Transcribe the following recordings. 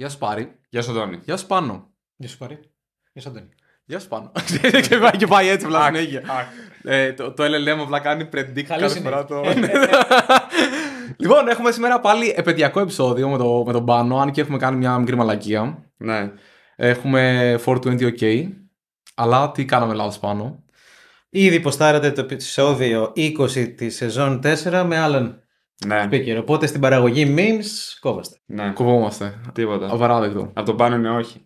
Γεια σου Πάρη. Γεια σου Αντώνη. Γεια σου Πάνο. Γεια σου Πάρη. Γεια σου Αντώνη. Γεια σου Πάνο. και πάει έτσι βλάκα ε, συνέχεια. Το LLM απλά κάνει predict κάθε φορά το... Λοιπόν, έχουμε σήμερα πάλι επαιδιακό επεισόδιο με, το, με τον Πάνο, αν και έχουμε κάνει μια μικρή μαλακία. Ναι. Έχουμε 420 OK, αλλά τι κάναμε λάθος πάνω. Ήδη υποστάρατε το επεισόδιο 20 της σεζόν 4 με άλλον ναι. Speaker. Οπότε στην παραγωγή memes κόβαστε. Ναι. Κοβόμαστε. Τίποτα. Απαράδεκτο. Από τον πάνω είναι όχι.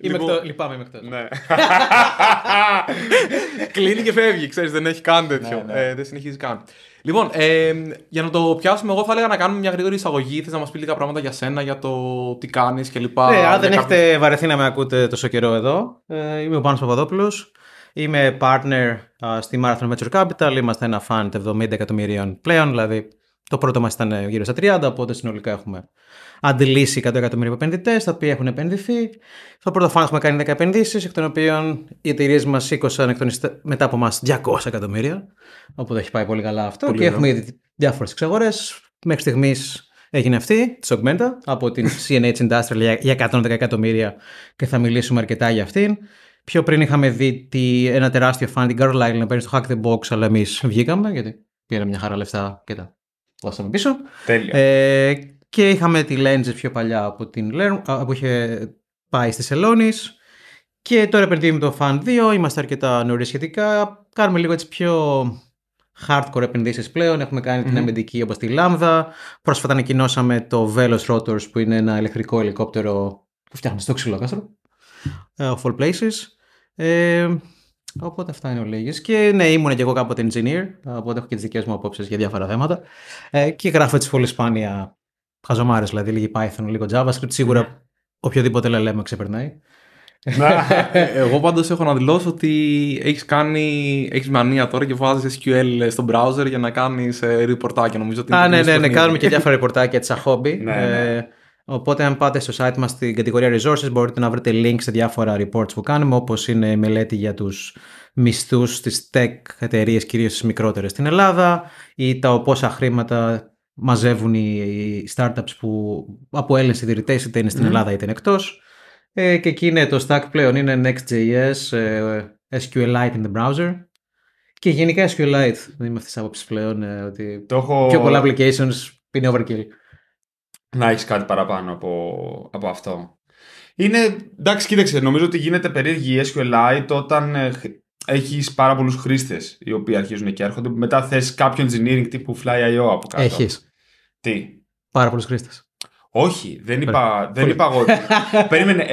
Είμαι λοιπόν... εκτός. Λυπάμαι, είμαι εκτός. Ναι. Κλείνει και φεύγει, ξέρεις, δεν έχει καν τέτοιο. Ναι, ναι. Ε, δεν συνεχίζει καν. Λοιπόν, ε, για να το πιάσουμε, εγώ θα έλεγα να κάνουμε μια γρήγορη εισαγωγή. Θες να μας πει λίγα πράγματα για σένα, για το τι κάνεις κλπ. Ναι, αν δεν κάποιο... έχετε βαρεθεί να με ακούτε τόσο καιρό εδώ, ε, είμαι ο Πάνος Παπαδόπουλος. Είμαι partner uh, στη Marathon Venture Capital, είμαστε ένα fund 70 εκατομμυρίων πλέον, δηλαδή το πρώτο μας ήταν γύρω στα 30, οπότε συνολικά έχουμε αντιλήσει 100 εκατομμύρια επενδυτές, τα οποία έχουν επενδυθεί. Στο πρώτο fund έχουμε κάνει 10 επενδύσεις, εκ των οποίων οι εταιρείες μας σήκωσαν μετά από εμά 200 εκατομμύρια. Οπότε έχει πάει πολύ καλά αυτό. Πολύ και έχουμε ήδη διάφορες εξαγορές. Μέχρι στιγμής έγινε αυτή, της Augmenta, από την CNH Industrial για 110 εκατομμύρια και θα μιλήσουμε αρκετά για αυτήν. Πιο πριν είχαμε δει τι, ένα τεράστιο φαν την Carlisle να παίρνει στο Hack the Box, αλλά εμείς βγήκαμε γιατί πήραμε μια χαρά λεφτά και τα δώσαμε πίσω. Τέλεια. Ε, και είχαμε τη Lenses πιο παλιά από την που είχε πάει στη Σελόνης. Και τώρα επενδύουμε το Fan 2, είμαστε αρκετά νωρίς σχετικά. Κάνουμε λίγο έτσι πιο hardcore επενδύσεις πλέον. Έχουμε την αμυντική όπως τη Λάμδα. Πρόσφατα ανακοινώσαμε το Velos Rotors που είναι ένα ηλεκτρικό ελικόπτερο που φτιάχνει στο ξυλόκαστρο. Ε, of all places. Ε, οπότε αυτά είναι ο λίγη. Και ναι, ήμουν και εγώ κάποτε engineer, οπότε έχω και τις δικές μου απόψεις για διάφορα θέματα. Ε, και γράφω έτσι πολύ σπάνια Χαζομάρες, δηλαδή λίγη Python, λίγο JavaScript. Σίγουρα ναι. οποιοδήποτε λέμε ξεπερνάει. Να, ε, εγώ πάντως έχω να δηλώσω ότι έχεις κάνει. Έχεις μανία τώρα και βάζεις SQL στο browser για να κάνεις ρεπορτάκια. Νομίζω ναι, ναι, ναι, κάνουμε και διάφορα ρεπορτάκια σαν χόμπι. ναι, Οπότε αν πάτε στο site μας στην κατηγορία resources μπορείτε να βρείτε links σε διάφορα reports που κάνουμε όπως είναι η μελέτη για τους μισθούς στις tech εταιρείες κυρίως στις μικρότερες στην Ελλάδα ή τα πόσα χρήματα μαζεύουν οι startups που από Έλληνες ιδρυτές είτε είναι στην Ελλάδα είτε είναι εκτός. Ε, και εκεί είναι το stack πλέον είναι Next.js, ε, SQLite in the browser και γενικά SQLite. Δεν είμαι αυτής της άποψης πλέον ε, ότι πιο πολλά applications είναι overkill να έχεις κάτι παραπάνω από, από αυτό. Είναι, εντάξει, κοίταξε, νομίζω ότι γίνεται περίεργη η SQLite όταν ε, έχεις πάρα πολλούς χρήστες οι οποίοι αρχίζουν και έρχονται. Μετά θες κάποιο engineering τύπου Fly.io από κάτω. Έχεις. Τι. Πάρα πολλούς χρήστες. Όχι, δεν είπα, δεν είπα εγώ. Περίμενε.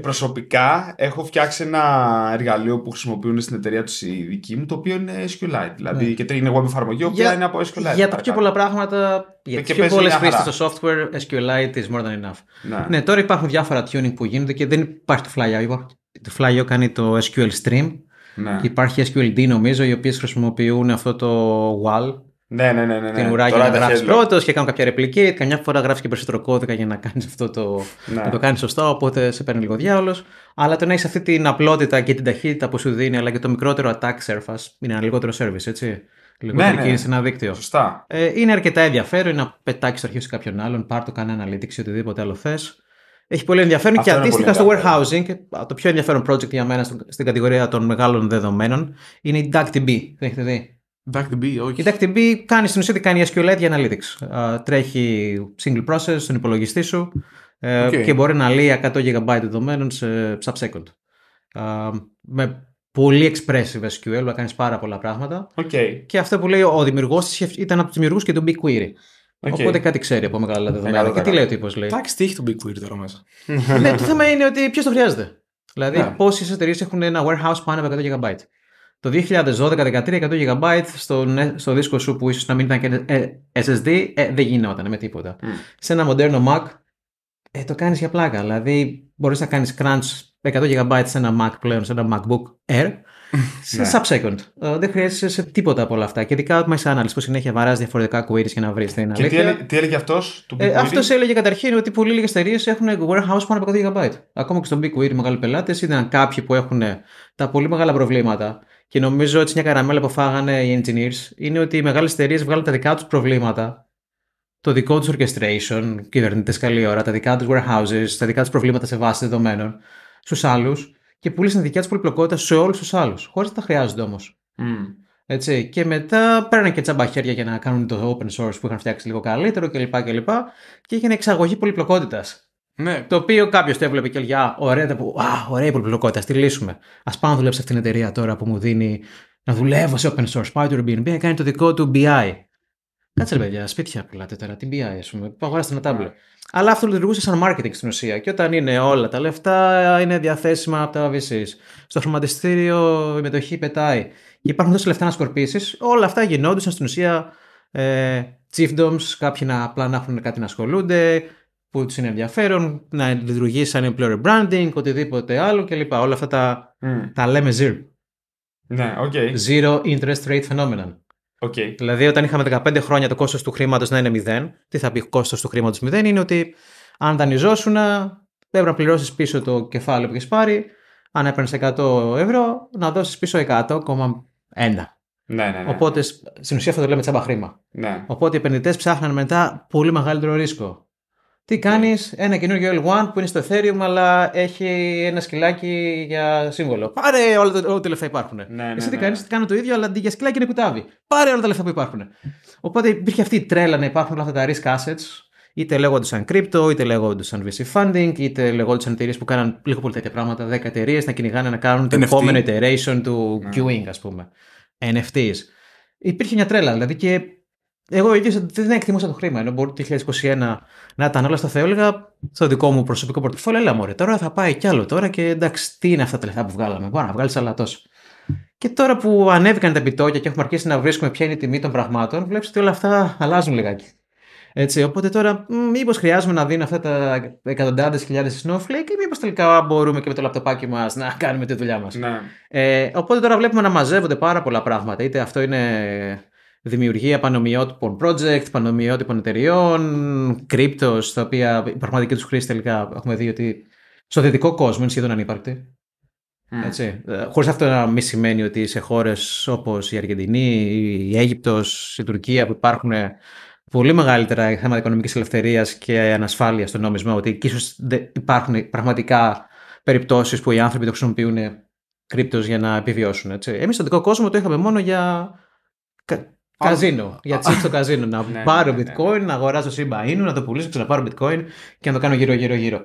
προσωπικά έχω φτιάξει ένα εργαλείο που χρησιμοποιούν στην εταιρεία τους η δική μου, το οποίο είναι SQLite. Δηλαδή, ναι. και είναι web εφαρμογή, οποία είναι από SQLite. Για τα πιο πολλά πράγματα, για τις πιο πολλέ χρήσει στο software, SQLite is more than enough. Ναι. ναι. τώρα υπάρχουν διάφορα tuning που γίνονται και δεν υπάρχει το FlyIO. Το FlyIO κάνει το SQL Stream. Ναι. Υπάρχει SQLD νομίζω, οι οποίες χρησιμοποιούν αυτό το WAL ναι, ναι, ναι. ναι, ναι. Την ουρά για να γράφει πρώτος και κάνω κάποια ρεπλική. Καμιά φορά γράφεις και περισσότερο κώδικα για να κάνεις αυτό το. Ναι. να το κάνεις σωστά, οπότε σε παίρνει λίγο διάολος. Αλλά το να έχεις αυτή την απλότητα και την ταχύτητα που σου δίνει, αλλά και το μικρότερο attack surface, είναι ένα λιγότερο service, έτσι. Λιγότερη ναι, κίνηση ναι. ένα δίκτυο. Σωστά. Ε, είναι αρκετά ενδιαφέρον να πετάξεις το αρχείο σε κάποιον άλλον, πάρ το κανένα analytics οτιδήποτε άλλο θες. Έχει πολύ ενδιαφέρον Αυτό και αντίστοιχα στο warehousing, το πιο ενδιαφέρον project για μένα στην κατηγορία των μεγάλων δεδομένων, είναι η DuckDB. Το έχετε δει. DuckDB, όχι. Η DuckDB κάνει στην ουσία κάνει SQLite για Analytics. Τρέχει single process στον υπολογιστή σου ε, και μπορεί να λύει 100 GB δεδομένων σε subsecond. Με πολύ expressive SQL, να κάνεις πάρα πολλά πράγματα. Okay. Και αυτό που λέει ο δημιουργός της ήταν από τους δημιουργούς και του BigQuery. Okay. Οπότε κάτι ξέρει από μεγάλα δεδομένα. Και τι λέει ο τύπος, λέει. Εντάξει, τι έχει το BigQuery τώρα μέσα. ναι, το θέμα είναι ότι ποιος το χρειάζεται. Δηλαδή, yeah. Ναι. πόσες εταιρείες έχουν ένα warehouse πάνω από 100 GB. Το 2012-2013 100 GB στο, στο δίσκο σου που ίσως να μην ήταν και ε, SSD ε, δεν γινόταν με τίποτα. Mm. Σε ένα μοντέρνο Mac ε, το κάνεις για πλάκα. Δηλαδή μπορείς να κάνεις crunch 100 GB σε ένα Mac πλέον, σε ένα MacBook Air σε ναι. sub-second. Ε, δεν χρειάζεσαι σε τίποτα από όλα αυτά. Και ειδικά μέσα ανάλυση που συνέχεια βαράζει διαφορετικά queries για να βρεις την Και τι, έλεγε, τι έλεγε αυτός του BigQuery. Ε, αυτός έλεγε καταρχήν ότι πολύ λίγες εταιρείες έχουν warehouse πάνω από 100 GB. Ακόμα και στον BigQuery, μεγάλοι πελάτες ήταν κάποιοι που έχουν τα πολύ μεγάλα προβλήματα και νομίζω έτσι μια καραμέλα που φάγανε οι engineers είναι ότι οι μεγάλες εταιρείες βγάλουν τα δικά τους προβλήματα, το δικό τους orchestration, κυβερνήτες καλή ώρα, τα δικά τους warehouses, τα δικά τους προβλήματα σε βάση δεδομένων στους άλλους και πούλησαν τη δικιά τους πολυπλοκότητα σε όλους τους άλλους, χωρίς να τα χρειάζονται όμως. Mm. Έτσι. Και μετά πέρανε και τσάμπα χέρια για να κάνουν το open source που είχαν φτιάξει λίγο καλύτερο κλπ. Και, και, και έγινε εξαγωγή πολυπλοκότητας. Ναι. Το οποίο κάποιος το έβλεπε και έλεγε ωραία, που, ωραία η πολυπλοκότητα, τη λύσουμε. Ας πάω να δουλέψω αυτήν την εταιρεία τώρα που μου δίνει να δουλεύω σε open source. Πάει το Airbnb να κάνει το δικό του BI. Κάτσε, παιδιά, σπίτια πουλάτε τώρα. την BI, ας πούμε. αγοράσετε ένα ναι. τάμπλετ. Αλλά αυτό λειτουργούσε σαν marketing στην ουσία. Και όταν είναι όλα τα λεφτά, είναι διαθέσιμα από τα VCs. Στο χρηματιστήριο η μετοχή πετάει. Και υπάρχουν τόσα λεφτά να σκορπίσεις. Όλα αυτά γινόντουσαν στην ουσία ε, chiefdoms, κάποιοι να απλά έχουν κάτι να ασχολούνται, που τους είναι ενδιαφέρον, να λειτουργεί σαν employer branding, οτιδήποτε άλλο κλπ. Όλα αυτά τα, mm. τα λέμε zero. Ναι, okay. Zero interest rate phenomenon. Okay. Δηλαδή, όταν είχαμε 15 χρόνια το κόστος του χρήματος να είναι 0, τι θα πει κόστος του χρήματος 0 είναι ότι αν δανειζόσουν, πρέπει να πληρώσεις πίσω το κεφάλαιο που έχεις πάρει. Αν έπαιρνες 100 ευρώ, να δώσεις πίσω 100,1. Ναι, ναι, ναι. Οπότε στην ουσία αυτό το λέμε τσάμπα χρήμα. Ναι. Οπότε οι επενδυτές ψάχναν μετά πολύ μεγαλύτερο ρίσκο. Τι ναι. κάνεις, ένα καινούργιο L1 που είναι στο Ethereum, αλλά έχει ένα σκυλάκι για σύμβολο. Πάρε όλα τα, όλα τα λεφτά υπάρχουν. Ναι, ναι, Εσύ τι κάνει, κάνω το ίδιο, αλλά για σκυλάκι είναι κουτάβι. Πάρε όλα τα λεφτά που υπάρχουν. Οπότε υπήρχε αυτή η τρέλα να υπάρχουν όλα αυτά τα risk assets, είτε σαν crypto, είτε σαν VC funding, είτε σαν εταιρείες που κάναν λίγο πολύ τέτοια πράγματα, 10 εταιρείες να κυνηγάνε να κάνουν το επόμενο iteration του queuing, ας πούμε. NFTs. Υπήρχε μια τρέλα, δηλαδή και εγώ ίδιος δεν εκτιμούσα το χρήμα. Ενώ μπορεί το 2021 να ήταν όλα στα Λέγα στο δικό μου προσωπικό πορτοφόλι. Έλα, μωρέ, τώρα θα πάει κι άλλο τώρα και εντάξει, τι είναι αυτά τα λεφτά που βγάλαμε. Μπορεί να βγάλει άλλα τόσο. Και τώρα που ανέβηκαν τα επιτόκια και έχουμε αρχίσει να βρίσκουμε ποια είναι η τιμή των πραγμάτων, βλέπεις ότι όλα αυτά αλλάζουν λιγάκι. Έτσι, οπότε τώρα, μήπως χρειάζομαι να δίνω αυτά τα εκατοντάδες χιλιάδες snowflake, ή μήπως τελικά μπορούμε και με το λαπτοπάκι μας να κάνουμε τη δουλειά μας. Ναι. Ε, οπότε τώρα βλέπουμε να μαζεύονται πάρα πολλά πράγματα. Είτε αυτό είναι δημιουργία πανομοιότυπων project, πανομοιότυπων εταιριών, κρύπτο, τα οποία η πραγματικοί τους χρήστες τελικά έχουμε δει ότι στο δυτικό κόσμο είναι σχεδόν ανύπαρκτη. Mm. Έτσι. Ε, χωρίς αυτό να μην σημαίνει ότι σε χώρες όπως η Αργεντινή, η Αίγυπτος, η Τουρκία που υπάρχουν πολύ μεγαλύτερα θέματα οικονομικής ελευθερίας και ανασφάλειας στο νόμισμα, ότι εκεί ίσως υπάρχουν πραγματικά περιπτώσεις που οι άνθρωποι το χρησιμοποιούν κρύπτος για να επιβιώσουν. Έτσι. Εμείς στον δικό κόσμο το είχαμε μόνο για Καζίνο. Για τσίπ στο καζίνο. Να ναι, ναι, πάρω ναι, bitcoin, να αγοράσω σύμπα ίνου, να το πουλήσω, ξαναπάρω bitcoin και να το κάνω γύρω-γύρω-γύρω.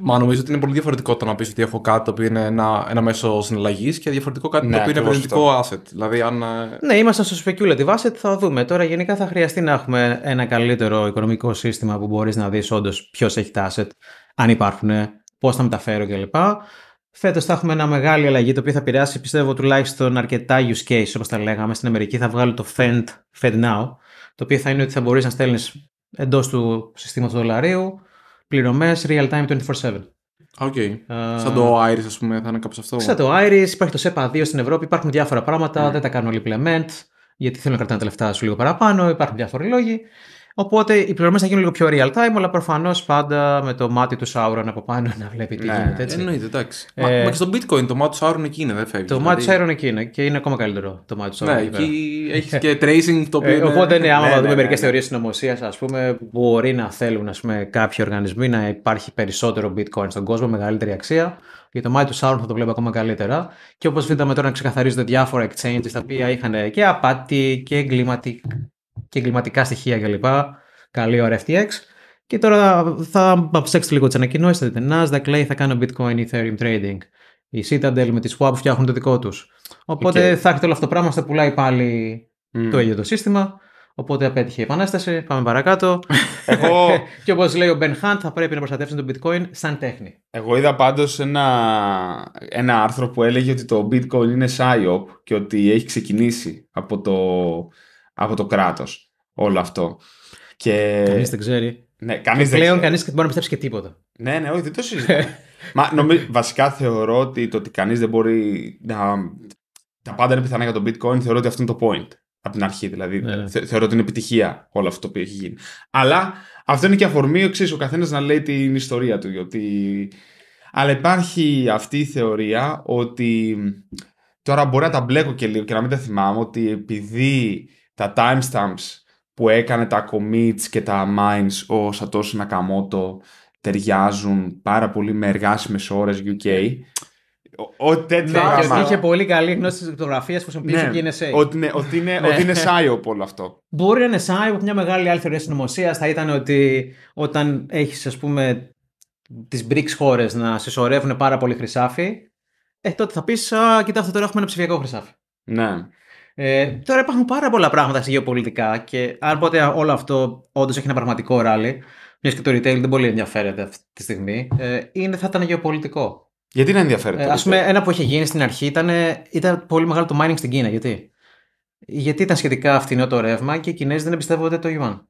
Μα νομίζω ότι είναι πολύ διαφορετικό το να πεις ότι έχω κάτι το οποίο είναι ένα, ένα μέσο συναλλαγής και διαφορετικό κάτι ναι, το οποίο είναι επενδυτικό asset. Δηλαδή, αν... Ε, ναι, είμαστε στο speculative asset, θα δούμε. Τώρα, γενικά θα χρειαστεί να έχουμε ένα καλύτερο οικονομικό σύστημα που μπορείς να δεις όντως ποιος έχει τα asset, αν υπάρχουν, πώς θα μεταφέρω κλπ. Φέτος θα έχουμε ένα μεγάλη αλλαγή το οποίο θα επηρεάσει πιστεύω τουλάχιστον αρκετά use case όπως τα λέγαμε. Στην Αμερική θα βγάλω το Fend, Fed Now, το οποίο θα είναι ότι θα μπορείς να στέλνεις εντός του συστήματος δολαρίου πληρωμές real time 24-7. Οκ. Okay. Uh, σαν το Iris, ας πούμε, θα είναι κάπως αυτό. Σαν το Iris, υπάρχει το SEPA 2 στην Ευρώπη, υπάρχουν διάφορα πράγματα, ναι. δεν τα κάνουν όλοι implement, γιατί θέλουν να κρατάνε τα λεφτά σου λίγο παραπάνω, υπάρχουν διάφοροι λόγοι. Οπότε οι πληρωμές θα γίνουν λίγο πιο real time, αλλά προφανώς πάντα με το μάτι του Sauron από πάνω να βλέπει τι ναι, γίνεται. Έτσι. Εννοείται, εντάξει. Ε, μα, και στο Bitcoin το μάτι του Sauron εκεί είναι, δεν φεύγει. Το δηλαδή... μάτι του Sauron εκεί είναι και είναι ακόμα καλύτερο το μάτι του Sauron. Ναι, εκεί έχεις και tracing το ε, οποίο. Ε, είναι... Οπότε, ναι, ναι, άμα ναι, δούμε ναι, μερικές ναι. θεωρίες συνωμοσίας, ας πούμε, μπορεί να θέλουν ας πούμε, κάποιοι οργανισμοί να υπάρχει περισσότερο Bitcoin στον κόσμο, μεγαλύτερη αξία. Για το μάτι του Sauron θα το βλέπω ακόμα καλύτερα. Και όπως βλέπαμε τώρα να ξεκαθαρίζονται διάφορα exchanges τα οποία είχαν και απάτη και εγκληματικά και εγκληματικά στοιχεία κλπ. Καλή ώρα FTX. Και τώρα θα ψέξετε λίγο τις ανακοινώσεις, θα δείτε Nasdaq, λέει θα κάνω Bitcoin, Ethereum trading. Η Citadel με τη Swap φτιάχνουν το δικό τους. Οπότε okay. θα έχετε όλο αυτό το πράγμα, θα πουλάει πάλι mm. το ίδιο το σύστημα. Οπότε απέτυχε η επανάσταση. Πάμε παρακάτω. Εγώ... και όπως λέει ο Ben Hunt, θα πρέπει να προστατεύσουν το Bitcoin σαν τέχνη. Εγώ είδα πάντως ένα... ένα άρθρο που έλεγε ότι το Bitcoin είναι SIOP και ότι έχει ξεκινήσει από το από το κράτος όλο αυτό. Και... Κανείς δεν ξέρει. Ναι, κανείς δεν πλέον κανείς δεν μπορεί να πιστέψει και τίποτα. Ναι, ναι, όχι, δεν το συζητάμε. Μα βασικά θεωρώ ότι το ότι κανείς δεν μπορεί να. Τα πάντα είναι πιθανά για το bitcoin, θεωρώ ότι αυτό είναι το point. Από την αρχή δηλαδή. Ναι. ναι. θεωρώ ότι είναι επιτυχία όλο αυτό το οποίο έχει γίνει. Αλλά αυτό είναι και αφορμή, εξής, ο καθένας να λέει την ιστορία του. Γιατί... Αλλά υπάρχει αυτή η θεωρία ότι. Τώρα μπορεί να τα μπλέκω και λίγο και να μην τα θυμάμαι ότι επειδή τα timestamps που έκανε τα commits και τα mines ο Satoshi το ταιριάζουν πάρα πολύ με εργάσιμες ώρες UK. Ότι ναι. ναι, είχε πολύ καλή γνώση της κρυπτογραφία που χρησιμοποιούσε ναι. και είναι safe. Ότι είναι, ότι είναι, ναι. όλο αυτό. Μπορεί να είναι SIOP, μια μεγάλη άλλη θεωρία συνωμοσίας θα ήταν ότι όταν έχεις, ας πούμε, τις BRICS χώρες να συσσωρεύουν πάρα πολύ χρυσάφι, ε, τότε θα πεις, κοίτα, αυτό τώρα έχουμε ένα ψηφιακό χρυσάφι. Ναι. Ε, τώρα υπάρχουν πάρα πολλά πράγματα σε γεωπολιτικά και αν πότε όλο αυτό όντως έχει ένα πραγματικό ράλι, μιας και το retail δεν πολύ ενδιαφέρεται αυτή τη στιγμή, ε, είναι, θα ήταν γεωπολιτικό. Γιατί να ενδιαφέρεται. Ε, Ας πούμε, ένα που είχε γίνει στην αρχή ήταν, πολύ μεγάλο το mining στην Κίνα. Γιατί, γιατί ήταν σχετικά φθηνό το ρεύμα και οι Κινέζοι δεν εμπιστεύονται το yuan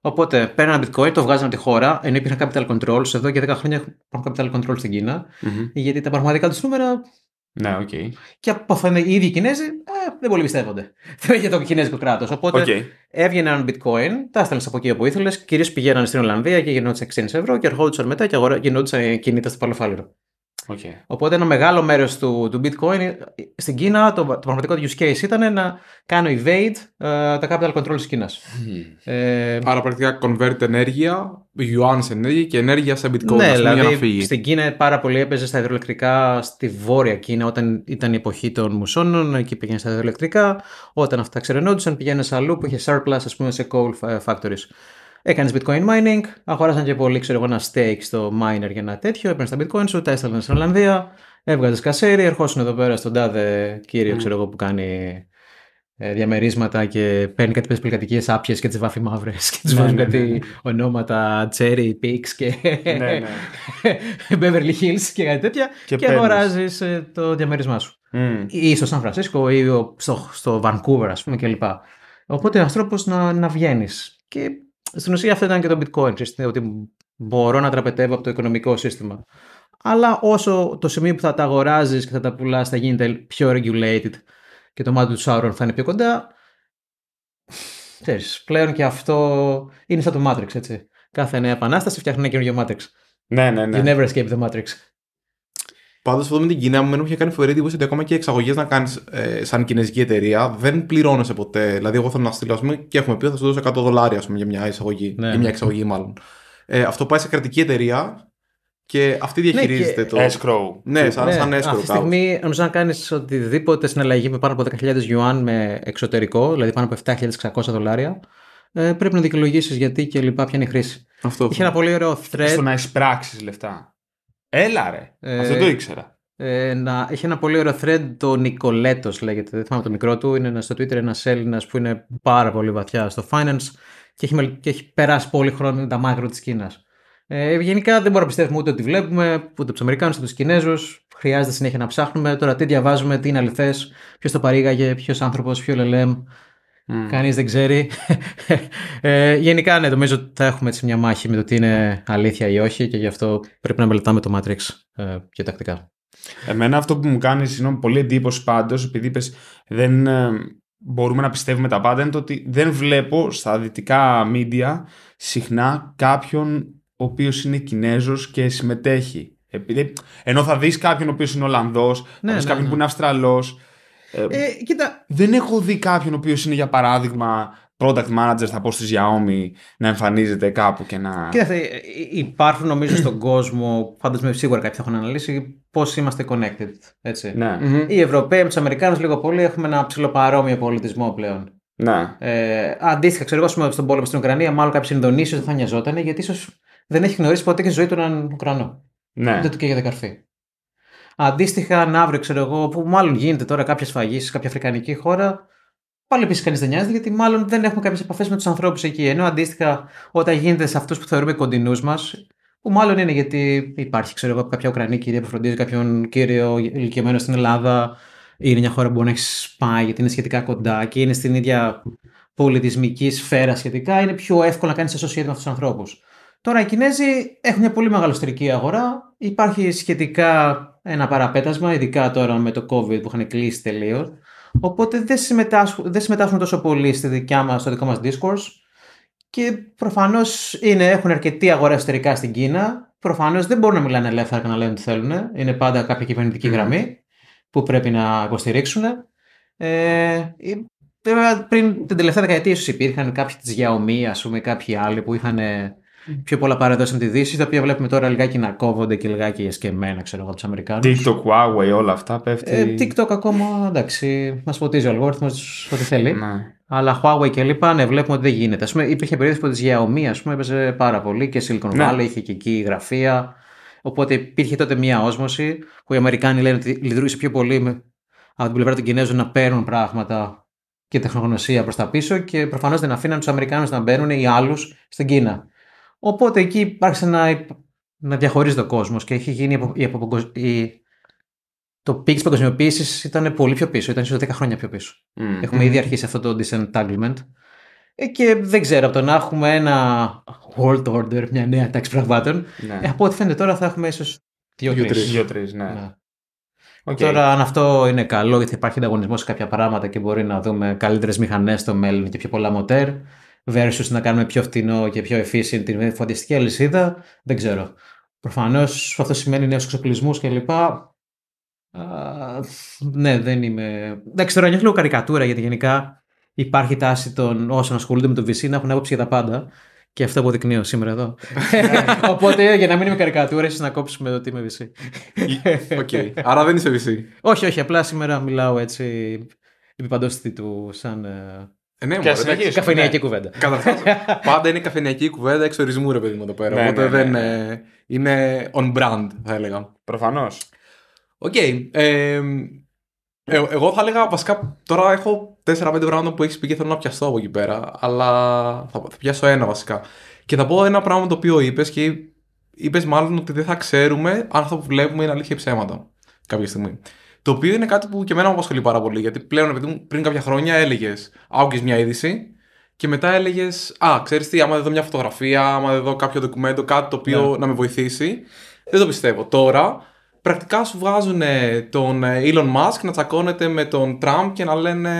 Οπότε παίρνανε bitcoin, το βγάζανε από τη χώρα, ενώ υπήρχαν capital controls. Εδώ και 10 χρόνια έχουν capital controls στην κινα Γιατί τα πραγματικά τους νούμερα ναι, ναι, οκ. Okay. Και από οι ίδιοι Κινέζοι ε, δεν πολύ πιστεύονται. για το Κινέζικο κράτος. Οπότε okay. έβγαινε ένα bitcoin, τα έστελνες από εκεί όπου ήθελες, κυρίως πηγαίναν στην Ολλανδία και γινόντουσαν 60 ευρώ και ερχόντουσαν μετά και γινόντουσαν κινήτα στο παλοφάλιρο Okay. Οπότε ένα μεγάλο μέρος του, του bitcoin ε, στην Κίνα, το, το πραγματικό use case ήταν να κάνω evade uh, τα capital controls της Κίνας. Mm. Ε, Άρα πρακτικά convert ενέργεια, yuan σε ενέργεια και ενέργεια σε bitcoin ναι, δηλαδή, για να φύγει. Στην Κίνα πάρα πολύ έπαιζε στα υδροελεκτρικά στη βόρεια Κίνα όταν ήταν η εποχή των μουσώνων, εκεί πήγαινε στα υδροελεκτρικά. Όταν αυτά ξερενόντουσαν, πηγαίνες αλλού που είχε surplus ας πούμε, σε coal factories. Έκανες bitcoin mining, αγόρασαν και πολύ, ξέρω εγώ, ένα stake στο miner για ένα τέτοιο. Έπαιρνες τα bitcoin σου, τα έστελνες στην Ολλανδία, έβγαζες κασέρι, ερχόσουν εδώ πέρα στον τάδε κύριο, ξέρω εγώ, που κάνει ε, διαμερίσματα και παίρνει κάτι πληγατικέ άπιες και τις βάφει μαύρες και τι ναι, βάζουν ναι, κάτι ναι. ονόματα Cherry Peaks και ναι, Beverly Hills και κάτι τέτοια. Και, και αγοράζεις ε, το διαμέρισμά σου. Ή στο Σαν Φρανσίσκο ή στο, στο Vancouver, ας πούμε κλπ. Οπότε ο ένα να, να βγαίνεις. Και στην ουσία αυτό ήταν και το bitcoin, ξέρετε, ότι μπορώ να τραπετεύω από το οικονομικό σύστημα. Αλλά όσο το σημείο που θα τα αγοράζεις και θα τα πουλάς θα γίνεται πιο regulated και το μάτι του Sauron θα είναι πιο κοντά, ξέρεις, πλέον και αυτό είναι σαν το Matrix, έτσι. Κάθε νέα επανάσταση φτιάχνει ένα καινούργιο Matrix. Ναι, ναι, ναι. You never escape the Matrix. Πάντως, εδώ με την Κίνα, μου είχε κάνει φοβερή εντύπωση ότι ακόμα και εξαγωγές να κάνεις ε, σαν κινέζικη εταιρεία δεν πληρώνεσαι ποτέ. Δηλαδή, εγώ θέλω να στείλω, πούμε, και έχουμε πει ότι θα σου δώσω 100 δολάρια πούμε, για μια εισαγωγή, ναι. για μια ναι. εξαγωγή μάλλον. Ε, αυτό πάει σε κρατική εταιρεία και αυτή ναι, διαχειρίζεται ναι, και... το. Escrow. Ναι, σαν, ναι, σαν escrow. Αυτή τη στιγμή, νομίζω, να κάνεις οτιδήποτε συναλλαγή με πάνω από 10.000 yuan με εξωτερικό, δηλαδή πάνω από 7.600 δολάρια, ε, πρέπει να δικαιολογήσεις γιατί και λοιπά, ποια είναι η χρήση. Αυτό. Είχε ένα πολύ ωραίο thread. Στο να εισπράξεις λεφτά. Έλα ρε. Ε, Αυτό το ήξερα. Ε, να, έχει ένα πολύ ωραίο thread το Νικολέτο λέγεται. Δεν θυμάμαι το μικρό του. Είναι στο Twitter ένας Έλληνας που είναι πάρα πολύ βαθιά στο finance και έχει, και έχει περάσει πολύ χρόνο με τα μάκρο της Κίνας. Ε, γενικά δεν μπορούμε να πιστεύουμε ούτε ότι βλέπουμε, ούτε τους Αμερικάνους, ούτε τους Κινέζους. Χρειάζεται συνέχεια να ψάχνουμε. Τώρα τι διαβάζουμε, τι είναι αληθές, ποιος το παρήγαγε, ποιος άνθρωπος, ποιο LLM. Mm. Κανείς δεν ξέρει. ε, γενικά, ναι, νομίζω ότι θα έχουμε έτσι μια μάχη με το τι είναι αλήθεια ή όχι και γι' αυτό πρέπει να μελετάμε το Matrix ε, και τακτικά. Εμένα αυτό που μου κάνει συγνώμη, πολύ εντύπωση πάντως, επειδή είπες δεν ε, μπορούμε να πιστεύουμε τα πάντα, είναι το ότι δεν βλέπω στα δυτικά μίντια συχνά κάποιον ο οποίος είναι Κινέζος και συμμετέχει. Επειδή, ενώ θα δεις κάποιον ο οποίος είναι Ολλανδός, ναι, θα ναι, κάποιον που ναι. είναι Αυστραλός. Ε, ε, κοίτα. Δεν έχω δει κάποιον ο οποίος είναι για παράδειγμα product manager θα πω στη Xiaomi να εμφανίζεται κάπου και να. Κοίτα, ε, ε, υπάρχουν νομίζω στον κόσμο, φαντάζομαι σίγουρα κάποιοι θα έχουν αναλύσει, πώς είμαστε connected. Έτσι. Ναι. Mm-hmm. Οι Ευρωπαίοι με τους Αμερικάνους λίγο πολύ έχουμε ένα παρόμοιο πολιτισμό πλέον. Ναι. Ε, αντίστοιχα, ξέρω εγώ, στον πόλεμο στην Ουκρανία, μάλλον κάποιο Ινδονήσιος δεν θα νοιαζόταν γιατί ίσως δεν έχει γνωρίσει ποτέ και ζωή του έναν Ουκρανό. Ναι. Δεν του και καρφί. Αντίστοιχα, αν αύριο, ξέρω εγώ, που μάλλον γίνεται τώρα κάποια σφαγή σε κάποια αφρικανική χώρα, πάλι επίσης κανείς δεν νοιάζεται, γιατί μάλλον δεν έχουμε κάποιες επαφές με τους ανθρώπους εκεί. Ενώ αντίστοιχα, όταν γίνεται σε αυτούς που θεωρούμε κοντινούς μας, που μάλλον είναι γιατί υπάρχει, ξέρω εγώ, κάποια Ουκρανή κυρία που φροντίζει κάποιον κύριο ηλικιωμένο στην Ελλάδα, ή είναι μια χώρα που μπορεί να έχεις πάει γιατί είναι σχετικά κοντά και είναι στην ίδια πολιτισμική σφαίρα σχετικά, είναι πιο εύκολο να κάνεις associate με αυτούς τους ανθρώπους. Τώρα οι Κινέζοι έχουν μια πολύ μεγαλοστρική αγορά. Υπάρχει σχετικά ένα παραπέτασμα, ειδικά τώρα με το COVID που είχαν κλείσει τελείως. Οπότε δεν συμμετάσχουν, δεν συμμετάσχουν τόσο πολύ στη δικιά μας, στο δικό μας discourse και προφανώς έχουν αρκετή αγορά εσωτερικά στην Κίνα. Προφανώς δεν μπορούν να μιλάνε ελεύθερα και να λένε τι θέλουν. Είναι πάντα κάποια κυβερνητική γραμμή που πρέπει να υποστηρίξουν. Ε, πριν την τελευταία δεκαετία ίσως υπήρχαν κάποιοι της Γιαωμή, ας πούμε, κάποιοι άλλοι που είχαν πιο πολλά παρέδωσαν τη Δύση, τα οποία βλέπουμε τώρα λιγάκι να κόβονται και λιγάκι εσκεμμένα, ξέρω εγώ, τους Αμερικάνους. TikTok, Huawei, όλα αυτά πέφτει. Ε, TikTok ακόμα, εντάξει, μας φωτίζει ο αλγόριθμος ό,τι θέλει. Ναι. Αλλά Huawei και λοιπά, ναι, βλέπουμε ότι δεν γίνεται. Ας πούμε, υπήρχε περίοδος που της Xiaomi, ας πούμε, έπαιζε πάρα πολύ και Silicon ναι. Valley, είχε και εκεί γραφεία. Οπότε υπήρχε τότε μια όσμωση που οι Αμερικάνοι λένε ότι λειτουργήσε πιο πολύ με, από την πλευρά των Κινέζων να παίρνουν πράγματα και τεχνογνωσία προς τα πίσω και προφανώς δεν αφήναν τους Αμερικάνους να μπαίνουν ή άλλους στην Κίνα. Οπότε εκεί υπάρχει να, να διαχωρίζεται ο κόσμο και έχει γίνει η, η, το πικ της παγκοσμιοποίησης ήταν πολύ πιο πίσω, ήταν ίσω 10 χρόνια πιο πίσω. Έχουμε ήδη αρχίσει αυτό το disentanglement. Ε, και δεν ξέρω, από το να έχουμε ένα world order, μια νέα τάξη πραγμάτων, ναι. Ε, από ό,τι φαίνεται τώρα θα έχουμε ίσως δύο-τρει. ναι. ναι. Okay. Τώρα, αν αυτό είναι καλό, γιατί υπάρχει ανταγωνισμός σε κάποια πράγματα και μπορεί να δούμε καλύτερες μηχανές στο μέλλον και πιο πολλά μοτέρ, versus να κάνουμε πιο φτηνό και πιο efficient την φωτιστική αλυσίδα, δεν ξέρω. Προφανώς αυτό σημαίνει νέους εξοπλισμούς κλπ. ναι, δεν είμαι. Δεν ξέρω, νιώθω λίγο καρικατούρα γιατί γενικά υπάρχει τάση των όσων ασχολούνται με το VC να έχουν άποψη για τα πάντα. Και αυτό αποδεικνύω σήμερα εδώ. Οπότε για να μην είμαι καρικατούρα, να κόψουμε το τι είμαι VC. okay. Άρα δεν είσαι VC. Όχι, όχι. Απλά σήμερα μιλάω έτσι επί του σαν ε, ε, ναι, και Καφενειακή ναι. κουβέντα. Καταρχάς, πάντα είναι καφενειακή κουβέντα εξ ορισμού, ρε παιδί μου εδώ πέρα. Ναι, οπότε ναι, ναι, δεν είναι on brand, θα έλεγα. Προφανώς. Οκ. Okay, ε, εγώ θα έλεγα βασικά τώρα έχω 4-5 πράγματα που έχεις πει και θέλω να πιαστώ από εκεί πέρα. Αλλά θα, πιάσω ένα βασικά. Και θα πω ένα πράγμα το οποίο είπες και είπες μάλλον ότι δεν θα ξέρουμε αν αυτό που βλέπουμε είναι αλήθεια ψέματα κάποια στιγμή. Το οποίο είναι κάτι που και εμένα μου απασχολεί πάρα πολύ. Γιατί πλέον, επειδή πριν κάποια χρόνια έλεγες, άκουγε μια είδηση και μετά έλεγες, Α, ξέρεις τι, άμα δεν δω μια φωτογραφία, άμα δεν δω κάποιο ντοκουμέντο, κάτι το οποίο ναι. να με βοηθήσει. Δεν το πιστεύω. Τώρα, πρακτικά σου βγάζουν τον ε, Elon Musk να τσακώνεται με τον Τραμπ και να λένε,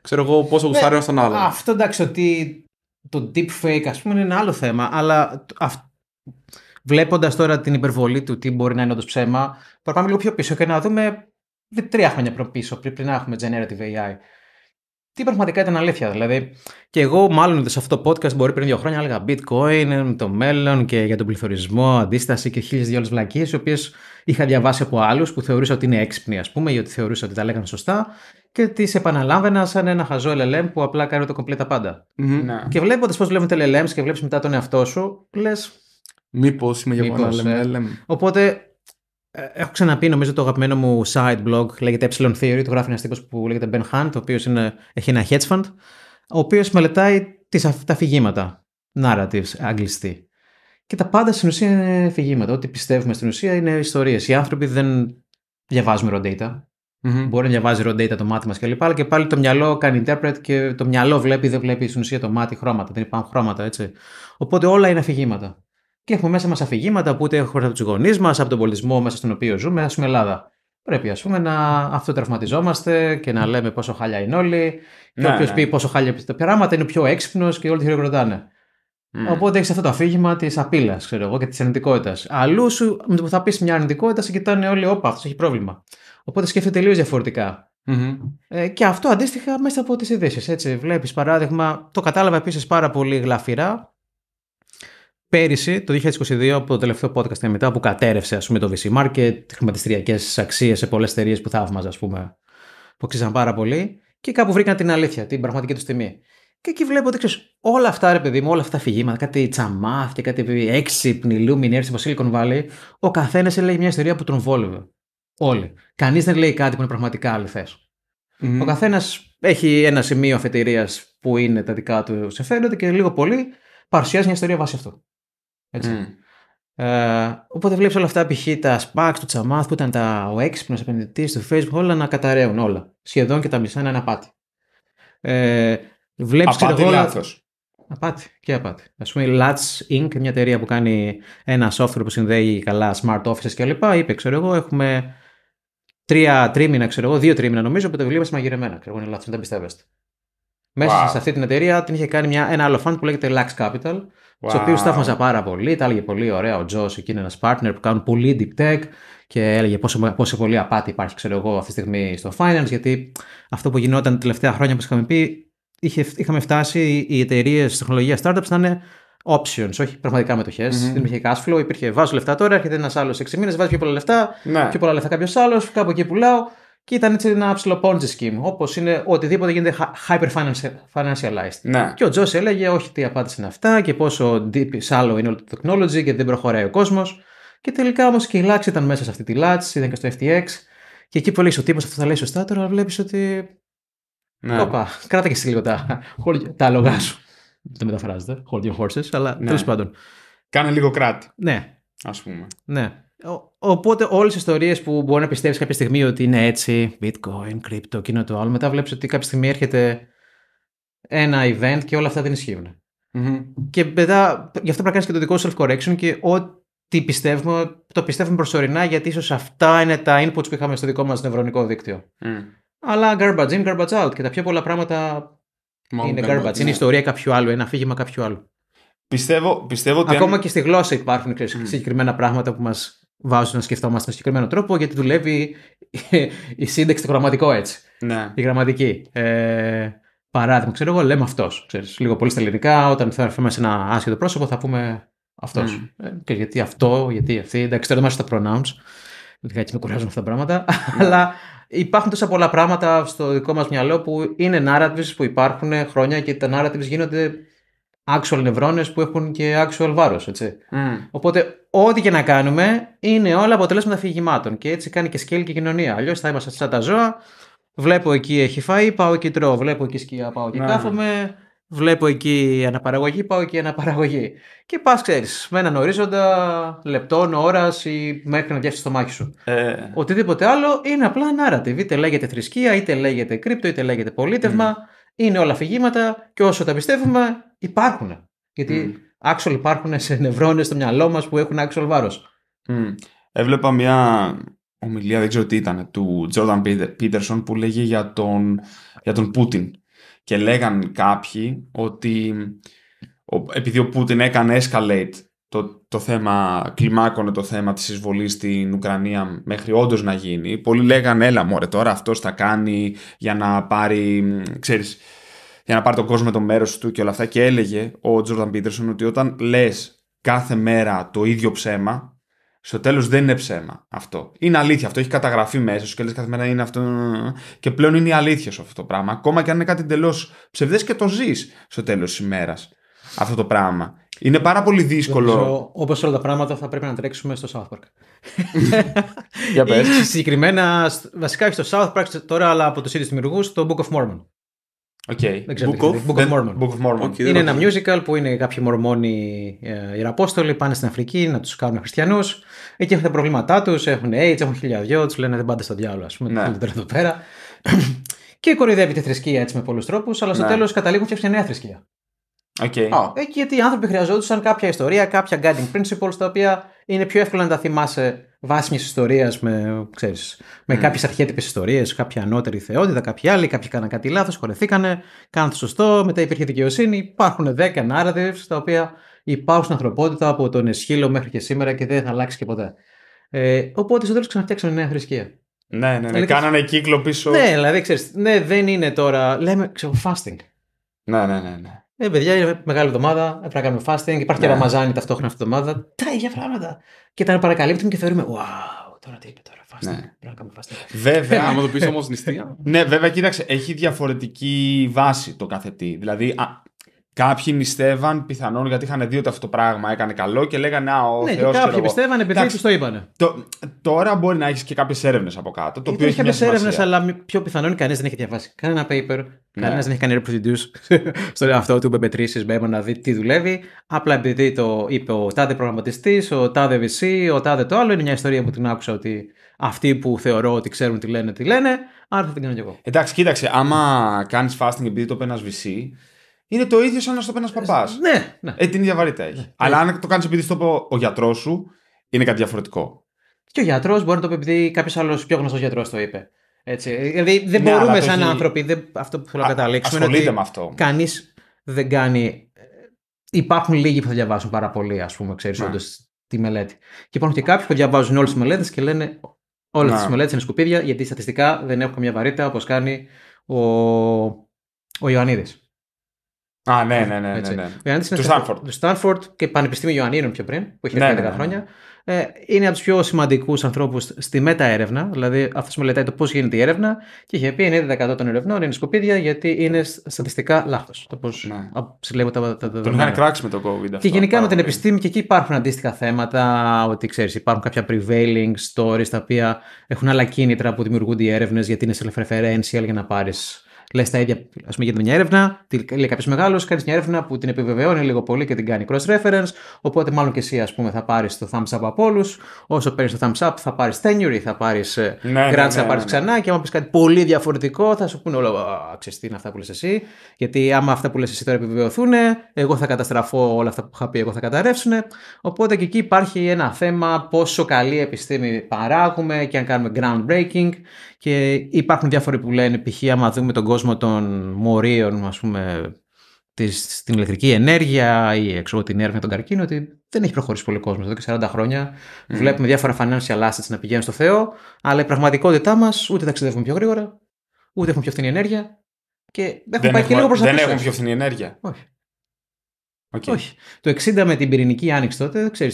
ξέρω εγώ, πόσο ναι, γουστάρει ένας τον άλλο. Αυτό εντάξει, ότι το deepfake, ας πούμε, είναι ένα άλλο θέμα, αλλά αυ- βλέποντας τώρα την υπερβολή του τι μπορεί να είναι όντως ψέμα, πρέπει πάμε λίγο πιο πίσω και να δούμε τρία χρόνια πριν πίσω, πριν να έχουμε generative AI. Τι πραγματικά ήταν αλήθεια. Δηλαδή, και εγώ, μάλλον σε αυτό το podcast, μπορεί πριν δύο χρόνια έλεγα Bitcoin, το μέλλον και για τον πληθωρισμό, αντίσταση και χίλιες δυο βλακίες, οι οποίες είχα διαβάσει από άλλους που θεωρούσα ότι είναι έξυπνοι, ας πούμε, ή θεωρούσα ότι τα λέγανε σωστά και τις επαναλάμβανα σαν ένα χαζό LLM που απλά κάνει το κομπλέ τα παντα mm ναι. ναι. Και βλέποντας πώς βλέπουν τα LLM και βλέπεις μετά τον εαυτό σου, λες. Μήπως είμαι για LLM. Ε. Οπότε ε, έχω ξαναπεί, νομίζω, το αγαπημένο μου side blog, λέγεται Epsilon Theory, το γράφει ένας τύπος που λέγεται Ben Hunt, ο οποίος έχει ένα hedge fund, ο οποίος μελετάει τις, τα αφηγήματα, narratives, αγγλιστή. Και τα πάντα στην ουσία είναι αφηγήματα. Ό,τι πιστεύουμε στην ουσία είναι ιστορίες. Οι άνθρωποι δεν διαβάζουν raw data. mm Μπορεί να διαβάζει raw data το μάτι μας κλπ. Αλλά και πάλι το μυαλό κάνει interpret και το μυαλό βλέπει, δεν βλέπει στην ουσία το μάτι χρώματα. Δεν υπάρχουν χρώματα, έτσι. Οπότε όλα είναι αφηγήματα και έχουμε μέσα μας αφηγήματα που είτε έχουμε από τους γονείς μας, από τον πολιτισμό μέσα στον οποίο ζούμε, ας πούμε Ελλάδα. Πρέπει ας πούμε να αυτοτραυματιζόμαστε και να λέμε πόσο χάλια είναι όλοι. Και ναι, όποιος ναι. πει πόσο χάλια είναι τα πειράματα είναι πιο έξυπνος και όλοι χειροκροτάνε. Mm. Οπότε έχεις αυτό το αφήγημα της απειλή, ξέρω εγώ, και της αρνητικότητας. Αλλού σου, με το που θα πεις μια αρνητικότητα, σε κοιτάνε όλοι, όπα, αυτός έχει πρόβλημα. Οπότε σκέφτεται τελείως Ε, και αυτό αντίστοιχα μέσα από τις ειδήσεις. Βλέπεις παράδειγμα, το κατάλαβα επίσης πάρα πολύ γλαφυρά Πέρυσι, το 2022, από το τελευταίο podcast μετά, που κατέρευσε ας πούμε, το VC Market, χρηματιστηριακές αξίες σε πολλές εταιρείες που θαύμαζα, ας πούμε, που αξίζαν πάρα πολύ, και κάπου βρήκαν την αλήθεια, την πραγματική τους τιμή. Και εκεί βλέπω ότι ξέρεις, όλα αυτά, ρε παιδί μου, όλα αυτά τα φυγήματα, κάτι και κάτι λούμινη, έρθει από Silicon Valley, ο καθένας λέει μια ιστορία που τον βόλευε. Όλοι. Κανείς δεν λέει κάτι που είναι πραγματικά αληθές. Mm-hmm. Ο καθένας έχει ένα σημείο αφετηρίας που είναι τα δικά του συμφέροντα και λίγο πολύ παρουσιάζει μια ιστορία βάσει αυτό. Έτσι. Ε, οπότε βλέπεις όλα αυτά π.χ. τα Spax, του Τσαμάθ που ήταν τα, ο έξυπνος επενδυτής του Facebook, όλα να καταραίουν όλα. Σχεδόν και τα μισά είναι απάτη. Ε, βλέπεις, απάτη λάθος. Απάτη και απάτη. Ας πούμε, η Lats Inc., μια εταιρεία που κάνει ένα software που συνδέει καλά smart offices κλπ. Είπε, ξέρω εγώ, έχουμε τρία τρίμηνα, ξέρω εγώ, δύο τρίμηνα νομίζω που τα βιβλία μα μαγειρεμένα. Ξέρω εγώ, είναι λάθος, δεν τα πιστεύεστε. Μέσα σε αυτή την εταιρεία την είχε κάνει μια, ένα άλλο φαν που λέγεται Lux Capital, wow. του οποίου στάθμαζα πάρα πολύ. Τα έλεγε πολύ ωραία ο Τζος, εκεί είναι ένας partner που κάνουν πολύ deep tech και έλεγε πόσο, πόσο πολύ απάτη υπάρχει, ξέρω εγώ, αυτή τη στιγμή στο finance, γιατί αυτό που γινόταν τα τελευταία χρόνια, όπως είχαμε πει, είχε, είχαμε φτάσει οι εταιρείες τεχνολογίας startups να είναι options, όχι πραγματικά μετοχές. Mm-hmm. Δεν υπήρχε cash flow, υπήρχε βάζω λεφτά τώρα, έρχεται ένας άλλος 6 μήνες, βάζει πιο πολλά λεφτά, ναι. πιο πολλά λεφτά κάποιος άλλος, κάπου εκεί πουλάω. Και ήταν έτσι ένα ψηλό ponzi scheme, όπως είναι οτιδήποτε γίνεται hyper financialized. Ναι. Και ο Τζος έλεγε: Όχι, τι απάντηση είναι αυτά και πόσο deep shallow είναι όλη το technology και δεν προχωράει ο κόσμος. Και τελικά όμως και η Λάξη ήταν μέσα σε αυτή τη Λάξη, ήταν και στο FTX. Και εκεί που λέει ο τύπος αυτό θα λέει σωστά, τώρα βλέπεις ότι. Ναι. Όπα, κράτα και εσύ λίγο τα, τα σου. δεν μεταφράζεται. Hold your horses, αλλά ναι. τέλος πάντων. Κάνε λίγο κράτη. Ναι. Ας πούμε. Ναι. Οπότε όλες οι ιστορίες που μπορεί να πιστεύεις κάποια στιγμή ότι είναι έτσι, bitcoin, crypto, κοινό το άλλο, μετά βλέπεις ότι κάποια στιγμή έρχεται ένα event και όλα αυτά δεν ισχύουν. Και μετά γι' αυτό πρέπει να κάνεις και το δικό σου self-correction και ό,τι πιστεύουμε, το πιστεύουμε προσωρινά γιατί ίσως αυτά είναι τα inputs που είχαμε στο δικό μας νευρονικό δίκτυο. Mm. Αλλά garbage in, garbage out και τα πιο πολλά πράγματα είναι garbage. garbage. Είναι ιστορία κάποιου άλλου, ένα αφήγημα κάποιου άλλου. Πιστεύω, πιστεύω ότι. Ακόμα αν... και στη γλώσσα υπάρχουν mm. συγκεκριμένα πράγματα που μας βάζουν να σκεφτόμαστε με συγκεκριμένο τρόπο, γιατί δουλεύει η σύνταξη το γραμματικό έτσι. Ναι. Η γραμματική. Ε, παράδειγμα, ξέρω εγώ, λέμε αυτός. Λίγο πολύ στα ελληνικά, όταν θα έρθουμε σε ένα άσχετο πρόσωπο, θα πούμε αυτός. Ναι. Ε, και γιατί αυτό, γιατί αυτή. Εντάξει, τώρα δεν τα pronouns. Δηλαδή, έτσι με κουράζουν αυτά τα πράγματα. Ναι. Αλλά υπάρχουν τόσα πολλά πράγματα στο δικό μας μυαλό που είναι narratives που υπάρχουν χρόνια και τα narratives γίνονται actual νευρώνες που έχουν και actual βάρος. Mm. Οπότε ό,τι και να κάνουμε είναι όλα αποτελέσματα αφηγημάτων. Και έτσι κάνει και σκέλη και κοινωνία. Αλλιώς θα είμαστε σαν τα ζώα. Βλέπω εκεί έχει φάει, πάω εκεί τρώω. Βλέπω εκεί σκιά, πάω εκεί ναι, ναι. κάθομαι. Βλέπω εκεί αναπαραγωγή, πάω εκεί αναπαραγωγή. Και πας, ξέρεις, με έναν ορίζοντα λεπτών, ώρας ή μέχρι να διάσει το μάχη σου. Ε. Οτιδήποτε άλλο είναι απλά narrative. Είτε λέγεται θρησκεία, είτε λέγεται κρύπτο, είτε λέγεται πολίτευμα. Mm. Είναι όλα αφηγήματα και όσο τα πιστεύουμε, υπάρχουν. Γιατί mm actual υπάρχουν σε νευρώνες στο μυαλό μας που έχουν actual βάρος. Έβλεπα μια ομιλία, δεν ξέρω τι ήταν, του Τζόρταν Πίτερσον που λέγει για τον, για τον Πούτιν. Και λέγαν κάποιοι ότι επειδή ο Πούτιν έκανε escalate το, το θέμα, κλιμάκωνε το θέμα της εισβολής στην Ουκρανία μέχρι όντως να γίνει. Πολλοί λέγανε, έλα μωρέ, τώρα αυτός θα κάνει για να πάρει, ξέρεις, για να πάρει τον κόσμο με το μέρος του και όλα αυτά. Και έλεγε ο Τζόρνταν Πίτερσον ότι όταν λες κάθε μέρα το ίδιο ψέμα, στο τέλος δεν είναι ψέμα αυτό. Είναι αλήθεια αυτό. Έχει καταγραφεί μέσα σου και λες κάθε μέρα είναι αυτό. Και πλέον είναι η αλήθεια σου αυτό το πράγμα. Ακόμα και αν είναι κάτι εντελώς ψευδές και το ζεις στο τέλος της ημέρας αυτό το πράγμα. Είναι πάρα πολύ δύσκολο. Όπως όλα τα πράγματα, θα πρέπει να τρέξουμε στο South Park. Για πες. Ε, συγκεκριμένα, βασικά έχει στο South Park τώρα, αλλά από τους ίδιους δημιουργούς, το Book of Mormon. Okay. Book, of, Mormon. Book of Mormon. Okay, είναι ένα musical που είναι κάποιοι Μορμόνοι ε, Ιεραπόστολοι, πάνε στην Αφρική να τους κάνουν χριστιανούς. Εκεί έχουν τα προβλήματά τους, έχουν AIDS, έχουν χιλιαδιό, τους λένε δεν πάνε στο διάλογο, ας πούμε, ναι. τώρα εδώ πέρα. και κοροϊδεύει τη θρησκεία έτσι με πολλούς τρόπους, αλλά στο ναι. τέλος καταλήγουν και μια νέα θρησκεία. Okay. Oh. γιατί οι άνθρωποι χρειαζόντουσαν κάποια ιστορία, κάποια guiding principles, τα οποία είναι πιο εύκολο να τα θυμάσαι βάση ιστορίας με, ξέρεις, με mm. κάποιες αρχέτυπε ιστορίε, κάποια ανώτερη θεότητα, κάποιοι άλλοι, κάποιοι κάναν κάτι λάθος, χωρεθήκανε, κάναν το σωστό, μετά υπήρχε δικαιοσύνη. Υπάρχουν δέκα narratives τα οποία υπάρχουν στην ανθρωπότητα από τον Εσχύλο μέχρι και σήμερα και δεν θα αλλάξει και ποτέ. Ε, οπότε στο τέλος ξαναφτιάξανε νέα θρησκεία. Ναι, ναι, ναι. κάνανε κύκλο πίσω. Ναι, δηλαδή ξέρεις, ναι, δεν είναι τώρα. Λέμε, ξέρω, fasting. Ναι, ναι, ναι. ναι. Ε, παιδιά, είναι μεγάλη εβδομάδα, πρέπει να κάνουμε fasting, υπάρχει ναι. και ραμαζάνι ταυτόχρονα αυτή την εβδομάδα. Τα ίδια πράγματα. Και τα παρακαλύπτουμε και θεωρούμε, wow, τώρα τι είπε τώρα, fasting, ναι. πρέπει να κάνουμε fasting. Βέβαια, ε, άμα το πεις όμως νηστεία. ναι, βέβαια, κοίταξε, έχει διαφορετική βάση το κάθε τι. Δηλαδή, α, Κάποιοι μισθεύαν πιθανόν γιατί είχαν δει ότι αυτό το πράγμα έκανε καλό και λέγανε Α, ο ναι, Κάποιοι πιστεύαν επειδή τους το είπανε. Το, τώρα μπορεί να έχεις και κάποιες έρευνες από κάτω. Το ε, οποίο έχει κάποιες έρευνες, αλλά πιο πιθανόν κανείς δεν έχει διαβάσει κανένα paper, ναι. κανένας δεν έχει κάνει reproduce στο εαυτό του με μετρήσει, να δει τι δουλεύει. Απλά επειδή το είπε ο τάδε προγραμματιστής, ο τάδε VC, ο τάδε το άλλο. Είναι μια ιστορία που την άκουσα ότι αυτοί που θεωρώ ότι ξέρουν τι λένε, τι λένε. Άρα θα την κάνω κι εγώ. Εντάξει, κοίταξε, άμα κάνεις fasting επειδή το ένα VC, είναι το ίδιο σαν να στο παίρνει παπάς. Ναι, ναι. Ε, την ίδια βαρύτητα έχει. Ναι, ναι. Αλλά αν το κάνεις επειδή στο πω ο γιατρός σου, είναι κάτι διαφορετικό. Και ο γιατρός μπορεί να το πει επειδή κάποιος άλλος πιο γνωστός γιατρός το είπε. Έτσι. Δηλαδή δεν ναι, μπορούμε σαν άνθρωποι, δεν... αυτό που θέλω να καταλήξουμε. ότι με αυτό. Κανείς δεν κάνει. Ε, υπάρχουν λίγοι που θα διαβάσουν πάρα πολύ, ας πούμε, ξέρεις όντως τη μελέτη. Και υπάρχουν και κάποιοι που διαβάζουν όλες τις μελέτες και λένε όλες τις μελέτες είναι σκουπίδια γιατί στατιστικά δεν έχουν καμιά βαρύτητα όπως κάνει ο, ο Ιωαννίδης. Α, ναι, ναι, ναι. ναι, ναι. Του Στάνφορντ. Του Στάνφορντ και Πανεπιστήμιο Ιωαννίνων πιο πριν, που έχει ναι, 10 ναι, ναι, χρόνια. Ναι. Ε, είναι από τους πιο σημαντικούς ανθρώπους στη μεταέρευνα. Δηλαδή, αυτός μελετάει το πώς γίνεται η έρευνα και είχε πει 90% των ερευνών είναι σκοπίδια γιατί είναι στατιστικά λάθος. Το πώς ναι. συλλέγονται τα, τα, Τον είχαν κράξει με το COVID. Αυτό, και γενικά με την επιστήμη και εκεί υπάρχουν αντίστοιχα θέματα. Ότι ξέρεις, υπάρχουν κάποια prevailing stories τα οποία έχουν άλλα κίνητρα που δημιουργούνται οι έρευνες γιατί είναι self-referential για να πάρεις λες τα ίδια, ας πούμε, γίνεται μια έρευνα, τη λέει κάποιος μεγάλος, κάνεις μια έρευνα που την επιβεβαιώνει λίγο πολύ και την κάνει cross-reference. Οπότε, μάλλον και εσύ, ας πούμε, θα πάρεις το thumbs up από όλους. Όσο παίρνεις το thumbs up, θα πάρεις tenure, θα πάρεις ε, ναι, ναι, grants, θα ναι, πάρεις ναι, ξανά. Και άμα πεις κάτι πολύ διαφορετικό, θα σου πούνε όλα, ξέρεις τι είναι αυτά που λες εσύ. Γιατί άμα αυτά που λες εσύ τώρα επιβεβαιωθούν, εγώ θα καταστραφώ όλα αυτά που είχα πει, εγώ θα καταρρεύσουν. Οπότε και εκεί υπάρχει ένα θέμα πόσο καλή επιστήμη παράγουμε και αν κάνουμε groundbreaking. Και υπάρχουν διάφοροι που λένε, π.χ. άμα δούμε τον κόσμο κόσμο των μορίων, ας πούμε, της, στην ηλεκτρική ενέργεια ή εξώ, την έρευνα των καρκίνων, ότι δεν έχει προχωρήσει πολύ κόσμος. Εδώ και 40 χρόνια βλέπουμε διάφορα financial assets να πηγαίνουν στο Θεό, αλλά η πραγματικότητά μας ούτε ταξιδεύουμε πιο γρήγορα, ούτε έχουμε πιο φθηνή ενέργεια. Και έχουμε δεν πάει έχουμε, και λίγο Δεν έχουμε πιο φθηνή ενέργεια. Όχι. Okay. Όχι. Το 60 με την πυρηνική άνοιξη τότε, ξέρεις,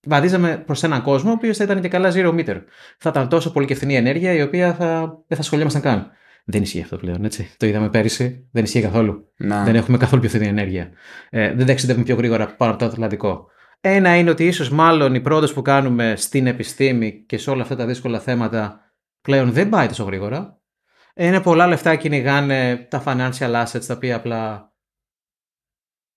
βαδίζαμε προς έναν κόσμο ο οποίος θα ήταν και καλά zero meter. Θα ήταν τόσο πολύ και φθηνή ενέργεια η οποία θα, δεν θα ασχολιόμασταν καν. Δεν ισχύει αυτό πλέον, έτσι. Το είδαμε πέρυσι, δεν ισχύει καθόλου. Δεν έχουμε καθόλου πιο φθηνή ενέργεια. Ε, δεν ταξιδεύουμε πιο γρήγορα πάνω από το Ατλαντικό. Ένα είναι ότι ίσως μάλλον η πρόοδος που κάνουμε στην επιστήμη και σε όλα αυτά τα δύσκολα θέματα πλέον δεν πάει τόσο γρήγορα. Είναι πολλά λεφτά κυνηγάνε τα financial assets τα οποία απλά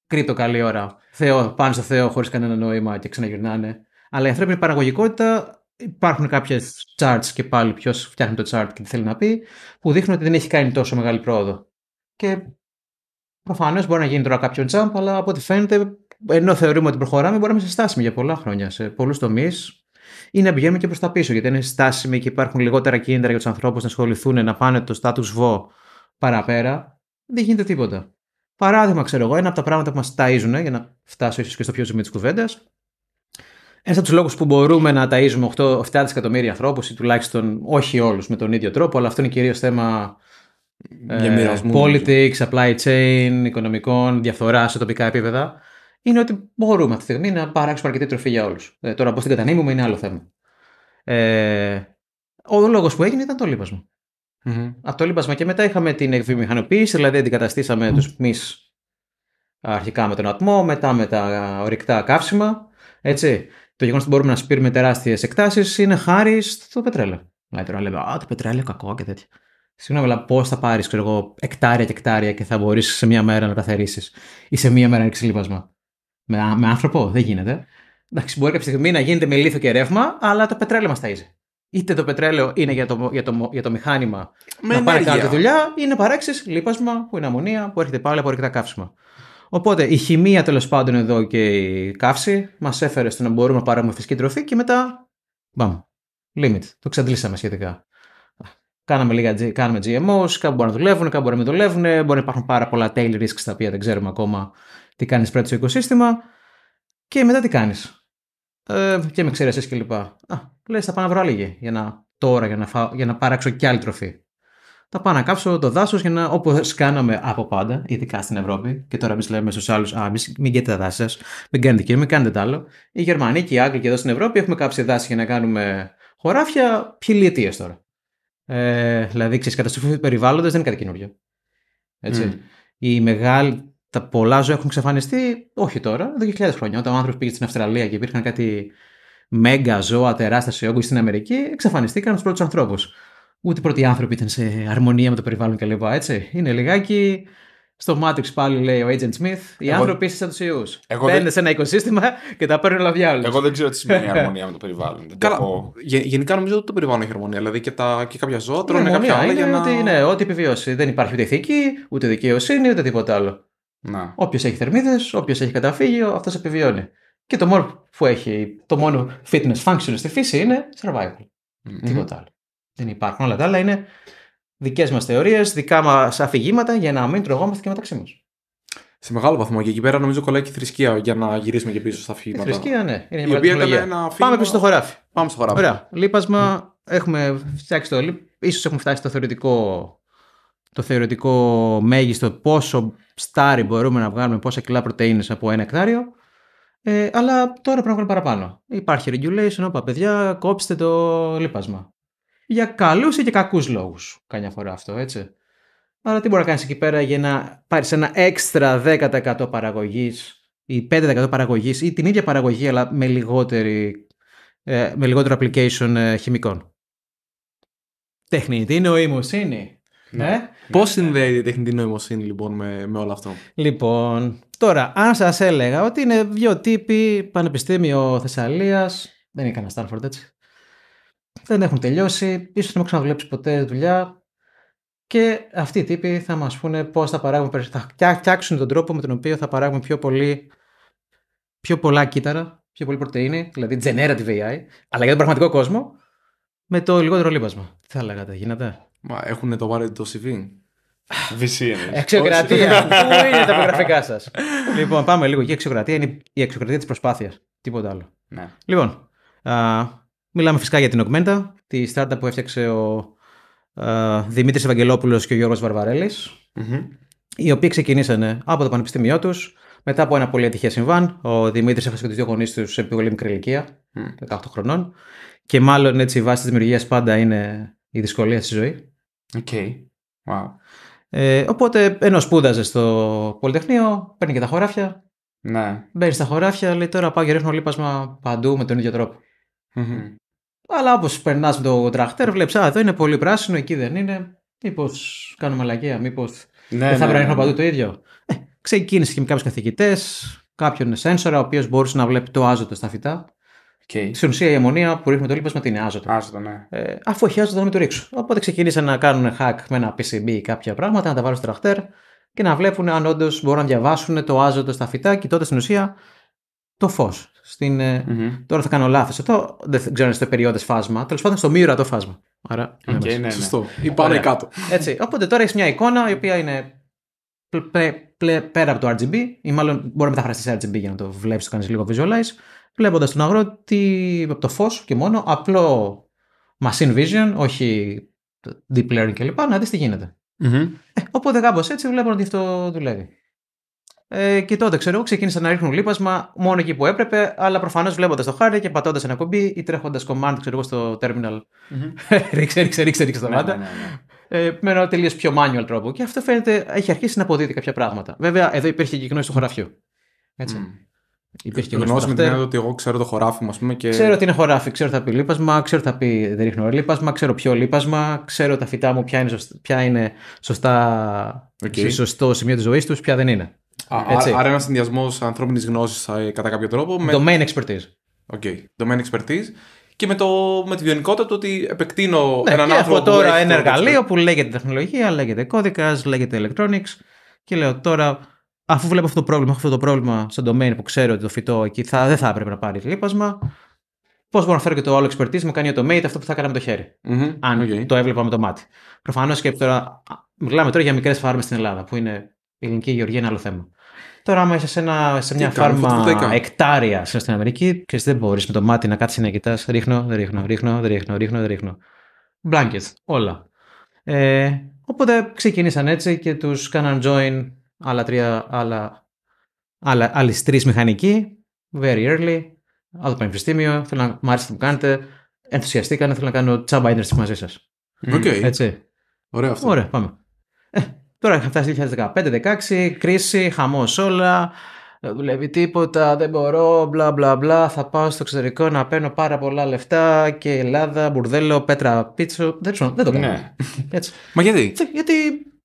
κρύπτο καλή ώρα. Θεό, πάνω στο Θεό χωρίς κανένα νόημα και ξαναγυρνάνε. Αλλά η ανθρώπινη παραγωγικότητα Υπάρχουν κάποιες charts και πάλι ποιος φτιάχνει το chart και τι θέλει να πει, που δείχνουν ότι δεν έχει κάνει τόσο μεγάλη πρόοδο. Και προφανώς μπορεί να γίνει τώρα κάποιο jump, αλλά από ό,τι φαίνεται, ενώ θεωρούμε ότι προχωράμε, μπορεί να είμαστε στάσιμοι για πολλά χρόνια σε πολλούς τομείς ή να πηγαίνουμε και προς τα πίσω, γιατί είναι στάσιμοι και υπάρχουν λιγότερα κίνητρα για τους ανθρώπους να ασχοληθούν, να πάνε το status quo παραπέρα. Δεν γίνεται τίποτα. Παράδειγμα, ξέρω εγώ, ένα από τα πράγματα που μας ταζουν, για να φτάσω ίσως και στο πιο ζημί της κουβέντας ένας από τους λόγους που μπορούμε να ταΐζουμε 8, 7 δισεκατομμύρια ανθρώπους ή τουλάχιστον όχι όλους με τον ίδιο τρόπο, αλλά αυτό είναι κυρίως θέμα ε, politics, supply chain, οικονομικών, διαφθορά σε τοπικά επίπεδα, είναι ότι μπορούμε αυτή τη στιγμή να παράξουμε αρκετή τροφή για όλους. Ε, τώρα, πώς την κατανείμουμε είναι άλλο θέμα. Ε, ο λόγος που έγινε ήταν το λίπασμα. Mm-hmm. Από το λίπασμα και μετά είχαμε την εκβιομηχανοποίηση, δηλαδή αντικαταστήσαμε τους πμη αρχικά με τον ατμό, μετά με τα ορυκτά καύσιμα. Έτσι το γεγονός ότι μπορούμε να σπείρουμε τεράστιες εκτάσεις είναι χάρη στο πετρέλαιο. Δηλαδή τώρα λέμε, Α, το πετρέλαιο κακό και τέτοια. Συγγνώμη, αλλά πώς θα πάρεις, ξέρω εγώ, εκτάρια και εκτάρια και θα μπορείς σε μία μέρα να καθαρίσει ή σε μία μέρα να λίπασμα. Με, με άνθρωπο δεν γίνεται. Εντάξει, μπορεί κάποια στιγμή να γίνεται με λίθο και ρεύμα, αλλά το πετρέλαιο μας ταζει. Είτε το πετρέλαιο είναι για το, για το, για το μηχάνημα με να πάρει καλά δουλειά, είναι παράξεις λίπασμα που είναι αμμονία, που έρχεται πάλι από αρκετά καύσιμα. Οπότε η χημεία τέλος πάντων εδώ και η καύση μας έφερε στο να μπορούμε να πάρουμε φυσική τροφή και μετά. Μπαμ. Limit. Το ξαντλήσαμε σχετικά. Κάναμε λίγα κάναμε GMOs, κάπου μπορεί να δουλεύουν, κάπου μπορεί να μην δουλεύουν, μπορεί να υπάρχουν πάρα πολλά tail risks τα οποία δεν ξέρουμε ακόμα τι κάνει πρέπει στο οικοσύστημα. Και μετά τι κάνεις. Ε, και με ξέρει εσύ κλπ. Α, λες, θα πάω να βρω άλλη για να, τώρα για να, για να παράξω κι άλλη τροφή θα πάω να κάψω το δάσος για να, όπως κάναμε από πάντα, ειδικά στην Ευρώπη, και τώρα εμείς λέμε στους άλλους: Α, μην καίτε τα δάση σας, μην κάνετε και μην κάνετε άλλο. Οι Γερμανοί και οι Άγγλοι και εδώ στην Ευρώπη έχουμε κάψει δάση για να κάνουμε χωράφια χιλιετίε τώρα. Ε, δηλαδή, ξέρεις, καταστροφή περιβάλλοντα δεν είναι κάτι καινούριο. Έτσι. Mm. Οι μεγάλοι, τα πολλά ζώα έχουν εξαφανιστεί, όχι τώρα, εδώ και χιλιάδες χρόνια. Όταν ο άνθρωπος πήγε στην Αυστραλία και υπήρχαν κάτι μέγα ζώα τεράστια σε όγκου στην Αμερική, εξαφανιστήκαν στους πρώτους ανθρώπους ούτε πρώτοι άνθρωποι ήταν σε αρμονία με το περιβάλλον και κλπ. Έτσι. Είναι λιγάκι. Στο Matrix πάλι λέει ο Agent Smith, οι Εγώ... άνθρωποι είσαι σαν τους ιούς. Μπαίνουν δεν... σε ένα οικοσύστημα και τα παίρνουν όλα διάλογα. Εγώ δεν ξέρω τι σημαίνει αρμονία με το περιβάλλον. δεν Καλά. γενικά νομίζω ότι το περιβάλλον έχει αρμονία. Δηλαδή και, τα, και κάποια ζώα τρώνε ναι, κάποια άλλα. Είναι για να... ότι, ναι, ό,τι επιβιώσει. Δεν υπάρχει ούτε ηθική, ούτε δικαιοσύνη, ούτε τίποτα άλλο. Όποιος έχει θερμίδες, όποιος έχει καταφύγιο, αυτός επιβιώνει. Και το μόνο που έχει, το μόνο fitness function στη φύση είναι survival. Mm-hmm. Τίποτα άλλο δεν υπάρχουν όλα τα άλλα, είναι δικές μας θεωρίες, δικά μας αφηγήματα για να μην τρογόμαστε και μεταξύ μας. Σε μεγάλο βαθμό και εκεί πέρα νομίζω κολλάει και η θρησκεία για να γυρίσουμε και πίσω στα αφηγήματα. Η θρησκεία, ναι. Είναι η οποία ένα αφήγημα... Πάμε πίσω στο χωράφι. Πάμε στο χωράφι. Ωραία. Λείπασμα. Έχουμε φτιάξει το. ίσως έχουμε φτάσει στο θεωρητικό το θεωρητικό μέγιστο πόσο στάρι μπορούμε να βγάλουμε, πόσα κιλά πρωτενε από ένα εκτάριο. Ε, αλλά τώρα πρέπει να βγάλουμε παραπάνω. Υπάρχει regulation, όπα παιδιά, κόψτε το λίπασμα για καλούς ή και κακούς λόγους καμιά φορά αυτό, έτσι. Άρα τι μπορεί να κάνεις εκεί πέρα για να πάρεις ένα έξτρα 10% παραγωγής ή 5% παραγωγής ή την ίδια παραγωγή αλλά με, λιγότερη, ε, με λιγότερο application ε, χημικών. Τεχνητή νοημοσύνη. Ναι. ναι. Ε? Πώς συνδέεται η τεχνητή νοημοσύνη λοιπόν με, με όλο αυτό. Λοιπόν, τώρα, αν σας έλεγα ότι είναι δύο τύποι Πανεπιστήμιο Θεσσαλίας. Δεν είναι κανένα Στάνφορντ έτσι δεν έχουν τελειώσει, ίσως δεν έχουν ξαναβλέψεις ποτέ δουλειά και αυτοί οι τύποι θα μας πούνε πώς θα παράγουμε θα φτιάξουν τον τρόπο με τον οποίο θα παράγουμε πιο, πολύ, πιο πολλά κύτταρα, πιο πολύ πρωτεΐνη, δηλαδή generative AI, αλλά για τον πραγματικό κόσμο, με το λιγότερο λίπασμα. Τι θα λέγατε, γίνεται. Μα έχουν το το CV. VCN. Εξοκρατία. Πού είναι τα γραφικά σας. λοιπόν, πάμε λίγο για εξιοκρατία Είναι η εξοκρατία της προσπάθειας. Τίποτα άλλο. Ναι. Λοιπόν, Μιλάμε φυσικά για την Augmenta, τη startup που έφτιαξε ο ε, Δημήτρης Ευαγγελόπουλος και ο Γιώργος Βαρβαρέλης, mm-hmm. οι οποίοι ξεκινήσανε από το πανεπιστήμιό τους, μετά από ένα πολύ ατυχές συμβάν. Ο Δημήτρης έχασε και τους δύο γονείς τους σε πολύ μικρή ηλικία, mm. 18 χρονών. Και μάλλον έτσι η βάση της δημιουργίας πάντα είναι η δυσκολία στη ζωή. Οκ. Okay. Wow. Ε, οπότε ενώ σπούδαζε στο Πολυτεχνείο, παίρνει και τα χωράφια. Ναι. Μπαίνει στα χωράφια, λέει τώρα πάω και ρίχνω λίπασμα παντού με τον ίδιο τρόπο. Mm-hmm. Αλλά όπως περνάς με το τραχτέρ, βλέπεις, Α, εδώ είναι πολύ πράσινο, εκεί δεν είναι. Μήπως κάνουμε λακεία, μήπως. Ναι, δεν θα πρέπει ναι, να ναι. παντού το ίδιο. Ε, ξεκίνησε και με κάποιους καθηγητές, κάποιον σένσορα, ο οποίος μπορούσε να βλέπει το άζωτο στα φυτά. Okay. Στην ουσία η αιμονία που ρίχνουμε το λίπασμα την είναι άζωτο. άζωτο ναι. ε, αφού έχει άζωτο, να μην το ρίξω. Οπότε ξεκίνησαν να κάνουν hack με ένα PCB ή κάποια πράγματα, να τα βάλουν στο τραχτέρ και να βλέπουν αν όντως μπορούν να διαβάσουν το άζωτο στα φυτά, τότε στην ουσία το φως. Στην, ε, Τώρα θα κάνω λάθος. Εδώ δεν ξέρω αν στο περιόδε φάσμα. Τέλος πάντων, στο μύρο το φάσμα. Άρα. Ναι ναι, ναι, ναι, Σωστό. Ή πάνω ή κάτω. Έτσι. Οπότε τώρα έχεις μια εικόνα η οποία είναι πέρα από το RGB, ή μάλλον μπορεί να μεταφραστεί σε RGB για να το βλέπεις, το κάνεις λίγο visualize. Βλέποντας τον αγρότη από το φως και μόνο, απλό machine vision, όχι deep learning κλπ. Να δεις τι γινεται Ε, οπότε κάπως έτσι βλέπω ότι αυτό δουλεύει. Ε, και τότε, ξέρω εγώ, ξεκίνησα να ρίχνουν λίπασμα μόνο εκεί που έπρεπε, αλλά προφανώς βλέποντας το χάρτη και πατώντας ένα κουμπί ή τρέχοντας command, ξέρω εγώ, στο terminal. Mm-hmm. ρίξε, ρίξε, ρίξε, ρίξε τα ναι, ναι, ναι, ε, με ένα τελείως πιο manual τρόπο. Και αυτό φαίνεται έχει αρχίσει να αποδίδει κάποια πράγματα. Βέβαια, εδώ υπήρχε και γνώση του χωραφιού. Έτσι. Mm. Υπήρχε και γνώση με την έννοια ότι εγώ ξέρω το χωράφι μου, ας πούμε. Και... Ξέρω τι είναι χωράφι, ξέρω θα πει λίπασμα, ξέρω θα πει δεν ρίχνω λίπασμα, ξέρω ποιο λίπασμα, ξέρω τα φυτά μου ποια είναι, σωστά, ποια είναι σωστά okay. σωστό σημείο της ζωής τους, ποια δεν είναι. Έτσι. Άρα, ένας συνδυασμός ανθρώπινης γνώσης ε, κατά κάποιο τρόπο. Με... Domain expertise. Okay. Domain expertise. Και με, το, με τη βιονικότητα του ότι επεκτείνω ναι, έναν άνθρωπο. Έχω τώρα ένα εργαλείο που λέγεται τεχνολογία, λέγεται κώδικας, λέγεται electronics. Και λέω τώρα, αφού βλέπω αυτό το πρόβλημα, αυτό το πρόβλημα στο domain που ξέρω ότι το φυτό εκεί θα, δεν θα έπρεπε να πάρει λίπασμα. Πώς μπορώ να φέρω και το άλλο expertise, μου κάνει το automate αυτό που θα έκανα με το χέρι. Mm-hmm. Αν okay. το έβλεπα με το μάτι. Προφανώς και τώρα. Μιλάμε τώρα για μικρές φάρμες στην Ελλάδα, που είναι η ελληνική γεωργία είναι άλλο θέμα. Τώρα, άμα είσαι σε, ένα, σε μια φάρμα εκτάρια στην Αμερική και δεν μπορείς με το μάτι να κάτσεις να κοιτάς, ρίχνω, δεν ρίχνω, ρίχνω, δεν ρίχνω, ρίχνω, δεν ρίχνω. Blankets, όλα. Ε, οπότε ξεκίνησαν έτσι και τους κάναν join άλλα τρία, άλλα, άλλα, άλλες τρεις μηχανικοί, very early, από το πανεπιστήμιο. Θέλω να μ' άρεσε να κάνετε. Ενθουσιαστήκανε, θέλω να κάνω τσάμπα ίντερνετ μαζί σας. Okay. Έτσι. Ωραία αυτό. Ωραία, πάμε. Τώρα είχα φτάσει 2015-16, κρίση, χαμός όλα. Δεν δουλεύει τίποτα, δεν μπορώ, μπλα μπλα μπλα. Θα πάω στο εξωτερικό να παίρνω πάρα πολλά λεφτά και Ελλάδα, μπουρδέλο, πέτρα, πίτσο. Δεν ξέρω, δεν το κάνω. Ναι. Μα γιατί? Γιατί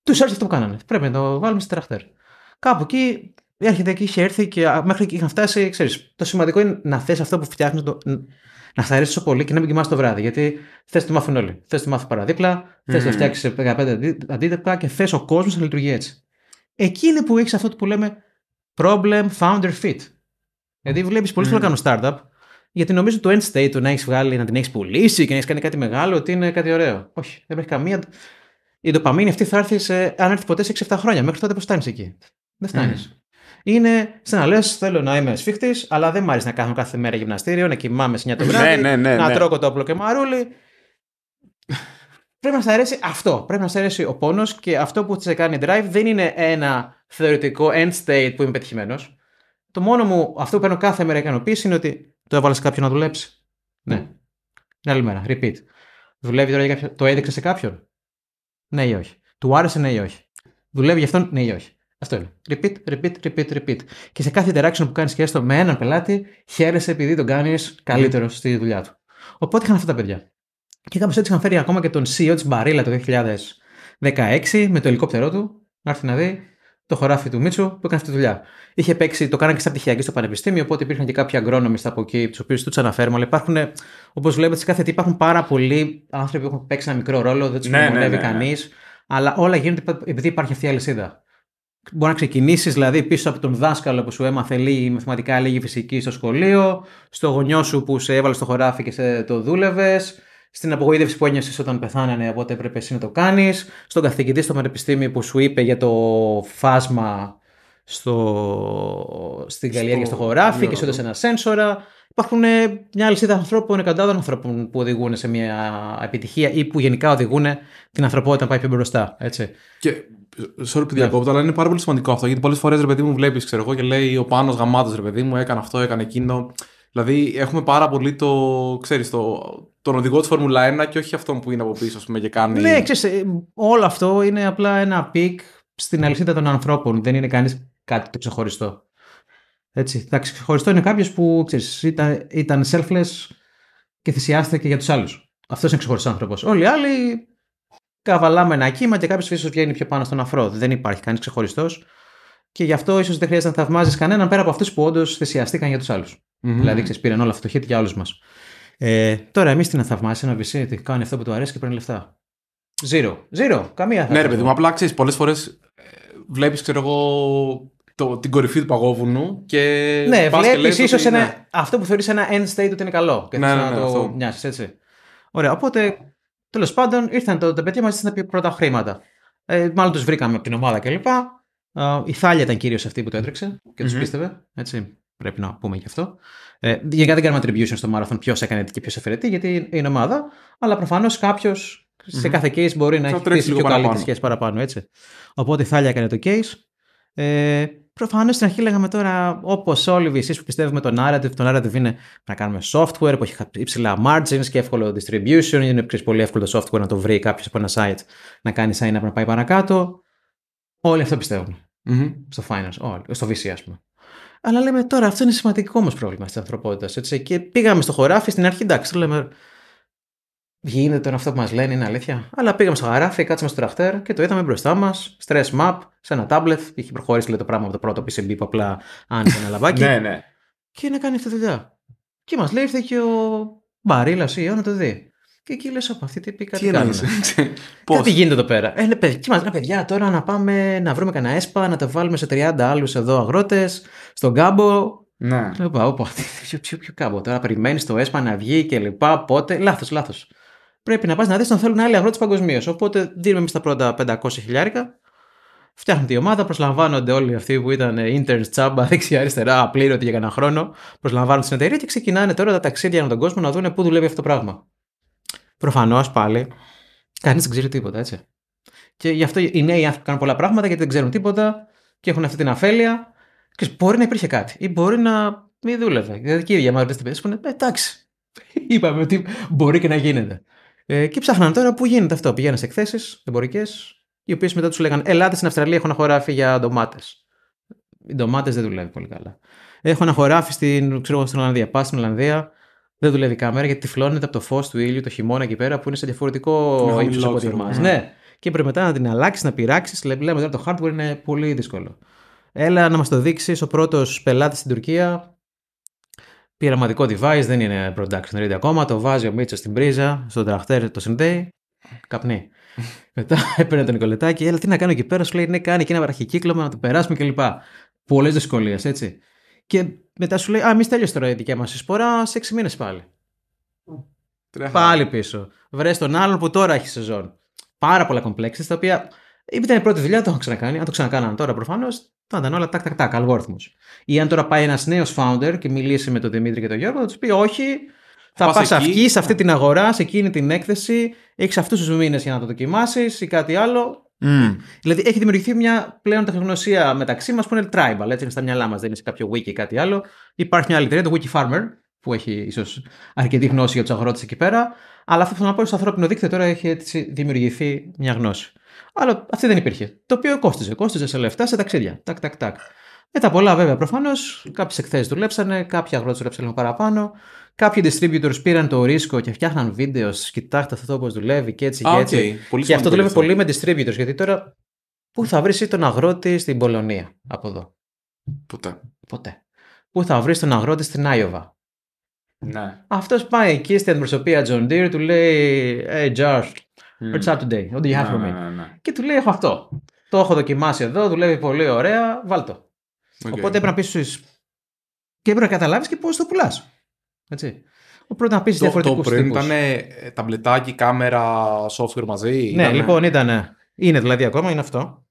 του άρεσε αυτό που κάνανε. Πρέπει να το βάλουμε στη τραχτέρ. Κάπου εκεί έρχεται και είχε έρθει και μέχρι εκεί είχαν φτάσει, ξέρεις, Το σημαντικό είναι να θες αυτό που φτιάχνεις, να σ' αρέσει πολύ και να μην κοιμάσαι το βράδυ. Γιατί θες το μάθουν όλοι. Θες το μάθουν παραδίπλα, θες να φτιάξει 15 αντίτεπτα και θες ο κόσμος να λειτουργεί έτσι. Εκεί είναι που έχεις αυτό που λέμε problem founder fit. Γιατί βλέπει πολύ mm. να κάνουν startup, γιατί νομίζω το end state του να έχεις βγάλει, να την έχεις πουλήσει και να έχεις κάνει κάτι μεγάλο, ότι είναι κάτι ωραίο. Όχι, δεν υπάρχει καμία. Η ντοπαμίνη αυτή θα έρθει, σε, αν έρθει ποτέ, σε 6-7 χρόνια. Μέχρι τότε πώς φτάνει εκεί. Δεν φτάνεις είναι σαν να λες: Θέλω να είμαι σφίχτης, αλλά δεν μ' αρέσει να κάνω κάθε μέρα γυμναστήριο, να κοιμάμαι σε 9 το βράδυ, ναι, ναι, να ναι. τρώω το όπλο και μαρούλι. πρέπει να σα αρέσει αυτό. Πρέπει να σα αρέσει ο πόνος και αυτό που σε κάνει drive δεν είναι ένα θεωρητικό end state που είμαι πετυχημένος. Το μόνο μου αυτό που παίρνω κάθε μέρα ικανοποίηση είναι ότι το έβαλες κάποιον να δουλέψει. Ναι. Την άλλη μέρα. Repeat. Δουλεύει τώρα για κάποιον. Το έδειξε σε κάποιον. Ναι ή όχι. Του άρεσε ναι ή όχι. Δουλεύει για αυτόν ναι ή όχι. Αυτό είναι. Repeat, repeat, repeat, repeat. Και σε κάθε interaction που κάνει και έστω με έναν πελάτη, χαίρεσαι επειδή τον κάνεις καλύτερο ναι. στη δουλειά του. Οπότε είχαν αυτά τα παιδιά. Και κάπως έτσι είχαν φέρει ακόμα και τον CEO της Μπαρίλα το 2016 με το ελικόπτερό του να έρθει να δει το χωράφι του Μίτσου που έκανε αυτή τη δουλειά. Είχε παίξει, το κάνανε και στα πτυχιακή στο πανεπιστήμιο, οπότε υπήρχαν και κάποιοι αγκρόνομοι από εκεί, τους οποίους τους αναφέρουμε. Αλλά όπως βλέπετε, σε κάθε τι υπάρχουν πάρα πολλοί άνθρωποι που έχουν παίξει ένα μικρό ρόλο, δεν τους ναι, ναι, ναι κανείς. Αλλά όλα γίνονται επειδή υπάρχει αυτή η αλυσίδα. Μπορεί να ξεκινήσεις δηλαδή πίσω από τον δάσκαλο που σου έμαθε λίγη μαθηματικά, λίγη φυσική στο σχολείο, στο γονιό σου που σε έβαλε στο χωράφι και σε το δούλευες, στην απογοήτευση που ένιωσες όταν πεθάνανε, οπότε έπρεπε εσύ να το κάνεις, στον καθηγητή στο πανεπιστήμιο που σου είπε για το φάσμα στο... στην καλλιέργεια στο, στο χωράφι και σου έδωσε ένα σένσορα. Υπάρχουν ε, μια αλυσίδα ανθρώπων, εκατάδων ανθρώπων που οδηγούν σε μια επιτυχία ή που γενικά οδηγούν την ανθρωπότητα να πάει πιο μπροστά. Έτσι. Και Sorry που διακόπτω, αλλά είναι πάρα πολύ σημαντικό αυτό. Γιατί πολλές φορές ρε παιδί μου βλέπεις, ξέρω εγώ, και λέει ο πάνω γαμάτος ρε παιδί μου, έκανε αυτό, έκανε εκείνο. Δηλαδή έχουμε πάρα πολύ το, ξέρεις, το, τον οδηγό της Φόρμουλα 1 και όχι αυτόν που είναι από πίσω ας πούμε, και κάνει. Ναι, ε, όλο αυτό είναι απλά ένα πικ στην αλυσίδα των ανθρώπων. Δεν είναι κανείς κάτι το ξεχωριστό. Έτσι. Τα ξεχωριστό είναι κάποιος που ξέρεις, ήταν, ήταν selfless και θυσιάστηκε για τους άλλους. Αυτός είναι ξεχωριστός άνθρωπος. Όλοι οι άλλοι καβαλάμε ένα κύμα και κάποιος ίσω βγαίνει πιο πάνω στον αφρό. Δεν υπάρχει κανείς ξεχωριστός. Και γι' αυτό ίσως δεν χρειάζεται να θαυμάζεις κανέναν πέρα από αυτούς που όντως θυσιαστήκαν για τους άλλους. Mm-hmm. Δηλαδή, ξέρεις, πήραν όλα αυτό το για όλους μας. Ε, τώρα, εμείς τι να θαυμάσει, ένα βυσί, τι κάνει αυτό που του αρέσει και παίρνει λεφτά. Ζήρο. Ζήρο. Καμία. Ναι, ρε παιδί μου, απλά ξέρεις, πολλές φορές ε, βλέπεις, ξέρω εγώ, το, την κορυφή του παγόβουνου και. Ναι, βλέπει ίσω ναι. αυτό που θεωρείς ένα end state ότι είναι καλό. Και ναι, ναι, να ναι, το μοιάσει, έτσι. Ωραία, οπότε Τέλος πάντων, ήρθαν τα, τα παιδιά μας να πει πρώτα χρήματα. Ε, μάλλον τους βρήκαμε από την ομάδα κλπ. Ε, η Θάλια ήταν κυρίως αυτή που το έτρεξε και τους mm πίστευε. Έτσι, πρέπει να πούμε γι' αυτό. Ε, γενικά δεν κάνουμε attribution στο marathon ποιος έκανε και ποιος αφαιρετεί, γιατί είναι ομάδα. Αλλά προφανώς σε κάθε case μπορεί να έχει πιο καλή τη σχέση παραπάνω. Έτσι. Οπότε η Θάλια έκανε το case. Ε, Προφανώς στην αρχή λέγαμε τώρα, όπως όλοι εσείς που πιστεύουμε το narrative, το narrative είναι να κάνουμε software που έχει υψηλά margins και εύκολο distribution. Είναι ξέρεις, πολύ εύκολο το software να το βρει κάποιος από ένα site να κάνει sign up να πάει παρακάτω. Όλοι αυτό πιστεύουν. Mm-hmm. Στο finance, όλοι, στο VC, ας πούμε. Αλλά λέμε τώρα, αυτό είναι σημαντικό όμως πρόβλημα τη ανθρωπότητα. Και πήγαμε στο χωράφι στην αρχή, εντάξει, λέμε, γίνεται τώρα αυτό που μας λένε, είναι αλήθεια. Αλλά πήγαμε στο γαράφι, κάτσαμε στο τραχτέρ και το είδαμε μπροστά μας. Stress map, σε ένα tablet, Είχε προχωρήσει λέει, το πράγμα από το πρώτο PCB που απλά άνοιξε ένα λαμπάκι. ναι, ναι. Και να κάνει αυτή τη δουλειά. Και μας λέει, ήρθε και ο Μπαρίλας ή να το δει. Και εκεί λες από αυτή τι κάτι Πώ. τι γίνεται εδώ πέρα. Ε, παιδιά, και μας λένε, παιδιά, τώρα να πάμε να βρούμε κανένα ΕΣΠΑ, να το βάλουμε σε 30 άλλους εδώ αγρότες, στον κάμπο, ναι. Λέω, πάω, κάμπο. Τώρα περιμένεις το ΕΣΠΑ να βγει και λοιπά. Πότε. Λάθος, λάθος πρέπει να πας να δεις αν θέλουν άλλοι αγρότες παγκοσμίως. Οπότε δίνουμε εμείς τα πρώτα 500 χιλιάρικα. Φτιάχνουν τη ομάδα, προσλαμβάνονται όλοι αυτοί που ήταν interns τσάμπα δεξιά-αριστερά, απλήρωτοι για κανένα χρόνο. Προσλαμβάνονται στην εταιρεία και ξεκινάνε τώρα τα ταξίδια με τον κόσμο να δουν πού δουλεύει αυτό το πράγμα. Προφανώς πάλι κανείς δεν ξέρει τίποτα, έτσι. Και γι' αυτό οι νέοι άνθρωποι κάνουν πολλά πράγματα γιατί δεν ξέρουν τίποτα και έχουν αυτή την αφέλεια. Και μπορεί να υπήρχε κάτι ή μπορεί να μην δούλευε. Δηλαδή και οι ίδιοι, στην Εντάξει, είπαμε ότι μπορεί και να γίνεται. Ε, και ψάχναν τώρα πού γίνεται αυτό. Πηγαίνανε σε εκθέσεις εμπορικές, οι οποίες μετά τους λέγανε Ελάτε στην Αυστραλία, έχω ένα χωράφι για ντομάτες. Οι ντομάτες δεν δουλεύει πολύ καλά. Έχω ένα χωράφι στην, ξέρω, στην Ολλανδία. Πας στην Ολλανδία, δεν δουλεύει η κάμερα γιατί τυφλώνεται από το φως του ήλιου το χειμώνα εκεί πέρα που είναι σε διαφορετικό ύψος από ό,τι εμά. Ναι. Και πρέπει μετά να την αλλάξεις, να πειράξεις. Λέμε τώρα το hardware είναι πολύ δύσκολο. Έλα να μας το δείξεις ο πρώτος πελάτης στην Τουρκία πειραματικό device, δεν είναι production ready ακόμα. Το βάζει ο Μίτσος στην πρίζα, στο τραχτέρ το συνδέει. Καπνί. Μετά έπαιρνε τον Νικολετάκη, έλα τι να κάνω εκεί πέρα, σου λέει ναι, κάνει και ένα βραχικύκλωμα να το περάσουμε κλπ. Πολλές δυσκολίες, έτσι. Και μετά σου λέει, Α, εμεί τέλειωσε τώρα η δικιά μας σπορά σε 6 μήνες πάλι. Τρέχα. Πάλι πίσω. Βρες τον άλλον που τώρα έχει σεζόν. Πάρα πολλά κομπλέξει τα οποία ήταν η πρώτη δουλειά, το έχω ξανακάνει. Αν το ξανακάνανε τώρα προφανώς, θα ήταν όλα τάκ-τάκ-τάκ, αλγόριθμος. Ή αν τώρα πάει ένας νέος founder και μιλήσει με τον Δημήτρη και τον Γιώργο, θα τους πει όχι, θα πας εκεί, σε αυτή ναι. την αγορά, σε εκείνη την έκθεση, έχεις αυτούς τους μήνες για να το δοκιμάσεις ή κάτι άλλο. Mm. Δηλαδή έχει δημιουργηθεί μια πλέον τεχνογνωσία μεταξύ μας που είναι tribal, έτσι είναι στα μυαλά μας, δεν είναι σε κάποιο wiki ή κάτι άλλο. Υπάρχει μια άλλη εταιρεία, το Wiki Farmer, που έχει ίσως αρκετή γνώση για τους αγρότες εκεί πέρα. Αλλά αυτό που θέλω να πω στο ανθρώπινο δίκτυο τώρα έχει έτσι δημιουργηθεί μια γνώση. Αλλά αυτή δεν υπήρχε. Το οποίο κόστιζε. Κόστιζε σε λεφτά, σε ταξίδια. Τάκ, τάκ, τάκ. Μετά πολλά, βέβαια, προφανώς. Κάποιες εκθέσεις δουλέψανε, κάποιοι αγρότες δουλέψανε λίγο παραπάνω. Κάποιοι distributors πήραν το ρίσκο και φτιάχναν βίντεος. Κοιτάξτε αυτό όπω δουλεύει και έτσι και έτσι. Okay. και αυτό δουλεύει πολύ με distributors, γιατί τώρα πού θα βρεις τον αγρότη στην Πολωνία από εδώ. Ποτέ. Ποτέ. Πού θα βρεις τον αγρότη στην Άιωβα. Ναι. Αυτός πάει εκεί στην αντιπροσωπεία John Deere, του λέει: Hey, Mm. It's up to What do you have for me. Και του λέει: Έχω αυτό. Το έχω δοκιμάσει εδώ, δουλεύει πολύ ωραία, βάλτο. Okay. Οπότε έπρεπε να πεις Και έπρεπε να καταλάβεις και πώς το πουλάς. Έτσι. Πρώτα να πεις διαφορετικό Το, το πριν ήταν ε, ταμπλετάκι, κάμερα, software μαζί. Ναι, λοιπόν ήταν. Είναι δηλαδή ακόμα, είναι αυτό.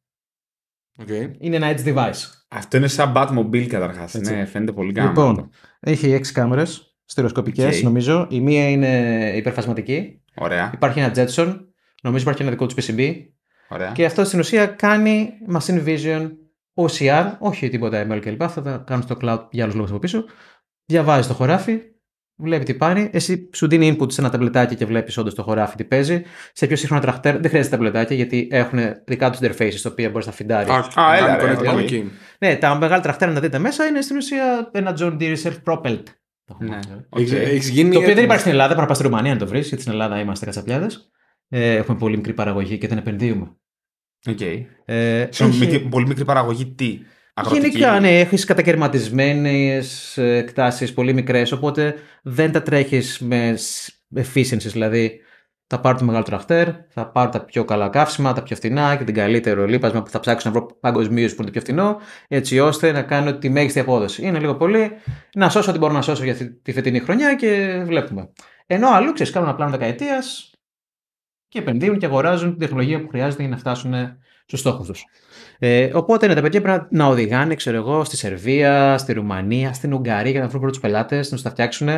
Okay. Είναι ένα edge device. Αυτό είναι σαν Batmobile καταρχάς. Ναι, φαίνεται πολύ καλό. Λοιπόν, έχει έξι κάμερες, στερεοσκοπικές okay. νομίζω. Η μία είναι υπερφασματική. Ωραία. Υπάρχει ένα Jetson Νομίζω υπάρχει και ένα δικό του PCB. Ωραία. Και αυτό στην ουσία κάνει machine vision OCR, όχι τίποτα ML κλπ. Θα τα κάνουν στο cloud για άλλους λόγους από πίσω. Διαβάζει το χωράφι, βλέπει τι πάρει. Εσύ σου δίνει input σε ένα ταμπλετάκι και βλέπεις όντως το χωράφι τι παίζει. Σε πιο σύγχρονα τραχτέρ δεν χρειάζεται ταμπλετάκια γιατί έχουν δικά τους interfaces τα οποία μπορείς να φιντάρεις. Α, έλα, Ναι, τα μεγάλα τραχτέρ να δείτε μέσα είναι στην ουσία ένα John Deere self propelled. Ναι, ναι. Το οποίο δεν υπάρχει στην Ελλάδα, πρέπει να πας στη Ρουμανία να το βρεις, γιατί στην Ελλάδα είμαστε κατσαπιάδε ε, έχουμε πολύ μικρή παραγωγή και δεν επενδύουμε. Okay. Ε, Συγγνώμη, πολύ μικρή παραγωγή τι. Αγροτική. Γενικά, ναι, έχεις κατακαιρματισμένες εκτάσεις πολύ μικρές, οπότε δεν τα τρέχεις με efficiency. Δηλαδή, θα πάρω το μεγάλο τραχτέρ, θα πάρω τα πιο καλά καύσιμα, τα πιο φθηνά και την καλύτερη λίπασμα που θα ψάξω να βρω παγκοσμίως που είναι το πιο φθηνό, έτσι ώστε να κάνω τη μέγιστη απόδοση. Είναι λίγο πολύ να σώσω ό,τι μπορώ να σώσω για τη φετινή χρονιά και βλέπουμε. Ενώ αλλού ξέρεις, κάνω ένα πλάνο δεκαετίας, και επενδύουν και αγοράζουν την τεχνολογία που χρειάζεται για να φτάσουν στους στόχους τους. Ε, οπότε ναι, τα παιδιά πρέπει να οδηγάνε, ξέρω εγώ, στη Σερβία, στη Ρουμανία, στην Ουγγαρία για να βρουν πρώτους πελάτες, να τους τα φτιάξουν.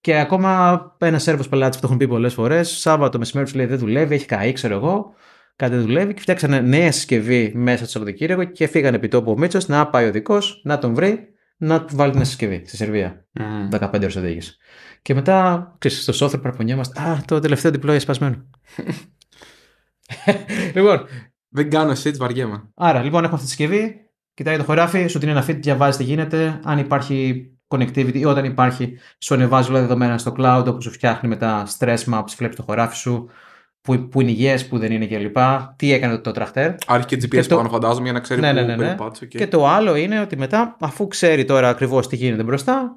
Και ακόμα ένα Σέρβος πελάτη που το έχουν πει πολλές φορές, Σάββατο μεσημέρι τους λέει δεν δουλεύει, έχει καεί, ξέρω εγώ. Κάτι δεν δουλεύει και φτιάξανε νέα συσκευή μέσα στο Σαββατοκύριακο και φύγανε επί τόπου ο Μίτσος να πάει ο δικός, να τον βρει να του βάλει την συσκευή στη Σερβία. Mm. 15 ώρε οδήγηση. Και μετά, ξέρεις, στο software παραπονιόμαστε. Α, το τελευταίο διπλό είναι σπασμένο. λοιπόν. Δεν κάνω έτσι, βαριέμαι. Άρα, λοιπόν, έχουμε αυτή τη συσκευή. Κοιτάει το χωράφι, σου την αναφύγει, διαβάζει τι γίνεται. Αν υπάρχει connectivity ή όταν υπάρχει, σου ανεβάζει όλα δεδομένα στο cloud, όπου σου φτιάχνει μετά stress maps, βλέπεις το χωράφι σου, που, που είναι υγιές, που δεν είναι κλπ. Τι έκανε το τραχτέρ. Άρχισε και GPS πάνω, φαντάζομαι, για να ξέρει ναι, ναι, ναι, ναι. Που okay. Και το άλλο είναι ότι μετά, αφού ξέρει τώρα ακριβώς τι γίνεται μπροστά,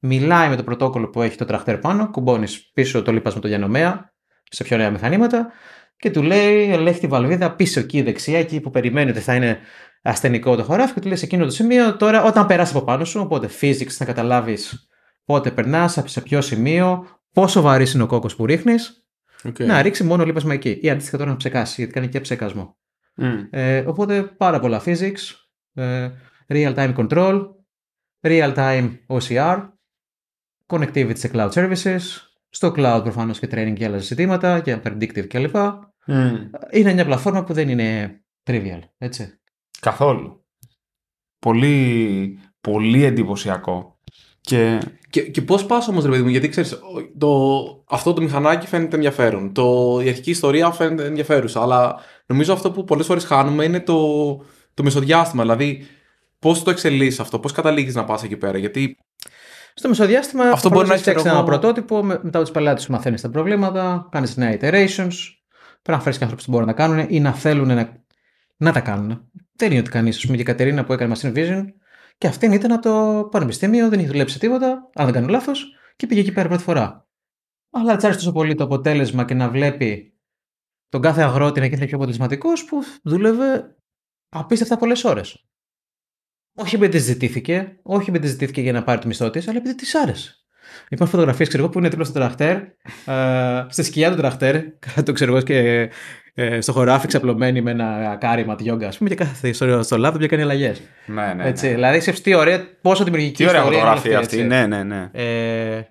μιλάει με το πρωτόκολλο που έχει το τρακτέρ πάνω, κουμπώνεις πίσω το λίπασμα το διανομέα σε πιο νέα μηχανήματα και του λέει, ελέγχει τη βαλβίδα πίσω εκεί δεξιά, εκεί που περιμένει ότι θα είναι ασθενικό το χωράφι και του λέει σε εκείνο το σημείο τώρα όταν περάσει από πάνω σου, οπότε physics να καταλάβεις πότε περνάς, σε ποιο σημείο, πόσο βαρύ είναι ο κόκο που ρίχνεις Okay. Να ρίξει μόνο λίπασμα εκεί. Ή αντίστοιχα τώρα να ψεκάσει, γιατί κάνει και ψεκασμό. Mm. Ε, οπότε πάρα πολλά physics, ε, real time control, real time OCR, connectivity σε cloud services, στο cloud προφανώς και training και άλλα ζητήματα και predictive κλπ. Mm. Είναι μια πλατφόρμα που δεν είναι trivial, έτσι. Καθόλου. Πολύ, πολύ εντυπωσιακό. Και και, και πώς πας όμως, ρε παιδί μου, γιατί ξέρεις, αυτό το μηχανάκι φαίνεται ενδιαφέρον. Το, η αρχική ιστορία φαίνεται ενδιαφέρουσα. Αλλά νομίζω αυτό που πολλές φορές χάνουμε είναι το, το μεσοδιάστημα. Δηλαδή, πώς το εξελίσσεις αυτό, πώς καταλήγεις να πας εκεί πέρα. Γιατί στο μεσοδιάστημα αυτό μπορεί να έχει ένα πρωτότυπο, μετά από τους πελάτες σου μαθαίνεις τα προβλήματα, κάνεις νέα iterations. Πρέπει να φέρεις και ανθρώπου που μπορούν να κάνουν ή να θέλουν να, να τα κάνουν. Δεν είναι ότι κανείς, ας πούμε, η Κατερίνα που έκανε Machine Vision, και αυτήν ήταν από το πανεπιστήμιο, δεν είχε δουλέψει τίποτα, αν δεν κάνω λάθος, και πήγε εκεί πέρα πρώτη φορά. Αλλά άρεσε τόσο πολύ το αποτέλεσμα και να βλέπει τον κάθε αγρότη να γίνεται πιο αποτελεσματικός που δούλευε απίστευτα πολλές ώρες. Όχι επειδή της ζητήθηκε, όχι επειδή της ζητήθηκε για να πάρει το μισθό της, αλλά επειδή της άρεσε. Υπάρχουν φωτογραφίες, ξέρω εγώ, που είναι τίποτα στο τραχτέρ, ε, στη σκιά του τραχτέρ, κάτω, ξέρω εγώ, και ε, στο χωράφι ξαπλωμένη με ένα κάριμα γιόγκα, ας πούμε, και κάθε στο, στο λάθο και κάνει αλλαγές. Ναι, ναι, έτσι, ναι. Δηλαδή, σε αυτή ωραία, πόσο δημιουργική τι ωραία φωτογραφία αυτή. αυτή. Ναι, ναι, ναι. Ε,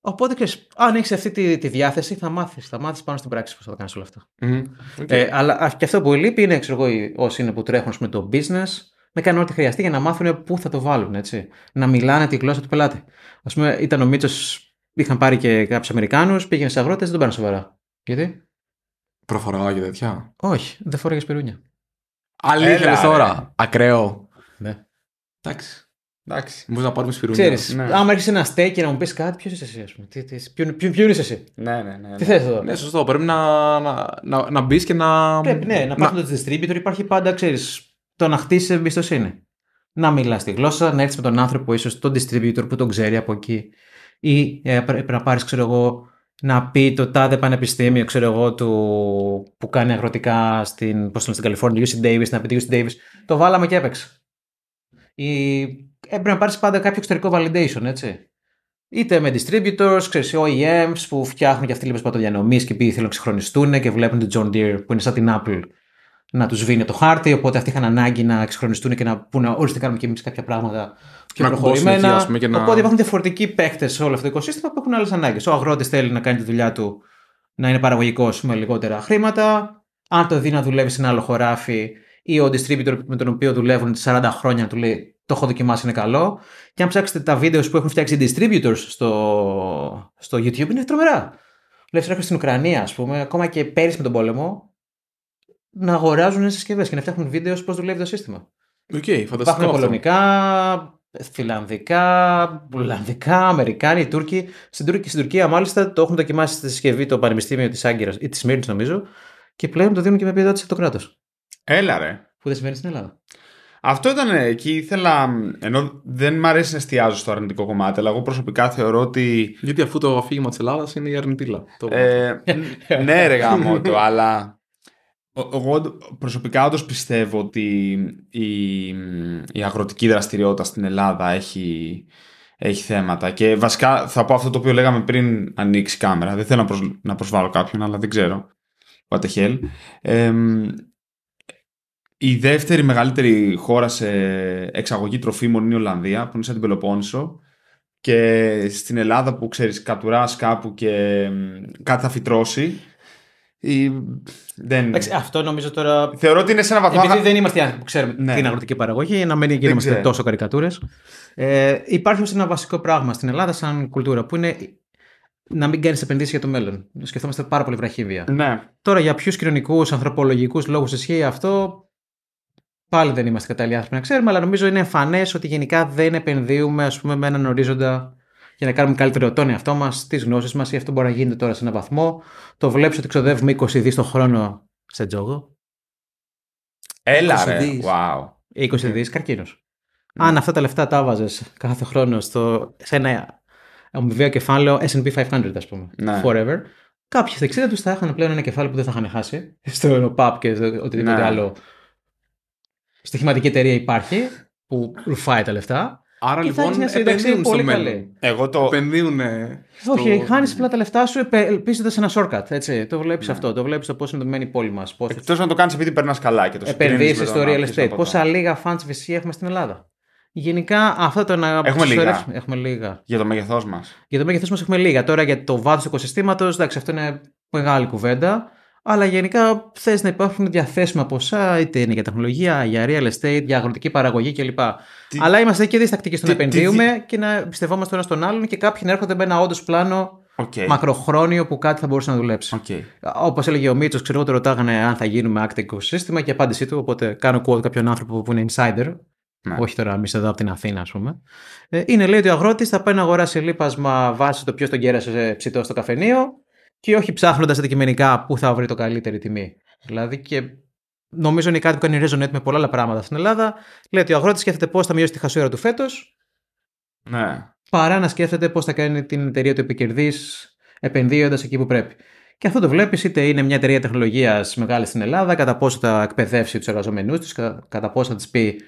οπότε ξέρεις, αν έχεις αυτή τη, τη διάθεση, θα μάθεις. Θα μάθεις πάνω στην πράξη πώς θα το κάνεις όλα αυτά. Mm-hmm. Okay. Ε, αλλά και αυτό που λείπει είναι, ξέρω εγώ, όσοι είναι που τρέχουν με το business, να κάνουν ό,τι χρειαστεί για να μάθουν πού θα το βάλουν. Έτσι. Να μιλάνε τη γλώσσα του πελάτη. Ας πούμε, ήταν ο Μίτσος, είχαν πάρει και κάποιους Αμερικάνους, πήγαινε σε αγρότες, δεν τον πάνε σοβαρά. Γιατί? Προφοράω και τέτοια. Όχι, δεν φοράγε πυρούνια. Αλήθεια τώρα. Ακραίο. Ναι. Εντάξει. Εντάξει. Μπορείς να πάρουμε σπυρούνια. Ξέρεις. Ναι. Άμα έρχεσαι ένα στέκι να μου πεις κάτι, ποιος είσαι εσύ, ας πούμε. ποιο, είσαι εσύ. Ναι, ναι, ναι. ναι. Τι θες εδώ. Ναι, σωστό. Πρέπει να, να, να, να μπεις και να. Πρέπει ναι, να πάρει να... το distributor. Υπάρχει πάντα, ξέρεις, το να χτίσεις εμπιστοσύνη. Να μιλάς τη γλώσσα, να έρθεις με τον άνθρωπο, ίσως τον distributor που τον ξέρει από εκεί. Ή ε, πρέπει να πάρεις, ξέρω εγώ, να πει το τάδε πανεπιστήμιο, ξέρω εγώ, του, που κάνει αγροτικά στην, πώς στην Καλιφόρνια, UC Davis, να πει το UC Davis, το βάλαμε και έπαιξε. Η, έπρεπε να πάρεις πάντα κάποιο εξωτερικό validation, έτσι. Είτε με distributors, ξέρεις, OEMs που φτιάχνουν και αυτοί λίγο σπατοδιανομή και οι θέλουν να ξεχρονιστούν και βλέπουν τον John Deere που είναι σαν την Apple να τους βίνει το χάρτη. Οπότε αυτοί είχαν ανάγκη να ξεχρονιστούν και να πούνε: Ορίστε, κάνουμε και εμείς κάποια πράγματα πιο προχωρημένα. να... Οπότε υπάρχουν διαφορετικοί παίχτε σε όλο αυτό το οικοσύστημα που έχουν άλλες ανάγκες. Ο αγρότης θέλει να κάνει τη δουλειά του να είναι παραγωγικός με λιγότερα χρήματα. Αν το δει να δουλεύει σε ένα άλλο χωράφι ή ο distributor με τον οποίο δουλεύουν 40 χρόνια του λέει το έχω δοκιμάσει είναι καλό. Και αν ψάξετε τα βίντεος που έχουν φτιάξει οι distributors στο, στο YouTube είναι τρομερά. Λες, έρχονται στην Ουκρανία, ας πούμε, ακόμα και πέρυσι με τον πόλεμο, να αγοράζουν συσκευές και να φτιάχνουν βίντεο πώς δουλεύει το σύστημα. Okay, Υπάρχουν πολωνικά, φιλανδικά, ολλανδικά, Αμερικάνοι, Τούρκοι. Στην, Τουρκία, στην Τουρκία, μάλιστα, το έχουν δοκιμάσει στη συσκευή το Πανεπιστήμιο της Άγκυρας ή της Μύρνη, νομίζω. Και πλέον το δίνουν και με επιδότηση από το κράτος. Έλα ρε. Που δεν συμβαίνει στην Ελλάδα. Αυτό ήταν ε, εκεί. Ήθελα. Ενώ δεν μ' αρέσει να εστιάζω στο αρνητικό κομμάτι, αλλά εγώ προσωπικά θεωρώ ότι. Γιατί αφού το αφήγημα της Ελλάδας είναι η αρνητήλα. Ε, ναι, ρε γάμο το, αλλά εγώ προσωπικά όντως πιστεύω ότι η, η αγροτική δραστηριότητα στην Ελλάδα έχει, έχει θέματα. Και βασικά θα πω αυτό το οποίο λέγαμε πριν ανοίξει η κάμερα. Δεν θέλω να, να προσβάλλω κάποιον, αλλά δεν ξέρω. What the hell. η δεύτερη μεγαλύτερη χώρα σε εξαγωγή τροφίμων είναι η Ολλανδία, που είναι σαν την Πελοπόννησο. Και στην Ελλάδα που ξέρεις κατουράς κάπου και κάτι θα φυτρώσει η... Δεν... Εντάξει, αυτό νομίζω τώρα. Θεωρώ ότι είναι σε ένα βαθμό. Επειδή δεν είμαστε άνθρωποι που ξέρουμε ναι. την αγροτική παραγωγή, να μην γίνουμε τόσο καρικατούρες. Ε, υπάρχει όμω ένα βασικό πράγμα στην Ελλάδα, σαν κουλτούρα, που είναι να μην κάνεις επενδύσεις για το μέλλον. Σκεφτόμαστε πάρα πολύ βραχύβια. Ναι. Τώρα, για ποιους κοινωνικούς, ανθρωπολογικούς λόγους ισχύει αυτό, πάλι δεν είμαστε κατάλληλοι άνθρωποι να ξέρουμε, αλλά νομίζω είναι εμφανές ότι γενικά δεν επενδύουμε ας πούμε, με έναν ορίζοντα για να κάνουμε καλύτερο τον εαυτό μας, τις γνώσεις μας, ή αυτό μπορεί να γίνεται τώρα σε έναν βαθμό. Το βλέπεις ότι ξοδεύουμε 20 δις το χρόνο σε τζόγο. Έλα, ρε. Wow. 20 δις καρκίνος. Ναι. Αν αυτά τα λεφτά τα βάζες κάθε χρόνο στο, σε ένα αμοιβαίο κεφάλαιο SP 500, ας πούμε, ναι. forever, κάποιοι στα 60 τους θα είχαν πλέον ένα κεφάλαιο που δεν θα είχαν χάσει στο PAP και οτιδήποτε άλλο. Ναι. άλλο. Στοιχηματική εταιρεία υπάρχει που ρουφάει τα λεφτά Άρα και λοιπόν επενδύουν στο μέλλον. Εγώ το... Επενδύουν. Στο... Όχι, χάνεις απλά τα λεφτά σου ελπίζοντας ένα shortcut. Έτσι. Το βλέπεις ναι. αυτό. Το βλέπεις το πώς είναι μένει η πόλη μας. Εκτό να το κάνεις επειδή περνάς καλά και το Επενδύσει στο real estate. Πόσα λίγα fans VC έχουμε στην Ελλάδα. Γενικά αυτό το να έχουμε λίγα. έχουμε λίγα. Για το μέγεθός μας. Για το μέγεθός μας έχουμε λίγα. Τώρα για το βάθος του οικοσυστήματος, εντάξει, αυτό είναι μεγάλη κουβέντα. Αλλά γενικά θες να υπάρχουν διαθέσιμα ποσά, είτε είναι για τεχνολογία, για real estate, για αγροτική παραγωγή κλπ. Τι... Αλλά είμαστε και διστακτικοί στο τι... να επενδύουμε και να πιστευόμαστε ένα στον άλλον και κάποιοι να έρχονται με ένα όντως πλάνο μακροχρόνιο που κάτι θα μπορούσε να δουλέψει. Okay. Όπως έλεγε ο Μίτσος, ξέρω εγώ, ρωτάγανε αν θα γίνουμε άκτικο σύστημα και η απάντησή του, οπότε κάνω quote κάποιον άνθρωπο που είναι insider. Ναι. Όχι τώρα, εμείς εδώ από την Αθήνα, ας πούμε. Ε, είναι λέει ότι ο αγρότης θα πάει να αγοράσει λίπασμα βάσει το ποιο τον κέρασε ψητό στο καφενείο και όχι ψάχνοντας αντικειμενικά πού θα βρει το καλύτερη τιμή. Δηλαδή και νομίζω είναι κάτι που κάνει ρεζονέτ με πολλά άλλα πράγματα στην Ελλάδα. Λέει ότι ο αγρότης σκέφτεται πώς θα μειώσει τη χασούρα του φέτος. Ναι. Παρά να σκέφτεται πώς θα κάνει την εταιρεία του επικερδής επενδύοντας εκεί που πρέπει. Και αυτό το βλέπεις είτε είναι μια εταιρεία τεχνολογίας μεγάλη στην Ελλάδα, κατά πόσο θα εκπαιδεύσει τους εργαζομενού τη, κατά πόσο θα της πει: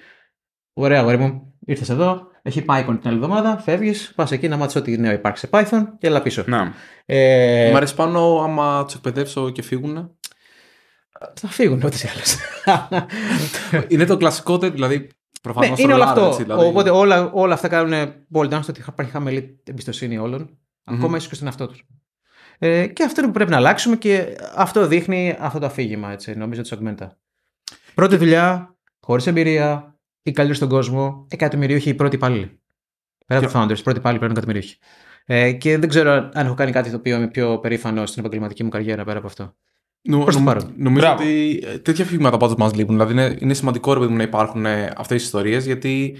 Ωραία, αγόρι μου, Ήρθες εδώ, έχει Python την άλλη εβδομάδα, φεύγεις, πας εκεί να μάθεις ό,τι νέο υπάρχει σε Python και έλα πίσω. Να. Ε... Μ' αρέσει πάνω άμα τους εκπαιδεύσω και φύγουν. Θα φύγουν ό,τι ή είναι το κλασικό δηλαδή προφανώς. Ναι, είναι αυτό. Δηλαδή. Οπότε όλα, όλα αυτά κάνουν πολύ down στο ότι υπάρχει χαμηλή εμπιστοσύνη ακόμα ίσως και στον εαυτό τους. Ε, και αυτό είναι που πρέπει να αλλάξουμε και αυτό δείχνει αυτό το αφήγημα, έτσι, νομίζω, της Augmenta. Πρώτη δουλειά, χωρίς εμπειρία, οι καλύτεροι στον κόσμο, πρώτη οι πρώτοι υπάλληλοι. Πέρα από founders, πρώτοι πάλι πρέπει να εκατομμυρίουχοι. Ε, και δεν ξέρω αν έχω κάνει κάτι το οποίο είμαι πιο περήφανο στην επαγγελματική μου καριέρα πέρα από αυτό. νομίζω ότι τέτοια φήματα πάντως μας λείπουν. Δηλαδή είναι, είναι σημαντικό ρε, να υπάρχουν αυτές οι ιστορίες γιατί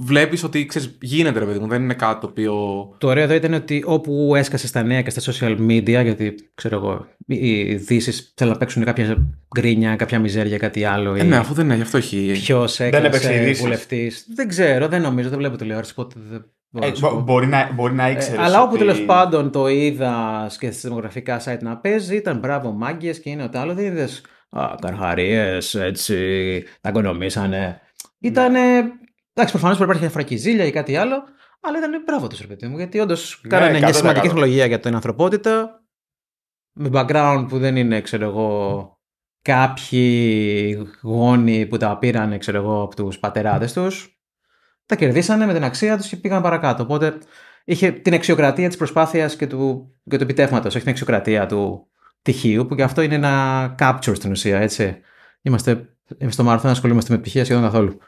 βλέπεις ότι ξέρεις, γίνεται, ρε παιδί μου, δεν είναι κάτι το οποίο. Το ωραίο εδώ ήταν ότι όπου έσκασες στα νέα και στα social media, γιατί ξέρω εγώ, οι ειδήσεις θέλουν να παίξουν κάποια γκρίνια, κάποια μιζέρια, κάτι άλλο. Ε, ναι, ή... ναι, αφού δεν είναι, γι' αυτό έχει. Ποιος έκανε βουλευτής. Δεν ξέρω, δεν νομίζω, δεν βλέπω τηλεόραση. Οπότε δεν... Ε, μπορεί, να, μπορεί να ε, ήξερες. αλλά όπου ότι... τέλος πάντων το είδας και στις δημογραφικά site να παίζει, ήταν μπράβο μάγκες και είναι ότι άλλο δεν είδες. Καρχαρίες, έτσι, τα οικονομήσανε. Ναι. Ήταν Εντάξει, προφανώς πρέπει να υπάρχει φρακή ζήλια ή κάτι άλλο, αλλά ήταν μπράβο τους, ρε παιδί μου, γιατί όντως ναι, κάνανε μια σημαντική τεχνολογία για την ανθρωπότητα. Με background που δεν είναι, ξέρω εγώ, κάποιοι γόνοι που τα πήραν, ξέρω εγώ, από τους πατεράδες τους. Τα κερδίσανε με την αξία τους και πήγαν παρακάτω. Οπότε είχε την αξιοκρατία της προσπάθειας και του, και του επιτεύγματος, όχι την αξιοκρατία του τυχείου, που και αυτό είναι ένα capture στην ουσία, έτσι. Είμαστε, στο να ασχολούμαστε με επιτυχία σχεδόν καθόλου.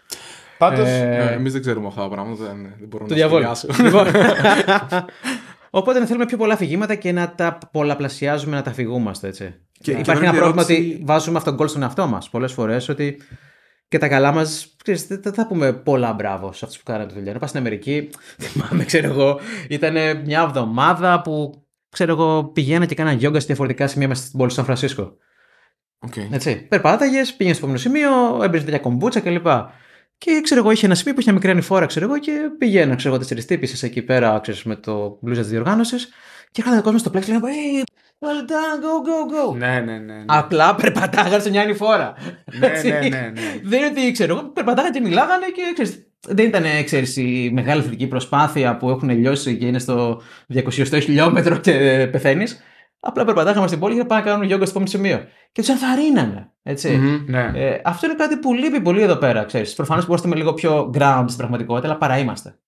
Πάντως. Ε, ναι. Εμείς δεν ξέρουμε αυτά τα πράγματα. Δεν, δεν μπορούμε το να λοιπόν. Οπότε Οπότε θέλουμε πιο πολλά αφηγήματα και να τα πολλαπλασιάζουμε, να τα αφηγούμαστε. Έτσι. Και, Υπάρχει και ένα πρόβλημα ερώτηση... ότι βάζουμε αυτόν τον στον εαυτό μας πολλές φορές. Ότι και τα καλά μας, δεν θα πούμε πολλά μπράβο σε αυτούς που κάνανε τη δουλειά. Να πας στην Αμερική, θυμάμαι, ξέρω εγώ, ήταν μια εβδομάδα που ξέρω εγώ, πηγαίνα και κάνα γιόγκα σε διαφορετικά σημεία μέσα στην πόλη Σαν Φρανσίσκο. Okay. Έτσι. Περπάταγες, πήγαινες στο επόμενο σημείο, έμπαινες μια κομπούτσα κλπ. Και ξέρω εγώ, είχε ένα σημείο που είχε μια μικρή ανηφόρα, ξέρω εγώ, και πηγαίνα, ξέρω εγώ, τέσσερι τύπησε εκεί πέρα, ξέρω με το μπλούζα της διοργάνωσης. Και είχαν κόσμος στο πλέξι και λέγανε, «Ε, well done, go, go, go. Ναι, ναι, ναι. ναι. Απλά περπατάγανε σε μια ανηφόρα. ναι, ναι, ναι, ναι. Δεν είναι ότι ξέρω εγώ, περπατάγανε και μιλάγανε και ξέρεις, δεν ήταν, ξέρεις, η μεγάλη θετική προσπάθεια που έχουν λιώσει και είναι στο 200 χιλιόμετρο και πεθαίνεις. Απλά περπατάγαμε στην πόλη για να πάμε να κάνουμε γιόγκα στο επόμενο σημείο. Και τους ενθαρρύναμε. ναι. ε, αυτό είναι κάτι που λείπει πολύ εδώ πέρα. Προφανώ μπορούμε να λίγο πιο ground στην πραγματικότητα, αλλά παρά είμαστε.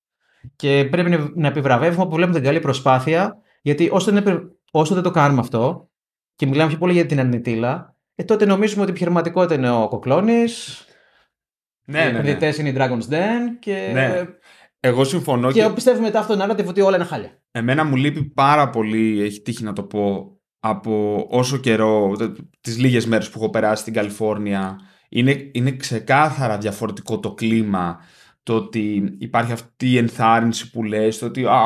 Και πρέπει να επιβραβεύουμε που βλέπουμε την καλή προσπάθεια, γιατί όσο δεν, όσο το κάνουμε αυτό και μιλάμε πιο πολύ για την αρνητήλα, ε, τότε νομίζουμε ότι η επιχειρηματικότητα είναι ο κοκλώνης. Ναι, ναι, οι ναι, είναι οι Dragon's Den και ναι. ε, εγώ συμφωνώ. Και, και... πιστεύω μετά αυτό τον narrative ότι όλα είναι χάλια. Εμένα μου λείπει πάρα πολύ, έχει τύχει να το πω, από όσο καιρό, τις λίγες μέρες που έχω περάσει στην Καλιφόρνια. Είναι, είναι ξεκάθαρα διαφορετικό το κλίμα, το ότι υπάρχει αυτή η ενθάρρυνση που λες, το ότι, α,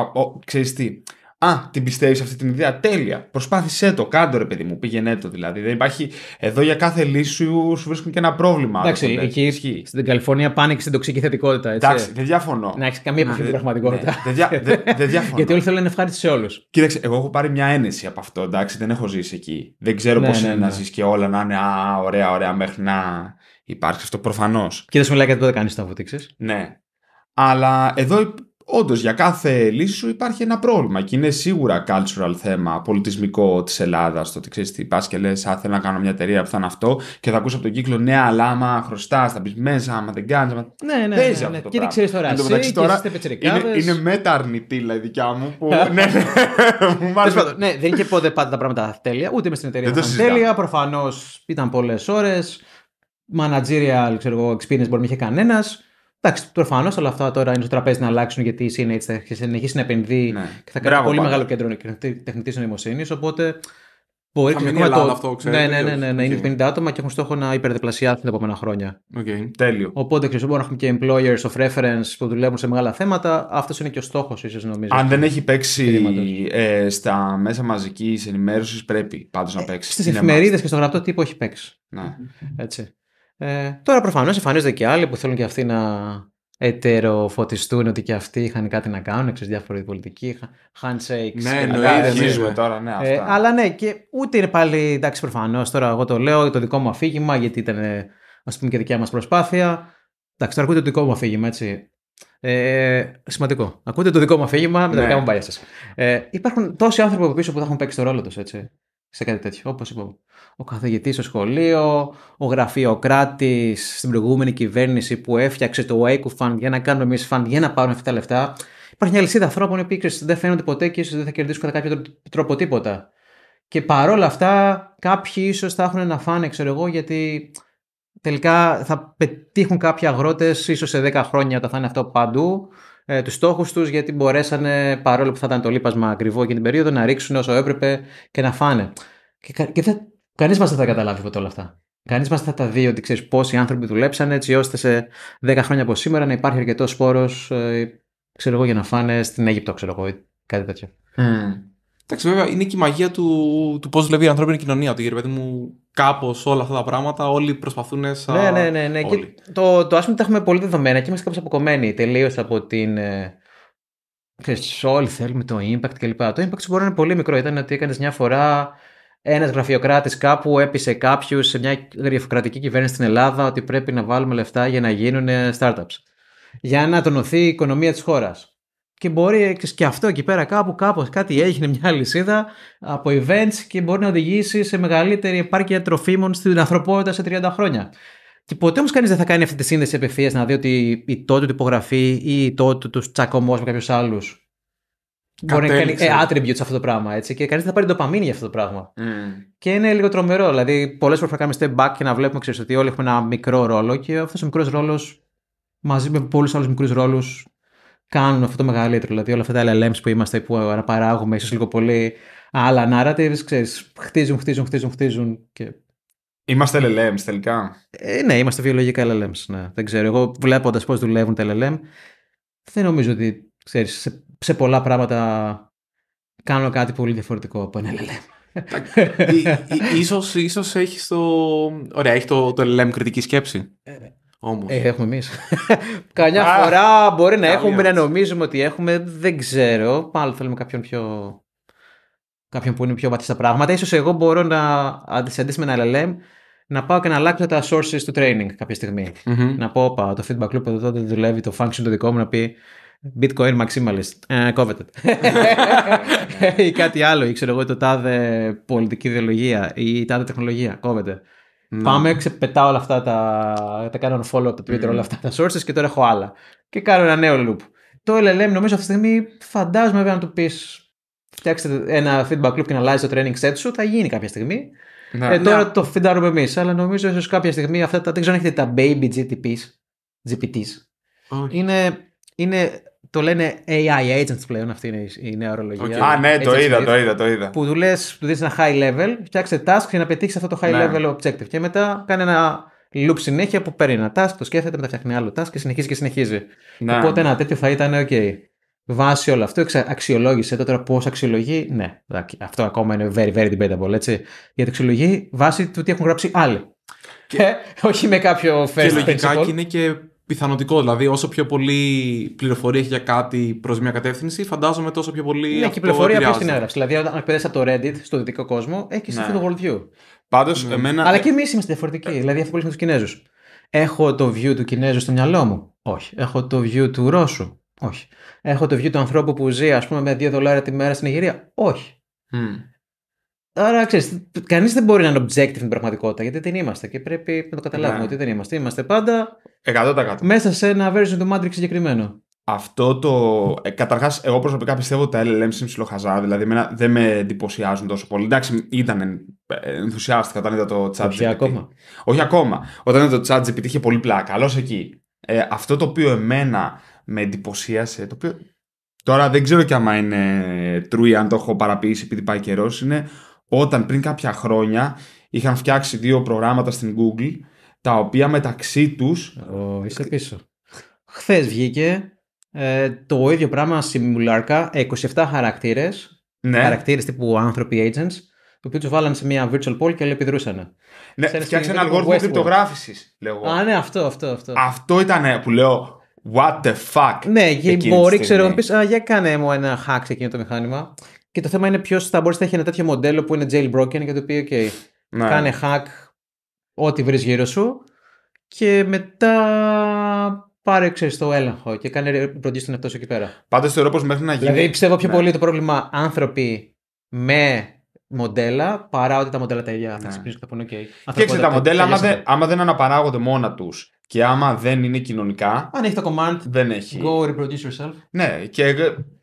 τι, Α, την πιστεύεις αυτή την ιδέα. Τέλεια. Προσπάθησε το, κάντο ρε παιδί μου. Πήγαινε το δηλαδή. Δεν υπάρχει. Εδώ για κάθε λύση σου, σου βρίσκουν και ένα πρόβλημα. Εντάξει, εκεί ισχύει. Στην Καλιφόρνια και στην τοξική θετικότητα. Έτσι. Εντάξει, δεν διαφωνώ. Να έχεις καμία ναι. επαφή με ναι, την πραγματικότητα. Ναι, δεν διαφωνώ. Γιατί όλοι θέλουν να ευχάριστη σε όλους. Κοίταξε, εγώ έχω πάρει μια ένεση από αυτό. Εντάξει, δεν έχω ζήσει εκεί. Δεν ξέρω ναι, πώς είναι να ζεις και όλα να είναι α, ωραία, ωραία μέχρι να υπάρξει αυτό προφανώς. Και δεν σου μιλάει δεν κάνει το αποτύξει. Ναι. Αλλά εδώ όντως για κάθε λύση σου υπάρχει ένα πρόβλημα και είναι σίγουρα cultural θέμα, πολιτισμικό της Ελλάδας. Το ότι ξέρεις τι πας και λες, Α, θέλω να κάνω μια εταιρεία που θα είναι αυτό και θα ακούσω από τον κύκλο Ναι, αλλά άμα χρωστά, θα μπεις μέσα, άμα δεν κάνεις. Ναι ναι ναι, ναι, ναι, ναι, ναι, ναι. Και τι ξέρεις τώρα. Εν τω τώρα είναι, είναι μεταρνητή η δικιά μου που. ναι, ναι, δεν είχε πότε πάντα τα πράγματα τέλεια, ούτε με στην εταιρεία δεν τέλεια. Προφανώς ήταν πολλές ώρες. Managerial, ξέρω εγώ, experience μπορεί να είχε κανένας. Εντάξει, προφανώς όλα αυτά τώρα είναι στο τραπέζι να αλλάξουν γιατί η CNH θα συνεχίσει να επενδύει ναι. και θα κάνει πολύ μεγάλο κέντρο τεχνητής νοημοσύνης. Οπότε Μπορεί να μείνει το... αυτό, ναι, ξέρετε. Ναι, ναι, ναι, ναι, ναι. είναι 50 άτομα και έχουν στόχο να υπερδιπλασιάσουν τα επόμενα χρόνια. Okay. Τέλειο. Οπότε ξέρω, να έχουμε και employers of reference που δουλεύουν σε μεγάλα θέματα. Αυτός είναι και ο στόχος, ίσως νομίζω. Αν δεν έχει παίξει ε, στα μέσα μαζικής ενημέρωσης, πρέπει πάντως να ε, παίξει. Στις εφημερίδες και στο γραπτό τύπο έχει παίξει. Ναι. Έτσι. Ε, τώρα προφανώς εμφανίζονται και άλλοι που θέλουν και αυτοί να ετεροφωτιστούν ότι και αυτοί είχαν κάτι να κάνουν, ξέρεις διάφορη πολιτική, handshakes. Ναι, εννοείται, ναι, τώρα, ναι, ε, αλλά ναι, και ούτε είναι πάλι, εντάξει, προφανώς τώρα εγώ το λέω το δικό μου αφήγημα, γιατί ήταν ας πούμε και δικιά μας προσπάθεια. Εντάξει, τώρα ακούτε το δικό μου αφήγημα, έτσι. Ε, σημαντικό. Ακούτε το δικό μου αφήγημα με τα ναι. δικά μου μπάλια σα. Ε, υπάρχουν τόσοι άνθρωποι από πίσω που θα έχουν παίξει το ρόλο τους, έτσι. Σε κάτι τέτοιο, όπως είπαμε ο καθηγητής στο σχολείο, ο γραφειοκράτης στην προηγούμενη κυβέρνηση που έφτιαξε το Wake Fund για να κάνουμε εμείς fund για να πάρουμε αυτά τα λεφτά. Υπάρχει μια λυσίδα ανθρώπων που δεν φαίνονται ποτέ και ίσως δεν θα κερδίσουν κατά κάποιο τρόπο τίποτα. Και παρόλα αυτά, κάποιοι ίσως θα έχουν ένα φάνε, ξέρω εγώ, γιατί τελικά θα πετύχουν κάποιοι αγρότες, ίσως σε 10 χρόνια όταν θα είναι αυτό παντού, ε, τους στόχους τους, γιατί μπορέσανε, παρόλο που θα ήταν το λίπασμα ακριβό εκείνη την περίοδο, να ρίξουν όσο έπρεπε και να φάνε. Και, και δεν κανείς μας δεν θα καταλάβει ποτέ όλα αυτά. Κανείς μας θα τα δει ότι ξέρεις πόσοι άνθρωποι δουλέψαν έτσι ώστε σε 10 χρόνια από σήμερα να υπάρχει αρκετός χώρο ε, ξέρω για να φάνε στην Αίγυπτο, ξέρω εγώ, ή κάτι τέτοιο. Mm. Εντάξει, βέβαια, είναι και η μαγεία του, του πώς δουλεύει η ανθρώπινη κοινωνία. Ότι, παιδί μου, κάπως όλα αυτά τα πράγματα, όλοι προσπαθούν σαν. Ναι, ναι, ναι. ναι. το, το τα έχουμε πολύ δεδομένα και είμαστε κάπως αποκομμένοι τελείως από την. Ε, ξέρεις, όλοι θέλουμε το impact κλπ. Το impact σου μπορεί να είναι πολύ μικρό. Ήταν ότι έκανες μια φορά ένας γραφειοκράτης κάπου έπεισε κάποιους σε μια γραφειοκρατική κυβέρνηση στην Ελλάδα ότι πρέπει να βάλουμε λεφτά για να γίνουν startups. Για να τονωθεί η οικονομία της χώρας. Και μπορεί και αυτό εκεί πέρα κάπου, κάπως κάτι έγινε μια λυσίδα από events και μπορεί να οδηγήσει σε μεγαλύτερη επάρκεια τροφίμων στην ανθρωπότητα σε 30 χρόνια. Και ποτέ όμως κανείς δεν θα κάνει αυτή τη σύνδεση απευθεία να δει ότι η τότε του υπογραφή ή η τότε του τσακωμός με κάποιους άλλους Μπορεί να κάνει ε, attributes αυτό το πράγμα έτσι, και κανείς θα πάρει ντοπαμίνη για αυτό το πράγμα. Mm. Και είναι λίγο τρομερό. Δηλαδή, πολλές φορές να κάνουμε step back και να βλέπουμε ξέρεις, ότι όλοι έχουμε ένα μικρό ρόλο και αυτός ο μικρός ρόλος μαζί με πολλούς άλλους μικρούς ρόλους κάνουν αυτό το μεγαλύτερο. Δηλαδή, όλα αυτά τα LLMs που είμαστε, που αναπαράγουμε, ίσως λίγο πολύ άλλα narratives, ξέρεις, χτίζουν, χτίζουν, χτίζουν, χτίζουν. Και... Είμαστε LLMs τελικά. Ε, ναι, είμαστε βιολογικά LLMs. Ναι. Δεν ξέρω. Εγώ βλέποντας πώς δουλεύουν τα LLM, δεν νομίζω ότι ξέρεις, σε σε πολλά πράγματα κάνω κάτι πολύ διαφορετικό από ένα LLM. ίσως, ίσως έχει το... Ωραία, έχει το, LLM κριτική σκέψη. Ε, ναι. όμως. Ε, έχουμε εμείς. Καμιά φορά μπορεί να έχουμε, να νομίζουμε ότι έχουμε, δεν ξέρω. Πάλι θέλουμε κάποιον πιο... Κάποιον που είναι πιο βαθύς στα πράγματα. Ίσως εγώ μπορώ να αντισυντήσω με ένα LLM να πάω και να αλλάξω τα sources του training κάποια στιγμή. Να πω, το feedback loop εδώ δεν δουλεύει, το function το δικό μου να πει Bitcoin maximalist. Ε, κόβεται. ή κάτι άλλο, ή ξέρω εγώ, το τάδε πολιτική ιδεολογία ή η τάδε τεχνολογία. Κόβεται. Ναι. Πάμε, ξεπετάω όλα αυτά τα. Τα κάνω follow από το Twitter, όλα mm-hmm. αυτά τα sources και τώρα έχω άλλα. Και κάνω ένα νέο loop. Το LLM νομίζω αυτή τη στιγμή φαντάζομαι βέβαια να του πεις φτιάξτε ένα feedback loop και να αλλάζει το training set σου, θα γίνει κάποια στιγμή. Ναι, ε, τώρα ναι. το φιντάρουμε εμείς, αλλά νομίζω ίσως κάποια στιγμή αυτά τα. Δεν ξέρω αν έχετε τα baby GTPs, GPTs. Είναι, είναι το λένε AI agents πλέον, αυτή είναι η νέα ορολογία. Α, ναι, το είδα, το είδα, το είδα. Που του ένα high level, φτιάξε task για να πετύχεις αυτό το high ναι. level objective. Και μετά κάνει ένα loop συνέχεια που παίρνει ένα task, το σκέφτεται, μετά φτιάχνει άλλο task και συνεχίζει και συνεχίζει. Ναι. Οπότε ένα τέτοιο θα ήταν OK. Βάσει όλο αυτό, αξιολόγησε το τώρα πώς αξιολογεί. Ναι, αυτό ακόμα είναι very, very debatable, έτσι. Γιατί αξιολογεί βάσει του τι έχουν γράψει άλλοι. Και... όχι με κάποιο first Και λογικά είναι και πιθανωτικό. Δηλαδή, όσο πιο πολύ πληροφορία έχει για κάτι προς μια κατεύθυνση, φαντάζομαι τόσο πιο πολύ. Ναι, και η πληροφορία προς στην έγραψη. Δηλαδή, όταν εκπαιδεύει από το Reddit στο δυτικό κόσμο, έχει ναι. το worldview. Πάντως, mm. Ναι. εμένα. Αλλά και εμείς είμαστε διαφορετικοί. Ε... Δηλαδή, αυτό που τους Κινέζους. Έχω το view του Κινέζου στο μυαλό μου. Όχι. Έχω το view του Ρώσου. Όχι. Έχω το view του ανθρώπου που ζει, ας πούμε, με 2 δολάρια τη μέρα στην Ιγυρία. Όχι. Mm. Άρα, ξέρεις, κανείς δεν μπορεί να είναι objective στην πραγματικότητα, γιατί δεν είμαστε και πρέπει να το καταλάβουμε ναι. ότι δεν είμαστε. Είμαστε πάντα 100%. μέσα σε ένα version του Matrix συγκεκριμένο. Αυτό το. Ε, Καταρχάς, εγώ προσωπικά πιστεύω ότι τα LLM είναι ψιλοχαζά, δηλαδή εμένα δεν με εντυπωσιάζουν τόσο πολύ. Εντάξει, ήταν ε, ενθουσιάστηκα όταν είδα το chat Όχι ακόμα. Όχι ακόμα. Όταν είδα το chat GPT είχε πολύ πλάκα, αλλά εκεί. Ε, αυτό το οποίο εμένα με εντυπωσίασε, το οποίο. Τώρα δεν ξέρω κι άμα είναι true, αν το έχω παραποιήσει επειδή πάει καιρός, είναι όταν πριν κάποια χρόνια είχαν φτιάξει δύο προγράμματα στην Google, τα οποία μεταξύ τους... Ο, είσαι πίσω. Χθες βγήκε ε, το ίδιο πράγμα σιμουλάρκα, 27 χαρακτήρες, ναι. χαρακτήρες τύπου άνθρωποι agents, το οποίο τους βάλανε σε μια virtual poll και αλληλεπιδρούσαν. Ναι, φτιάξε ένα αλγόριθμο κρυπτογράφησης, λέω. Α, ναι, αυτό, αυτό, αυτό. Αυτό ήταν που λέω. What the fuck. Ναι, και μπορεί, ξέρω, να πεις, για κάνε μου ένα hack σε εκείνο το μηχάνημα. Και το θέμα είναι ποιος θα μπορούσε να έχει ένα τέτοιο μοντέλο που είναι jailbroken και το οποίο, OK, ναι. κάνε hack ό,τι βρεις γύρω σου και μετά πάρε ξέρεις, το έλεγχο και κάνε προντή στον εαυτό σου εκεί πέρα. Πάντως θεωρώ πως μέχρι να γίνει. Δηλαδή πιστεύω πιο ναι. πολύ το πρόβλημα άνθρωποι με μοντέλα παρά ότι τα μοντέλα τα ίδια ναι. θα ξυπνήσουν και θα πούνε OK. Και τα μοντέλα, άμα, άμα δεν αναπαράγονται μόνα τους και άμα δεν είναι κοινωνικά. Αν έχει το command, δεν έχει. Go reproduce yourself. Ναι, και.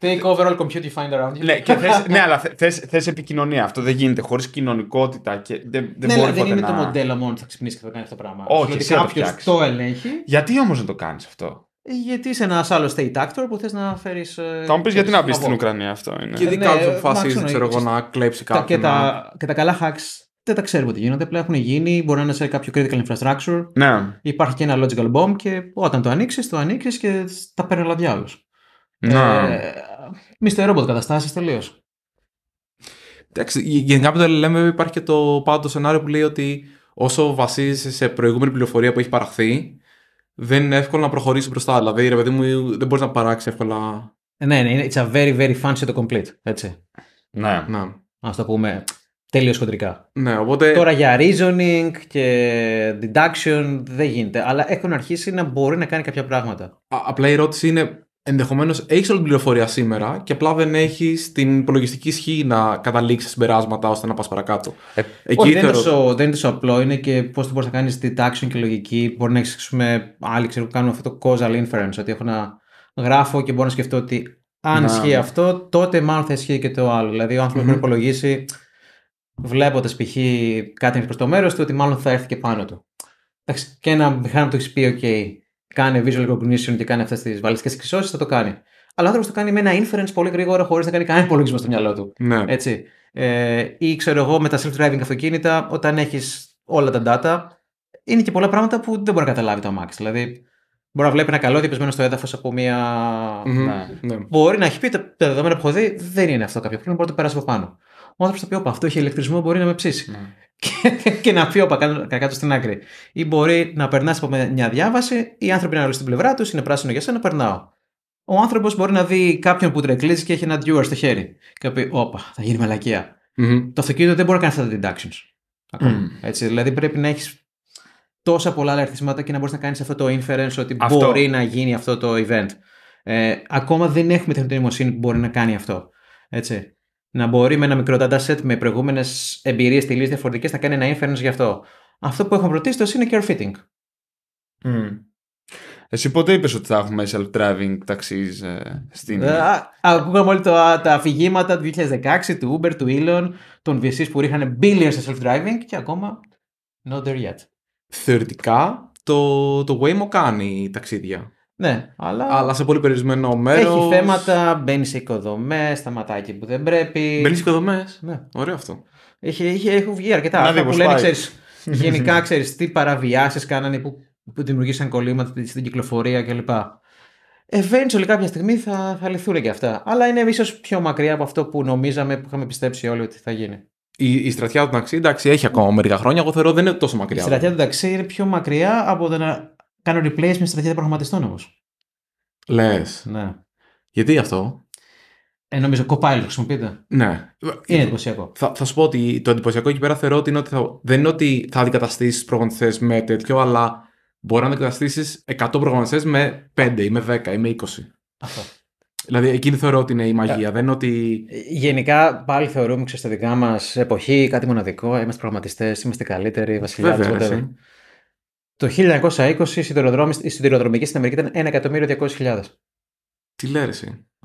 Take over all computer find around you. ναι, και θες, ναι αλλά θε επικοινωνία. Αυτό δεν γίνεται. Χωρίς κοινωνικότητα. Και δεν, ναι, δεν είναι το μοντέλο μόνο θα ξυπνήσει και θα κάνει αυτό το πράγμα. Όχι, δηλαδή κάποιο το, ελέγχει. Γιατί όμως δεν το κάνεις αυτό. Ε, γιατί είσαι ένας άλλος state actor που θες να φέρεις. Ε, θα μου πεις γιατί να μπεις στην Ουκρανία αυτό. Είναι. Και ε, ειδικά ναι, αποφασίζει, να κλέψει κάποιον. Και τα καλά hacks δεν τα ξέρουμε τι γίνονται. πλέον έχουν γίνει, μπορεί να είναι σε κάποιο critical infrastructure. Ναι. Υπάρχει και ένα logical bomb και όταν το ανοίξεις, το ανοίξεις και τα παίρνει όλα διάλογο. Ναι. Ε, ρόμποτ καταστάσεις τελείως. Εντάξει, γενικά από το LLM υπάρχει και το πάντο σενάριο που λέει ότι όσο βασίζεσαι σε προηγούμενη πληροφορία που έχει παραχθεί, δεν είναι εύκολο να προχωρήσεις μπροστά. Δηλαδή, ρε παιδί μου, δεν μπορείς να παράξεις εύκολα. Ε, ναι, ναι, it's a very, very fancy to complete. Έτσι. Ναι. ναι. Ας το πούμε. Τελείω χοντρικά. Ναι, οπότε... Τώρα για reasoning και deduction δεν γίνεται. Αλλά έχουν αρχίσει να μπορεί να κάνει κάποια πράγματα. Α, απλά η ερώτηση είναι ενδεχομένως έχεις όλη την πληροφορία σήμερα και απλά δεν έχεις την υπολογιστική ισχύ να καταλήξεις συμπεράσματα ώστε να πας παρακάτω. Ε, Εκεί όχι, δεν, είναι τόσο, απλό. Είναι και πώς μπορείς να κάνεις deduction και λογική. Μπορεί να έχεις άλλοι που κάνουν αυτό το causal inference. Ότι έχω ένα γράφω και μπορώ να σκεφτώ ότι αν ισχύει αυτό, τότε μάλλον θα ισχύει και το άλλο. Δηλαδή, ο άνθρωπος υπολογίσει βλέποντας π.χ. κάτι προς το μέρος του, ότι μάλλον θα έρθει και πάνω του. Εντάξει, και ένα μηχάνημα του έχεις πει, OK, κάνει visual recognition και κάνει αυτές τις βαλιστικές εξισώσεις, θα το κάνει. Αλλά ο άνθρωπος το κάνει με ένα inference πολύ γρήγορα, χωρίς να κάνει κανένα υπολογισμό στο μυαλό του. Ναι. Έτσι. Ε, ή ξέρω εγώ με τα self-driving αυτοκίνητα, όταν έχεις όλα τα data, είναι και πολλά πράγματα που δεν μπορεί να καταλάβει το αμάξι. Δηλαδή, μπορεί να βλέπει ένα καλώδιο πεσμένο στο έδαφος από μία. Mm-hmm. Ναι. Μπορεί να έχει πει τα, τα δεδομένα που έχω δει δεν είναι αυτό κάποιο πρόβλημα, μπορεί να το περάσει από πάνω ο άνθρωπος θα πει: Όπα, αυτό έχει ηλεκτρισμό, μπορεί να με ψήσει. Ναι. Και, και να πει: Όπα, κάτω στην άκρη. Ή μπορεί να περνάς από μια διάβαση, οι άνθρωποι να ρωτήσουν την πλευρά τους, είναι πράσινο για σένα, περνάω. Ο άνθρωπος μπορεί να δει κάποιον που τρεκλίζει και έχει ένα ντιούερ στο χέρι. Και πει: Όπα, θα γίνει μαλακία. Το αυτοκίνητο δεν μπορεί να κάνει αυτά τα deductions. Έτσι, δηλαδή πρέπει να έχεις τόσα πολλά ερθισμάτα και να μπορείς να κάνεις αυτό το inference ότι αυτό. μπορεί να γίνει αυτό το event. Ε, ακόμα δεν έχουμε τεχνητή νοημοσύνη που μπορεί να κάνει αυτό. Έτσι να μπορεί με ένα μικρό set με προηγούμενες εμπειρίες λύση διαφορετικές να κάνει ένα inference γι' αυτό. Αυτό που έχουμε τόσο είναι carefitting. Mm. Εσύ ποτέ είπες ότι θα έχουμε self-driving ταξίς ε, στην στην. Ε, ακούγαμε όλοι τα αφηγήματα του 2016, του Uber, του Elon, των VCs που ρίχνανε billions σε self-driving και ακόμα not there yet. Θεωρητικά το, το Waymo κάνει ταξίδια. Ναι, αλλά... αλλά σε πολύ περιορισμένο μέρο. Έχει θέματα, μπαίνει σε οικοδομές, σταματάει που δεν πρέπει. Μπαίνει σε οικοδομές. Ναι. Ωραίο αυτό. Έχει, έχει, έχουν βγει αρκετά. Να, που λένε, ξέρεις, γενικά ξέρεις τι παραβιάσεις κάνανε που, που δημιουργήσαν κολλήματα στην κυκλοφορία κλπ. Eventually κάποια στιγμή θα, θα λυθούν και αυτά. Αλλά είναι ίσως πιο μακριά από αυτό που νομίζαμε, που είχαμε πιστέψει όλοι ότι θα γίνει. Η, η στρατιά του ταξί, εντάξει, έχει ακόμα μερικά χρόνια. Εγώ θεωρώ δεν είναι τόσο μακριά. Η στρατιά του ταξί είναι πιο μακριά από το να Κάνω replace με στρατιά προγραμματιστών όμως. Λες. Ναι. Γιατί αυτό. Ε, νομίζω Copilot χρησιμοποιείται. Ναι. Είναι εντυπωσιακό. Θα, θα σου πω ότι το εντυπωσιακό εκεί πέρα θεωρώ ότι, θα, δεν είναι ότι θα αντικαταστήσεις προγραμματιστές με τέτοιο, αλλά μπορεί να αντικαταστήσεις 100 προγραμματιστές με 5 ή με 10 ή με 20. Αυτό. Δηλαδή, εκείνη θεωρώ ότι είναι η μαγεία. Ε, δεν είναι ότι... Γενικά, πάλι θεωρούμε ξέρεις, στα δικά μας εποχή κάτι μοναδικό. Είμαστε προγραμματιστές, είμαστε καλύτεροι, βασιλιά. Το 1920 οι σιδηροδρομική στην Αμερική ήταν 1.200.000. Τι λέει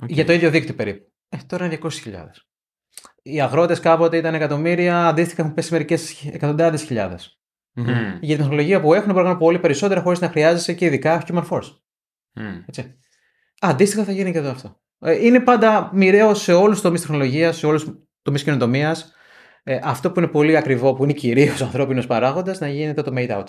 Okay. Για το ίδιο δίκτυο περίπου. Ε, τώρα είναι 200.000. Οι αγρότες κάποτε ήταν εκατομμύρια, αντίστοιχα έχουν πέσει μερικές εκατοντάδες Για την τεχνολογία που έχουν, μπορεί να πολύ περισσότερα χωρίς να χρειάζεσαι και ειδικά human force. Mm. Έτσι. Αντίστοιχα θα γίνει και εδώ αυτό. Ε, είναι πάντα μοιραίο σε όλους τους τομείς τεχνολογίας, σε όλους τους τομείς καινοτομία. Ε, αυτό που είναι πολύ ακριβό, που είναι κυρίως ανθρώπινος παράγοντας, να γίνεται το made out.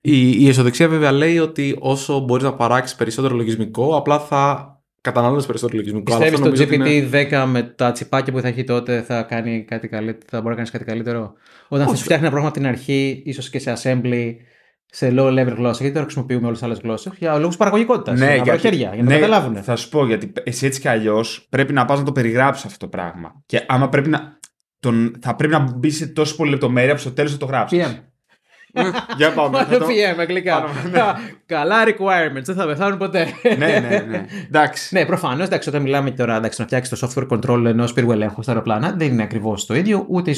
Η, η ισοδεξία βέβαια λέει ότι όσο μπορείς να παράξεις περισσότερο λογισμικό, απλά θα καταναλώνεις περισσότερο λογισμικό. Αν το GPT είναι... 10 με τα τσιπάκια που θα έχει τότε θα, κάνει κάτι καλύτερο, θα μπορεί να κάνεις κάτι καλύτερο. Όταν Όχι. θα σου φτιάχνει ένα πρόγραμμα από την αρχή, ίσως και σε assembly, σε low level γλώσσα, γιατί τώρα χρησιμοποιούμε όλες τις άλλες γλώσσες, για λόγους παραγωγικότητας. Ναι, για χέρια, για να ναι, το καταλάβουν. Θα σου πω γιατί εσύ έτσι κι αλλιώς πρέπει να πας να το περιγράψεις αυτό το πράγμα. Και άμα πρέπει να. Τον, θα πρέπει να μπεις σε τόσο πολλή λεπτομέρεια που στο τέλος θα το γράψεις. Για πάμε. Το PM, αγγλικά. Ναι. Καλά requirements, δεν θα πεθάνουν ποτέ. Ναι, ναι, ναι. Εντάξει. Ναι, προφανώς όταν μιλάμε τώρα εντάξει, να φτιάξεις το software control ενός πύργου ελέγχου στα αεροπλάνα, δεν είναι ακριβώς το ίδιο, ούτε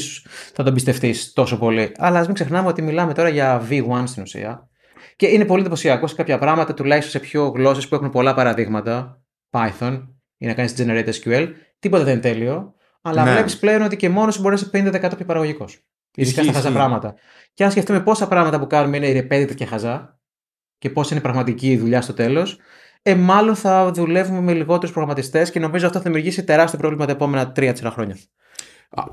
θα τον πιστευτείς τόσο πολύ. Αλλά ας μην ξεχνάμε ότι μιλάμε τώρα για V1 στην ουσία. Και είναι πολύ εντυπωσιακό σε κάποια πράγματα, τουλάχιστον σε πιο γλώσσες που έχουν πολλά παραδείγματα. Python ή να κάνεις generate SQL. Τίποτα δεν είναι τέλειο. Αλλά ναι. βλέπεις πλέον ότι και μόνος μπορείς να είσαι 50% πιο παραγωγικός. Ειδικά στα αυτά πράγματα. Και αν σκεφτούμε πόσα πράγματα που κάνουμε είναι repetitive και χαζά και πώς είναι πραγματική η δουλειά στο τέλος, ε, μάλλον θα δουλεύουμε με λιγότερους προγραμματιστές και νομίζω αυτό θα δημιουργήσει τεράστιο πρόβλημα τα επόμενα 3-4 χρόνια.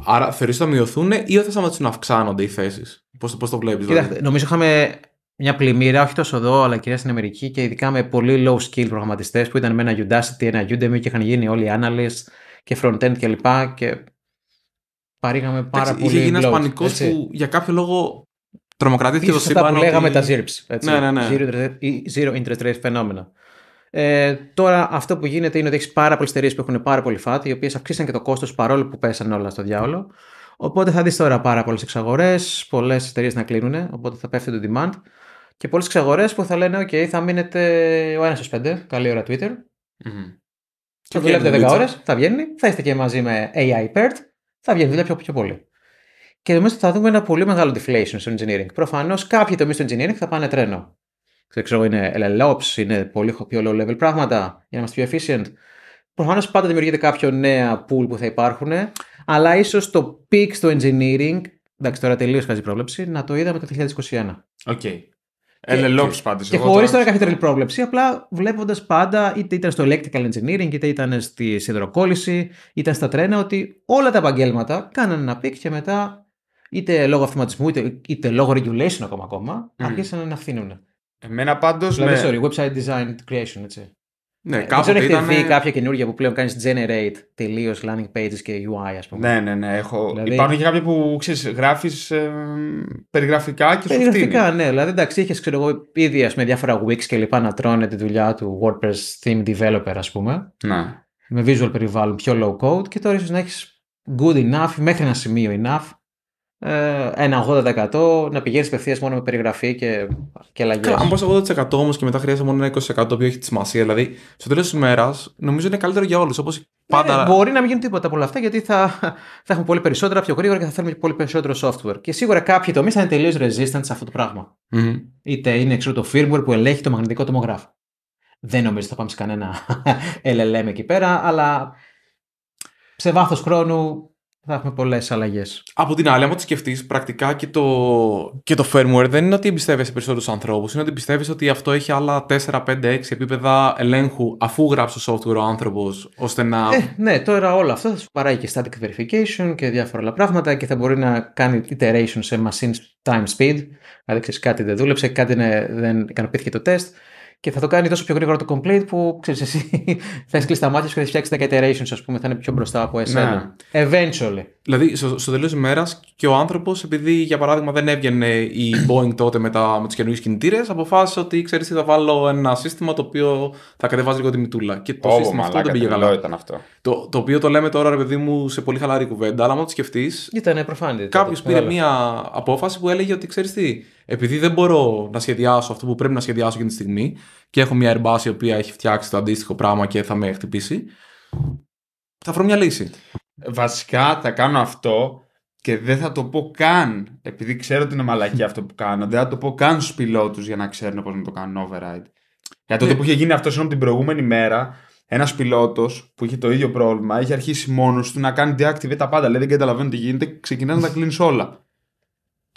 Άρα θεωρείς ότι θα μειωθούν ή θα σταματήσουν να αυξάνονται οι θέσεις. Πώς το, το βλέπεις, δηλαδή. Νομίζω είχαμε μια πλημμύρα, όχι τόσο εδώ, αλλά και στην Αμερική και ειδικά με πολύ low skill προγραμματιστές που ήταν με ένα Udacity, ένα Udemy και είχαν γίνει όλοι οι analysts και front-end κλπ. Και, και παρήγαμε πάρα Εντάξει, πολύ. Είχε γίνει ένας πανικός που για κάποιο λόγο Τρομοκρατήθηκε το σύμπαν. Αυτά που λέγαμε τα ZIRPs. Έτσι. Ναι, ναι, ναι, Zero, interest, rate φαινόμενα. Ε, τώρα αυτό που γίνεται είναι ότι έχεις πάρα πολλές εταιρείες που έχουν πάρα πολύ φάτη, οι οποίες αυξήσαν και το κόστος παρόλο που πέσαν όλα στο διάολο. Οπότε θα δεις τώρα πάρα πολλές εξαγορές, πολλές εταιρείες να κλείνουν, οπότε θα πέφτει το demand. Και πολλές εξαγορές που θα λένε: OK, θα μείνετε ο ένας στους πέντε, καλή ώρα Twitter. Mm-hmm. Θα δουλεύετε 10 ώρες, θα βγαίνει, θα είστε και μαζί με AI paired, θα βγαίνει πιο, πιο πολύ και νομίζω ότι θα δούμε ένα πολύ μεγάλο deflation στο engineering. Προφανώς κάποιοι τομείς του engineering θα πάνε τρένο. Ξέρω, είναι LLOps, είναι πολύ πιο low level πράγματα για να είμαστε πιο efficient. Προφανώς πάντα δημιουργείται κάποιο νέα pool που θα υπάρχουν, αλλά ίσως το peak στο engineering. Εντάξει, τώρα τελείως χάζει πρόβλεψη, να το είδαμε το 2021. Οκ. Okay. LLOps πάντως. Και, χωρίς τώρα τρελή πρόβλεψη, απλά βλέποντας πάντα, είτε ήταν στο electrical engineering, είτε ήταν στη σιδεροκόλληση, ήταν στα τρένα, ότι όλα τα επαγγέλματα κάνανε ένα peak και μετά είτε λόγω αυτοματισμού είτε, είτε λόγω regulation ακόμα ακόμα, mm. άρχισαν να αυθύνουν. Εμένα πάντως. Δηλαδή, με... sorry, website design creation, έτσι. Ναι, ε, κάποτε δεν ξέρω αν έχετε δει κάποια καινούργια που πλέον κάνεις generate τελείως landing pages και UI, ας πούμε. Ναι, ναι, ναι. Έχω... Δηλαδή... Υπάρχουν και κάποια που ξέρεις, γράφεις περιγραφικά και σου Περιγραφικά, ναι. Δηλαδή, εντάξει, είχες ξέρω εγώ ήδη με διάφορα Wix και λοιπά να τρώνε τη δουλειά του WordPress theme developer, ας πούμε. Ναι. Με visual περιβάλλον πιο low code και τώρα ίσως να έχεις good enough μέχρι ένα σημείο enough ε, ένα 80% να πηγαίνεις απευθεία μόνο με περιγραφή και, και Αν Αν στο 80% όμως και μετά χρειάζεται μόνο ένα 20% το οποίο έχεις τη σημασία. Δηλαδή, στο τέλος της ημέρας, νομίζω είναι καλύτερο για όλους. Όπως πάντα... Ναι, μπορεί να μην γίνει τίποτα από όλα αυτά γιατί θα, θα έχουμε πολύ περισσότερα πιο γρήγορα και θα θέλουμε πολύ περισσότερο software. Και σίγουρα κάποιοι τομείς θα είναι τελείως resistant σε αυτό το πραγμα Είτε είναι ξέρω, το firmware που ελέγχει το μαγνητικό τομογράφο. Δεν νομίζω ότι θα πάμε σε κανένα LLM εκεί πέρα, αλλά σε βάθος χρόνου θα έχουμε πολλές αλλαγές. Από την άλλη, άμα το σκεφτείς, πρακτικά και το, και το firmware δεν είναι ότι εμπιστεύεσαι περισσότερους ανθρώπους, είναι ότι πιστεύει ότι αυτό έχει άλλα 4, 5, 6 επίπεδα ελέγχου αφού γράψει το software ο άνθρωπος, ώστε να. Ε, ναι, τώρα όλο αυτό θα σου παράγει και static verification και διάφορα άλλα πράγματα και θα μπορεί να κάνει iteration σε machine time speed. Δηλαδή, ξέρεις κάτι δεν δούλεψε, κάτι ναι, δεν ικανοποιήθηκε το τεστ και θα το κάνει τόσο πιο γρήγορα το complete που ξέρεις εσύ θα έχει κλείσει τα μάτια σου και θα φτιάξεις τα iterations, ας πούμε, θα είναι πιο μπροστά από εσένα. Ναι. Eventually. Δηλαδή, στο, στο τέλο τη ημέρα και ο άνθρωπος, επειδή για παράδειγμα δεν έβγαινε η Boeing τότε με, τα, με τους καινούριου κινητήρες, αποφάσισε ότι ξέρεις τι θα βάλω ένα σύστημα το οποίο θα κατεβάζει λίγο τη μητούλα. Και το σύστημα αυτό δεν πήγε καλά. Ήταν αυτό. Το, το οποίο το λέμε τώρα, ρε παιδί μου, σε πολύ χαλαρή κουβέντα, αλλά αν το σκεφτείς. Ήταν προφάνητο. Κάποιο πήρε μία απόφαση που έλεγε ότι ξέρεις τι επειδή δεν μπορώ να σχεδιάσω αυτό που πρέπει να σχεδιάσω για τη στιγμή και έχω μια Airbus η οποία έχει φτιάξει το αντίστοιχο πράγμα και θα με χτυπήσει, θα βρω μια λύση. Βασικά θα κάνω αυτό και δεν θα το πω καν, επειδή ξέρω ότι είναι μαλακή αυτό που κάνω, δεν θα το πω καν στους πιλότους για να ξέρουν πώς να το κάνουν override. Για τότε ναι. που είχε γίνει αυτό, σύνομα την προηγούμενη μέρα, ένας πιλότος που είχε το ίδιο πρόβλημα είχε αρχίσει μόνος του να κάνει deactivate τα πάντα. Λέει δεν καταλαβαίνω τι γίνεται, ξεκινά να τα κλείνεις όλα.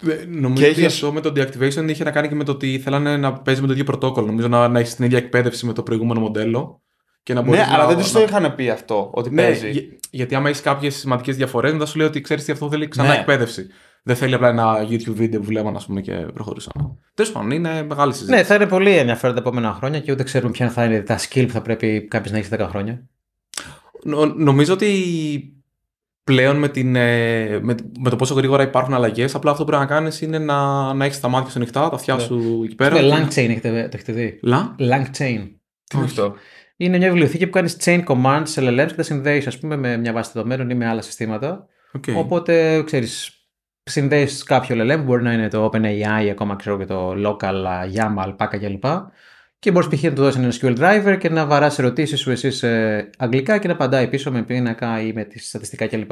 Ε, νομίζω ότι αυτό με το deactivation είχε να κάνει και με το ότι θέλανε να παίζει με το ίδιο πρωτόκολλο. Νομίζω να, να έχεις την ίδια εκπαίδευση με το προηγούμενο μοντέλο. Και να ναι, να, αλλά δεν τους το είχαν πει αυτό, ότι ναι, παίζει. Για, γιατί άμα έχεις κάποιες σημαντικές διαφορές, μετά σου λέει ότι ξέρεις τι αυτό θέλει ξανά ναι. εκπαίδευση. Δεν θέλει απλά ένα YouTube βίντεο που βλέπαμε, ας πούμε, και προχωρήσαμε. Τέλος πάντων, είναι μεγάλη συζήτηση. Ναι, θα είναι πολύ ενδιαφέρον τα επόμενα χρόνια και ούτε ξέρουμε ποια θα είναι τα skill που θα πρέπει κάποιος να έχει 10 χρόνια. Νο, νομίζω ότι πλέον με, την, ε, με, με, το πόσο γρήγορα υπάρχουν αλλαγές, απλά αυτό που πρέπει να κάνεις είναι να, να έχεις τα μάτια σου ανοιχτά, τα αυτιά ναι. σου εκεί πέρα. Λάγκ Lang Chain έχετε, το έχετε δει. Λα? Lang Chain. Τι είναι αυτό. Είναι μια βιβλιοθήκη που κάνεις chain commands σε LLMs και τα συνδέεις, με μια βάση δεδομένων ή με άλλα συστήματα. Okay. Οπότε, ξέρεις, συνδέεις κάποιο LLM μπορεί να είναι το OpenAI, ακόμα ξέρω και το local, YAML, alpaca κλπ. Και μπορείς π.χ. να του δώσεις ένα SQL driver και να βαράς ερωτήσεις σου εσύ σε αγγλικά και να απαντάει πίσω με πίνακα ή με τη στατιστικά κλπ.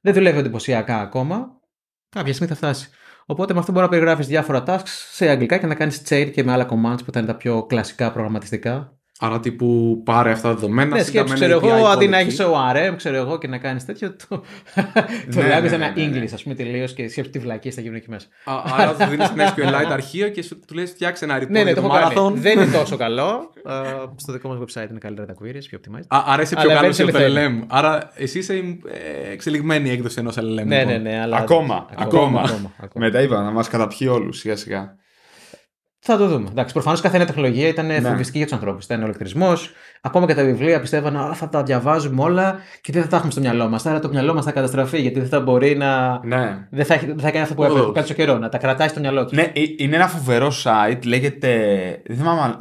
Δεν δουλεύει εντυπωσιακά ακόμα. Κάποια στιγμή θα φτάσει. Οπότε με αυτό μπορεί να περιγράφεις διάφορα tasks σε αγγλικά και να κάνεις chain και με άλλα commands που θα είναι τα πιο κλασικά προγραμματιστικά Άρα τύπου πάρε αυτά τα δεδομένα. Ναι, σκέψου, ξέρω εγώ, αντί να έχει ORM, ξέρω εγώ και να κάνεις τέτοιο, το, το ναι, ναι, ένα ναι, ναι, ναι. English, ας πούμε, τελείως και σκέψου τη βλακή στα γίνουν εκεί μέσα. άρα του δίνει την SQLite αρχείο και σου του λες φτιάξε ένα report ναι, ναι, το έχω κάνει. Δεν είναι τόσο καλό. στο δικό μας website είναι καλύτερα τα queries, πιο optimized. άρα είσαι πιο καλό σε LLM. Άρα εσύ είσαι ε, εξελιγμένη έκδοση ενός LLM. Λοιπόν. Ναι, ναι, ναι. Ακόμα. Ακόμα. Μετά είπα να μας καταπιεί όλους σιγά σιγά. Θα το δούμε. Εντάξει, προφανώς κάθε νέα τεχνολογία ήταν ναι. για τους ανθρώπους. Ήταν ο ηλεκτρισμός. Ακόμα και τα βιβλία πιστεύανε ότι θα τα διαβάζουμε όλα και δεν θα τα έχουμε στο μυαλό μας. Άρα το μυαλό μας θα καταστραφεί γιατί δεν θα μπορεί να. Ναι. Δεν, θα, δεν θα κάνει αυτό που έπρεπε κάτι στο καιρό, να τα κρατάει στο μυαλό τους. Ναι, ε, είναι ένα φοβερό site, λέγεται. Δεν θυμάμαι.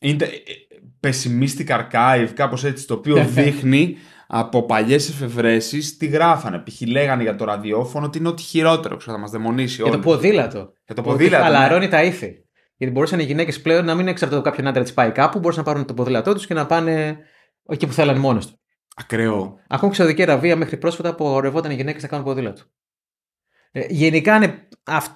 Είναι ε, Pessimistic Archive, κάπως έτσι, το οποίο δείχνει από παλιές εφευρέσεις τι γράφανε. Π.χ. λέγανε για το ραδιόφωνο ότι είναι ό,τι χειρότερο, ξέρω, θα μας δαιμονήσει. Για το ποδήλατο. Για το ποδήλατο. Ναι. τα ήθη. Γιατί μπορούσαν οι γυναίκες πλέον να μην εξαρτώνται από κάποιον άντρα της πάει κάπου, μπορούσαν να πάρουν το ποδήλατό τους και να πάνε εκεί που θέλαν μόνος τους. Ακραίο. Ακόμα και σε οδική Αραβία μέχρι πρόσφατα που ορευόταν οι γυναίκες να κάνουν ποδήλατο. Ε, γενικά είναι,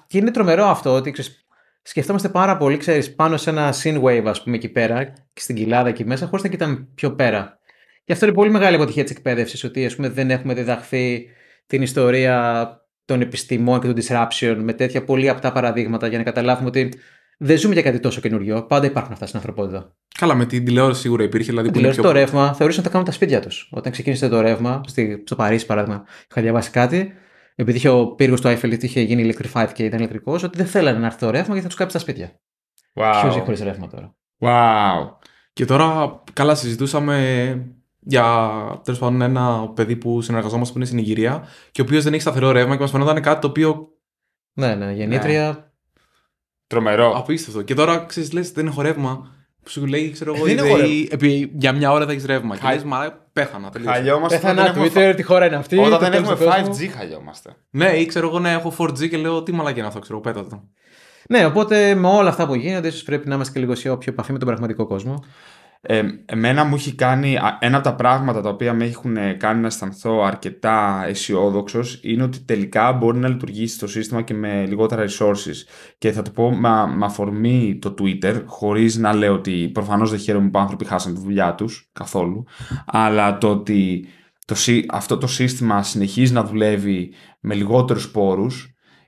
και είναι τρομερό αυτό ότι ξέρεις, σκεφτόμαστε πάρα πολύ, ξέρεις, πάνω σε ένα Wave, ας πούμε, εκεί πέρα και στην κοιλάδα εκεί μέσα, χωρίς να κοιτάμε πιο πέρα. Και αυτό είναι πολύ μεγάλη αποτυχία της εκπαίδευσης, ότι δεν έχουμε διδαχθεί την ιστορία των επιστημών και των disruption με τέτοια πολύ απτά παραδείγματα για να καταλάβουμε ότι δεν ζούμε για κάτι τόσο καινούριο. Πάντα υπάρχουν αυτά στην ανθρωπότητα. Καλά, με την τηλεόραση σίγουρα υπήρχε. Δηλαδή, τηλεόραση, πιο... το ρεύμα θεωρούσαν ότι τα κάνουν τα σπίτια τους. Όταν ξεκίνησε το ρεύμα, στη, στο Παρίσι, παράδειγμα, είχα διαβάσει κάτι. Επειδή είχε ο πύργος του Άιφελ είχε γίνει electrified και ήταν ηλεκτρικός, ότι δεν θέλανε να έρθει το ρεύμα γιατί θα τους κάψει τα σπίτια. Wow. Ποιος έχει χωρίς ρεύμα τώρα. Wow. Και τώρα καλά συζητούσαμε για τέλος πάντων ένα παιδί που συνεργαζόμαστε που είναι στην Ιγυρία και ο οποίος δεν έχει σταθερό ρεύμα και μας φαινόταν κάτι το οποίο. Ναι, ναι, γεννήτρια. Ναι. Τρομερό. Απίστευτο. Και τώρα ξέρεις, λες, δεν είναι χορεύμα. Σου λέει, ξέρω εγώ, επί, για μια ώρα θα έχεις ρεύμα. Χα... μα πέθανα. Τελείως. Χαλιόμαστε. Πέθανα, Twitter, τι χώρα είναι αυτή. Όταν δεν έχουμε 5G, χαλιόμαστε. Ναι, ή ξέρω εγώ, να έχω 4G και λέω, τι μαλάκι να αυτό, ξέρω, πέτα το. Ναι, οπότε με όλα αυτά που γίνονται, ίσως πρέπει να είμαστε και λίγο σε όποιο επαφή με τον πραγματικό κόσμο. Ε, εμένα μου έχει κάνει, ένα από τα πράγματα τα οποία με έχουν κάνει να αισθανθώ αρκετά αισιόδοξος είναι ότι τελικά μπορεί να λειτουργήσει το σύστημα και με λιγότερα resources. Και θα το πω με, με αφορμή το Twitter, χωρίς να λέω ότι προφανώς δεν χαίρομαι που άνθρωποι χάσαν τη δουλειά τους καθόλου, αλλά το ότι το, αυτό το σύστημα συνεχίζει να δουλεύει με λιγότερους πόρους.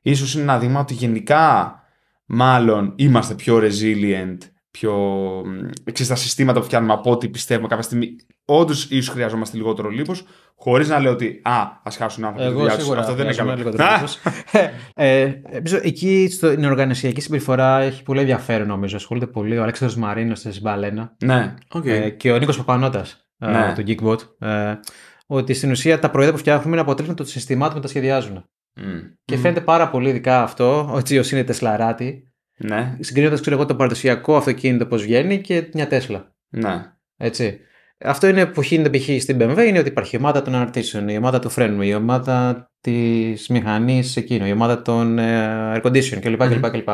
ίσως είναι ένα δείγμα ότι γενικά μάλλον είμαστε πιο resilient πιο. Ξέρεις, τα συστήματα που φτιάχνουμε από ό,τι πιστεύουμε κάποια στιγμή. Όντως, ίσως χρειαζόμαστε λιγότερο λίπος. Χωρίς να λέω ότι α, ας χάσουν άνθρωποι Εγώ, τη δουλειά Αυτό δεν είναι καλό. Ε, ε, νομίζω εκεί στην οργανωσιακή συμπεριφορά έχει πολύ ενδιαφέρον νομίζω. Ασχολείται πολύ ο Αλέξανδρος Μαρίνος τη Μπαλένα. Ναι. Okay. Ε, και ο Νίκος Παπανότα, ε, ναι. τον Geekbot. Ε, ότι στην ουσία τα προϊόντα που φτιάχνουμε είναι αποτέλεσμα των συστημάτων που τα σχεδιάζουν. Mm. Και mm. φαίνεται πάρα πολύ ειδικά αυτό. Ο Τζίο είναι τεσλαράτη. Ναι. Συγκρίνοντα, ξέρω εγώ, το παραδοσιακό αυτοκίνητο πώς βγαίνει και μια Τέσλα. Ναι. Έτσι. Αυτό είναι που γίνεται π.χ. στην BMW είναι ότι υπάρχει η ομάδα των αναρτήσεων, η ομάδα του φρένου, η ομάδα της μηχανής εκείνου, η ομάδα των ε, air condition κλπ. Mm-hmm. κλπ.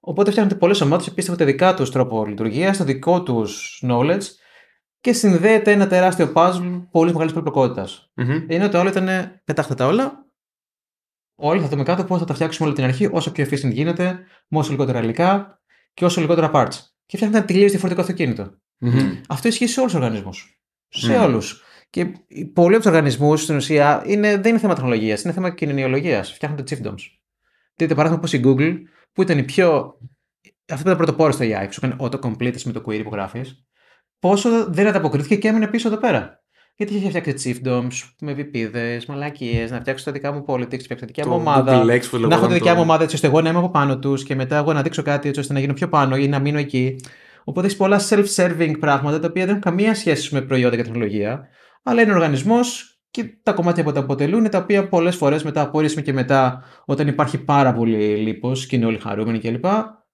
Οπότε φτιάχνονται πολλές ομάδες που πιστεύουν δικά τους τρόπο λειτουργίας, το δικό τους knowledge και συνδέεται ένα τεράστιο puzzle πολύ μεγάλης πολυπλοκότητα. Mm-hmm. όλα ήταν πετάχτε τα όλα, Όλοι θα δούμε κάτω πώς θα τα φτιάξουμε όλα την αρχή, όσο πιο efficient γίνεται, με όσο λιγότερα υλικά και όσο λιγότερα parts. Και φτιάχνει ένα τελείως διαφορετικό αυτοκίνητο. Mm-hmm. Αυτό ισχύει σε όλους τους οργανισμούς. Σε mm όλους. Και πολλοί από τους οργανισμούς στην ουσία είναι, δεν είναι θέμα τεχνολογίας, είναι θέμα κοινωνιολογίας. Φτιάχνονται chiefdoms. Δείτε παράδειγμα πω η Google, που ήταν η πιο. Αυτό ήταν πρωτοπόρο στο AI, που σου έκανε auto-complete με το query που γράφεις, πόσο δεν ανταποκρίθηκε και έμεινε πίσω εδώ πέρα. Γιατί είχε φτιάξει chiefdoms με βιπίδε, μαλακίες, να φτιάξω τα δικά μου politics, να φτιάξω δικά μου ομάδα. Να έχω τη δικιά μου ομάδα έτσι ώστε εγώ να είμαι από πάνω τους και μετά εγώ να δείξω κάτι έτσι ώστε να γίνω πιο πάνω ή να μείνω εκεί. Οπότε έχεις πολλά self-serving πράγματα τα οποία δεν έχουν καμία σχέση με προϊόντα και τεχνολογία. Αλλά είναι οργανισμός και τα κομμάτια που τα αποτελούν, τα οποία πολλές φορές μετά από και μετά, όταν υπάρχει πάρα πολύ λίπος και είναι όλοι χαρούμενοι κλπ.,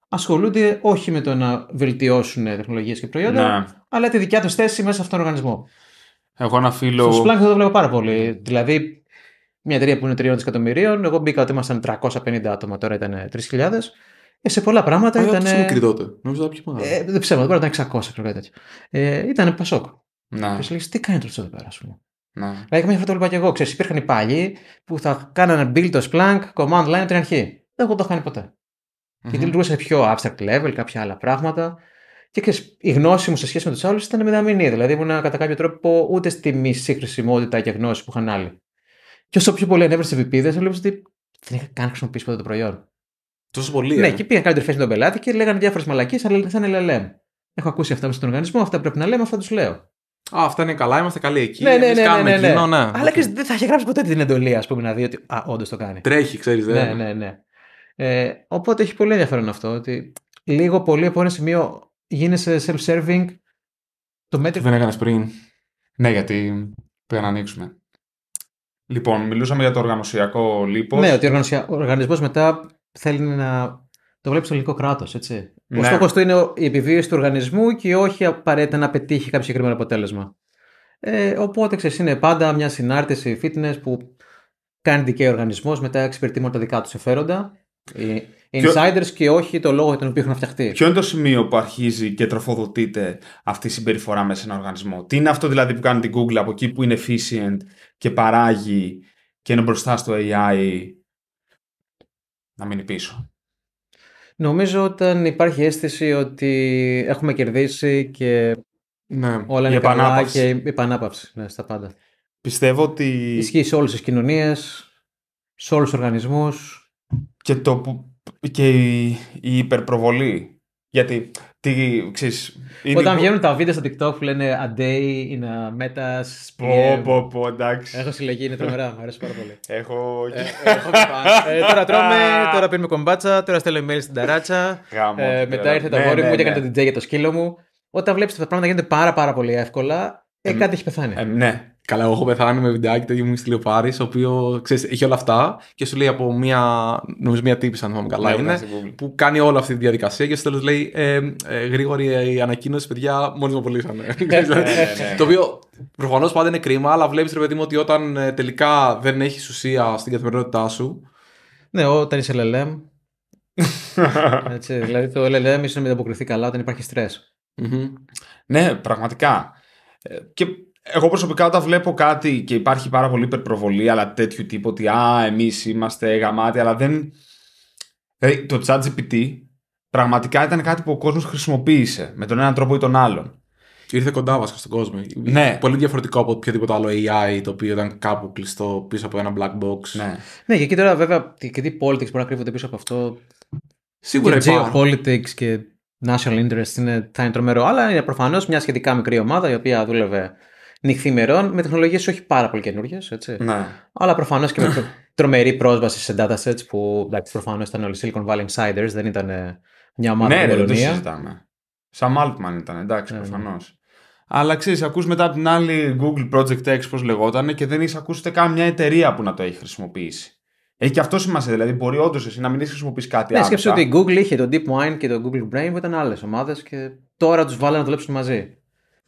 ασχολούνται όχι με το να βελτιώσουν τεχνολογίες και προϊόντα, ναι. αλλά τη δικιά τους θέση μέσα σε αυτόν τον οργανισμό. Εγώ φίλο. Στο Splunk θα το βλέπω πάρα πολύ. Δηλαδή, μια εταιρεία που είναι 3 εκατομμυρίων, εγώ μπήκα ότι ήμασταν 350 άτομα, τώρα ήταν 3.000. Ε, σε πολλά πράγματα ήταν. Δεν μικρή τότε. Νομίζω ότι ήταν ε, Δεν ψέματα, μπορεί να ήταν 600 κάτι τέτοιο. Ε, ήταν Πασόκ. Να. Και τι κάνει το εδώ πέρα, ας πούμε. Να. Δηλαδή, μια φορά το είπα και εγώ, ξέρεις, υπήρχαν οι παλιοί που θα κάνανε build το Splunk, command line από την αρχή. Δεν έχω το κάνει Γιατί λειτουργούσε πιο abstract level, κάποια άλλα πράγματα. Και ξέρεις, η γνώση μου σε σχέση με τους άλλους ήταν μηδαμινή. Δηλαδή, ήμουν κατά κάποιο τρόπο ούτε στη μισή χρησιμότητα και γνώση που είχαν άλλοι. Και όσο πιο πολύ ανέβρεσε επιπίδε, έλεγα ότι δεν είχα καν χρησιμοποιήσει ποτέ το προϊόν. Τόσο πολύ. Ναι, ε? και πήγαν κάτι με τον πελάτη και λέγανε διάφορες μαλακίες, αλλά ήταν LLM. Έχω ακούσει αυτά μέσα στον οργανισμό, αυτά πρέπει να λέμε, αυτά τους λέω. Α, αυτά είναι καλά, είμαστε καλοί εκεί. Ναι, ναι, ναι, ναι, ναι, ναι. Κοινό, ναι. Αλλά okay. δεν θα είχε γράψει ποτέ την εντολή, ας πούμε, να δει ότι. όντως το κάνει. Τρέχει, ξέρεις, δεν. Ναι, ναι, ναι. Ε, οπότε έχει πολύ ενδιαφέρον αυτό ότι λίγο πολύ από ένα σημείο γίνεσαι self-serving. Το μέτρη... Δεν έκανες πριν. Ναι, γιατί πρέπει να ανοίξουμε. Λοιπόν, μιλούσαμε για το οργανωσιακό λίπος. Ναι, ότι ο οργανισμός μετά θέλει να το βλέπει στο ελληνικό κράτος, έτσι. Ναι. Ο στόχος του είναι η επιβίωση του οργανισμού και όχι απαραίτητα να πετύχει κάποιο συγκεκριμένο αποτέλεσμα. Ε, οπότε ξέρεις, είναι πάντα μια συνάρτηση fitness που κάνει ο οργανισμός, μετά εξυπηρετεί μόνο τα δικά τους συμφέροντα. Insiders και όχι το λόγο για τον οποίο έχουν φτιαχτεί. Ποιο είναι το σημείο που αρχίζει και τροφοδοτείται αυτή η συμπεριφορά μέσα σε ένα οργανισμό. Τι είναι αυτό δηλαδή που κάνει την Google από εκεί που είναι efficient και παράγει και είναι μπροστά στο AI να μείνει πίσω. Νομίζω όταν υπάρχει αίσθηση ότι έχουμε κερδίσει και ναι, όλα είναι καλά και η επανάπαυση ναι, στα πάντα. Πιστεύω ότι... Ισχύει σε όλες τις κοινωνίες, σε όλους τους οργανισμούς. Και το που και η, η υπερπροβολή. Γιατί, τι, ξέρεις... Είναι... Όταν βγαίνουν τα βίντεο στο TikTok που λένε A day in a meta Πω, πω, πω, εντάξει. Έχω συλλογή, είναι τρομερά, μου αρέσει πάρα πολύ. Έχω... Ε, έχω ε, τώρα τρώμε, τώρα πίνουμε κομπάτσα, τώρα στέλνω email στην ταράτσα. ε, μετά ήρθε το ναι, αγόρι ναι, μου και έκανε ναι. το DJ για το σκύλο μου. Όταν βλέπεις τα πράγματα γίνονται πάρα πάρα πολύ εύκολα, ε, κάτι έχει πεθάνει. ναι, Καλά, εγώ έχω πεθάνει με βιντεάκι το μου στη ο ο οποίο έχει όλα αυτά και σου λέει από μία. Νομίζω μία τύπη, αν θυμάμαι καλά, ναι, είναι. Ναι, που κάνει όλη αυτή τη διαδικασία και στο τέλος λέει ε, ε, γρήγορη η ανακοίνωση, παιδιά, μόλις με απολύσανε. Ναι, δηλαδή, το οποίο προφανώς πάντα είναι κρίμα, αλλά βλέπεις ρε παιδί μου ότι όταν ε, τελικά δεν έχεις ουσία στην καθημερινότητά σου. Ναι, όταν είσαι LLM. έτσι, δηλαδή το LLM ίσως να αποκριθεί καλά όταν υπάρχει στρες. Ναι, πραγματικά. Και εγώ προσωπικά όταν βλέπω κάτι και υπάρχει πάρα πολύ υπερπροβολή, αλλά τέτοιου τύπου ότι α, εμείς είμαστε γαμάτι αλλά δεν... Δηλαδή, το chat GPT πραγματικά ήταν κάτι που ο κόσμος χρησιμοποίησε με τον έναν τρόπο ή τον άλλον. Ήρθε κοντά βασικά στον κόσμο. Ναι. Πολύ διαφορετικό από οποιοδήποτε άλλο AI το οποίο ήταν κάπου κλειστό πίσω από ένα black box. Ναι, ναι και εκεί τώρα βέβαια και τι politics μπορεί να κρύβονται πίσω από αυτό. Σίγουρα και politics και national interest είναι, θα είναι τρομερό. Αλλά είναι προφανώς μια σχετικά μικρή ομάδα η οποία δούλευε νυχθημερών με τεχνολογίες όχι πάρα πολύ καινούριε. Ναι. Αλλά προφανώς και με τρομερή πρόσβαση σε datasets που εντάξει, προφανώς ήταν όλοι Silicon Valley Insiders, δεν ήταν ε, μια ομάδα ναι, δεν το συζητάμε. Σαν Altman ήταν, εντάξει, ναι, προφανώ. Ναι. Αλλά ξέρεις, ακούς μετά από την άλλη Google Project X, πώς λεγόταν, και δεν έχει ακούσει ούτε καμιά εταιρεία που να το έχει χρησιμοποιήσει. Έχει και αυτό σημασία. Δηλαδή, μπορεί όντως εσύ να μην έχεις χρησιμοποιήσει κάτι ναι, άλλο. Ναι, σκέψε ότι η Google είχε το DeepMind και το Google Brain που ήταν άλλες ομάδες και τώρα τους βάλανε να δουλέψουν μαζί.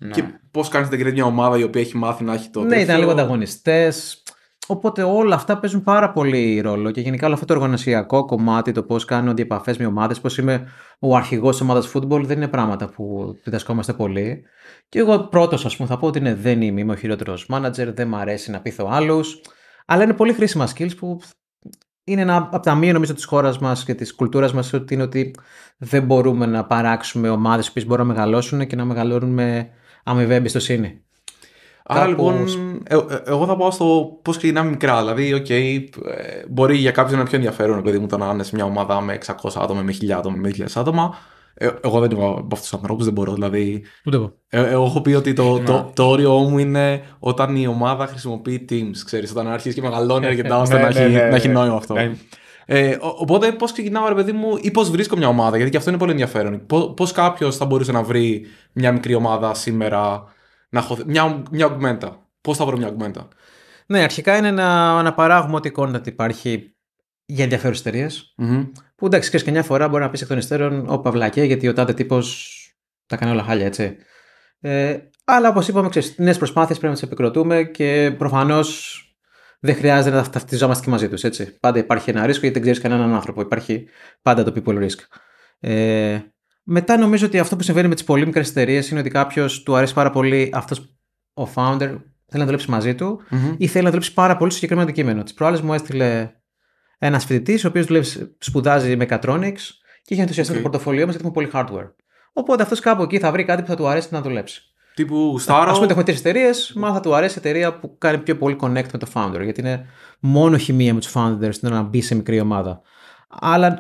Ναι. Και πώ κάνεις την κρίνη μια ομάδα η οποία έχει μάθει να έχει το. Ναι, ήταν λίγο ανταγωνιστές. Οπότε όλα αυτά παίζουν πάρα πολύ ρόλο και γενικά όλο αυτό το οργανωσιακό κομμάτι, το πώς κάνω οι με ομάδες, πώς είμαι ο αρχηγός της ομάδας φούτμπολ, δεν είναι πράγματα που διδασκόμαστε πολύ. Και εγώ πρώτος, ας πούμε, θα πω ότι είναι, δεν είμαι, είμαι ο χειρότερος μάνατζερ, δεν μου αρέσει να πείθω άλλους. Αλλά είναι πολύ χρήσιμα skills που είναι ένα από τα μία νομίζω της χώρας μας και της κουλτούρας μας ότι είναι ότι δεν μπορούμε να παράξουμε ομάδες που μπορούν να μεγαλώσουν και να μεγαλώνουν με αμοιβαία εμπιστοσύνη. Άρα λοιπόν, ε, ε, εγώ θα πάω στο πώς ξεκινάμε μικρά. Δηλαδή, οκ, okay, ε, μπορεί για κάποιον να είναι πιο ενδιαφέρον Επειδή μου το να είναι σε μια ομάδα με 600 άτομα, με 1000 άτομα, με 1000 άτομα. εγώ δεν είμαι από αυτούς τους ανθρώπους, δεν μπορώ. Δηλαδή, Ούτε εγώ έχω πει ότι το, ναι. το, το, όριό μου είναι όταν η ομάδα χρησιμοποιεί Teams. ξέρεις, όταν αρχίζεις και μεγαλώνεις αρκετά ναι, ώστε να ναι, έχει νόημα αυτό. Ε, οπότε, πώς ξεκινάω, ρε παιδί μου, ή πώς βρίσκω μια ομάδα, γιατί και αυτό είναι πολύ ενδιαφέρον. Πώς κάποιος θα μπορούσε να βρει μια μικρή ομάδα σήμερα, να μια, μια Πώς Πώ θα βρω μια Augmenta. Ναι, αρχικά είναι να, να παράγουμε ό,τι content υπάρχει για ενδιαφέρουσες Που εντάξει, και μια φορά μπορεί να πεις εκ των υστέρων, ο παυλάκια, γιατί ο τάδε τύπος τα κάνει όλα χάλια, έτσι. Ε, αλλά όπως είπαμε, ξέρεις, νέες προσπάθειες πρέπει να τις επικροτούμε και προφανώς δεν χρειάζεται να ταυτιζόμαστε και μαζί τους. Πάντα υπάρχει ένα ρίσκο γιατί δεν ξέρεις κανέναν άνθρωπο. Υπάρχει πάντα το people risk. Ε, μετά νομίζω ότι αυτό που συμβαίνει με τις πολύ μικρές εταιρείες είναι ότι κάποιος του αρέσει πάρα πολύ αυτός ο founder θέλει να δουλέψει μαζί του mm ή θέλει να δουλέψει πάρα πολύ στο συγκεκριμένο αντικείμενο. Τις προάλλες μου έστειλε ένας φοιτητής, ο οποίος σπουδάζει Mechatronics και είχε ενθουσιαστεί okay. το πορτοφολιό μας γιατί έχουμε πολύ hardware. Οπότε αυτός κάπου εκεί θα βρει κάτι που θα του αρέσει να δουλέψει. Τύπου γουστάρω. Ας πούμε, έχουμε τρεις εταιρείες. Μάλλον θα του αρέσει η εταιρεία που κάνει πιο πολύ connect με το founder. Γιατί είναι μόνο χημεία με τους founders το να μπει σε μικρή ομάδα. Αλλά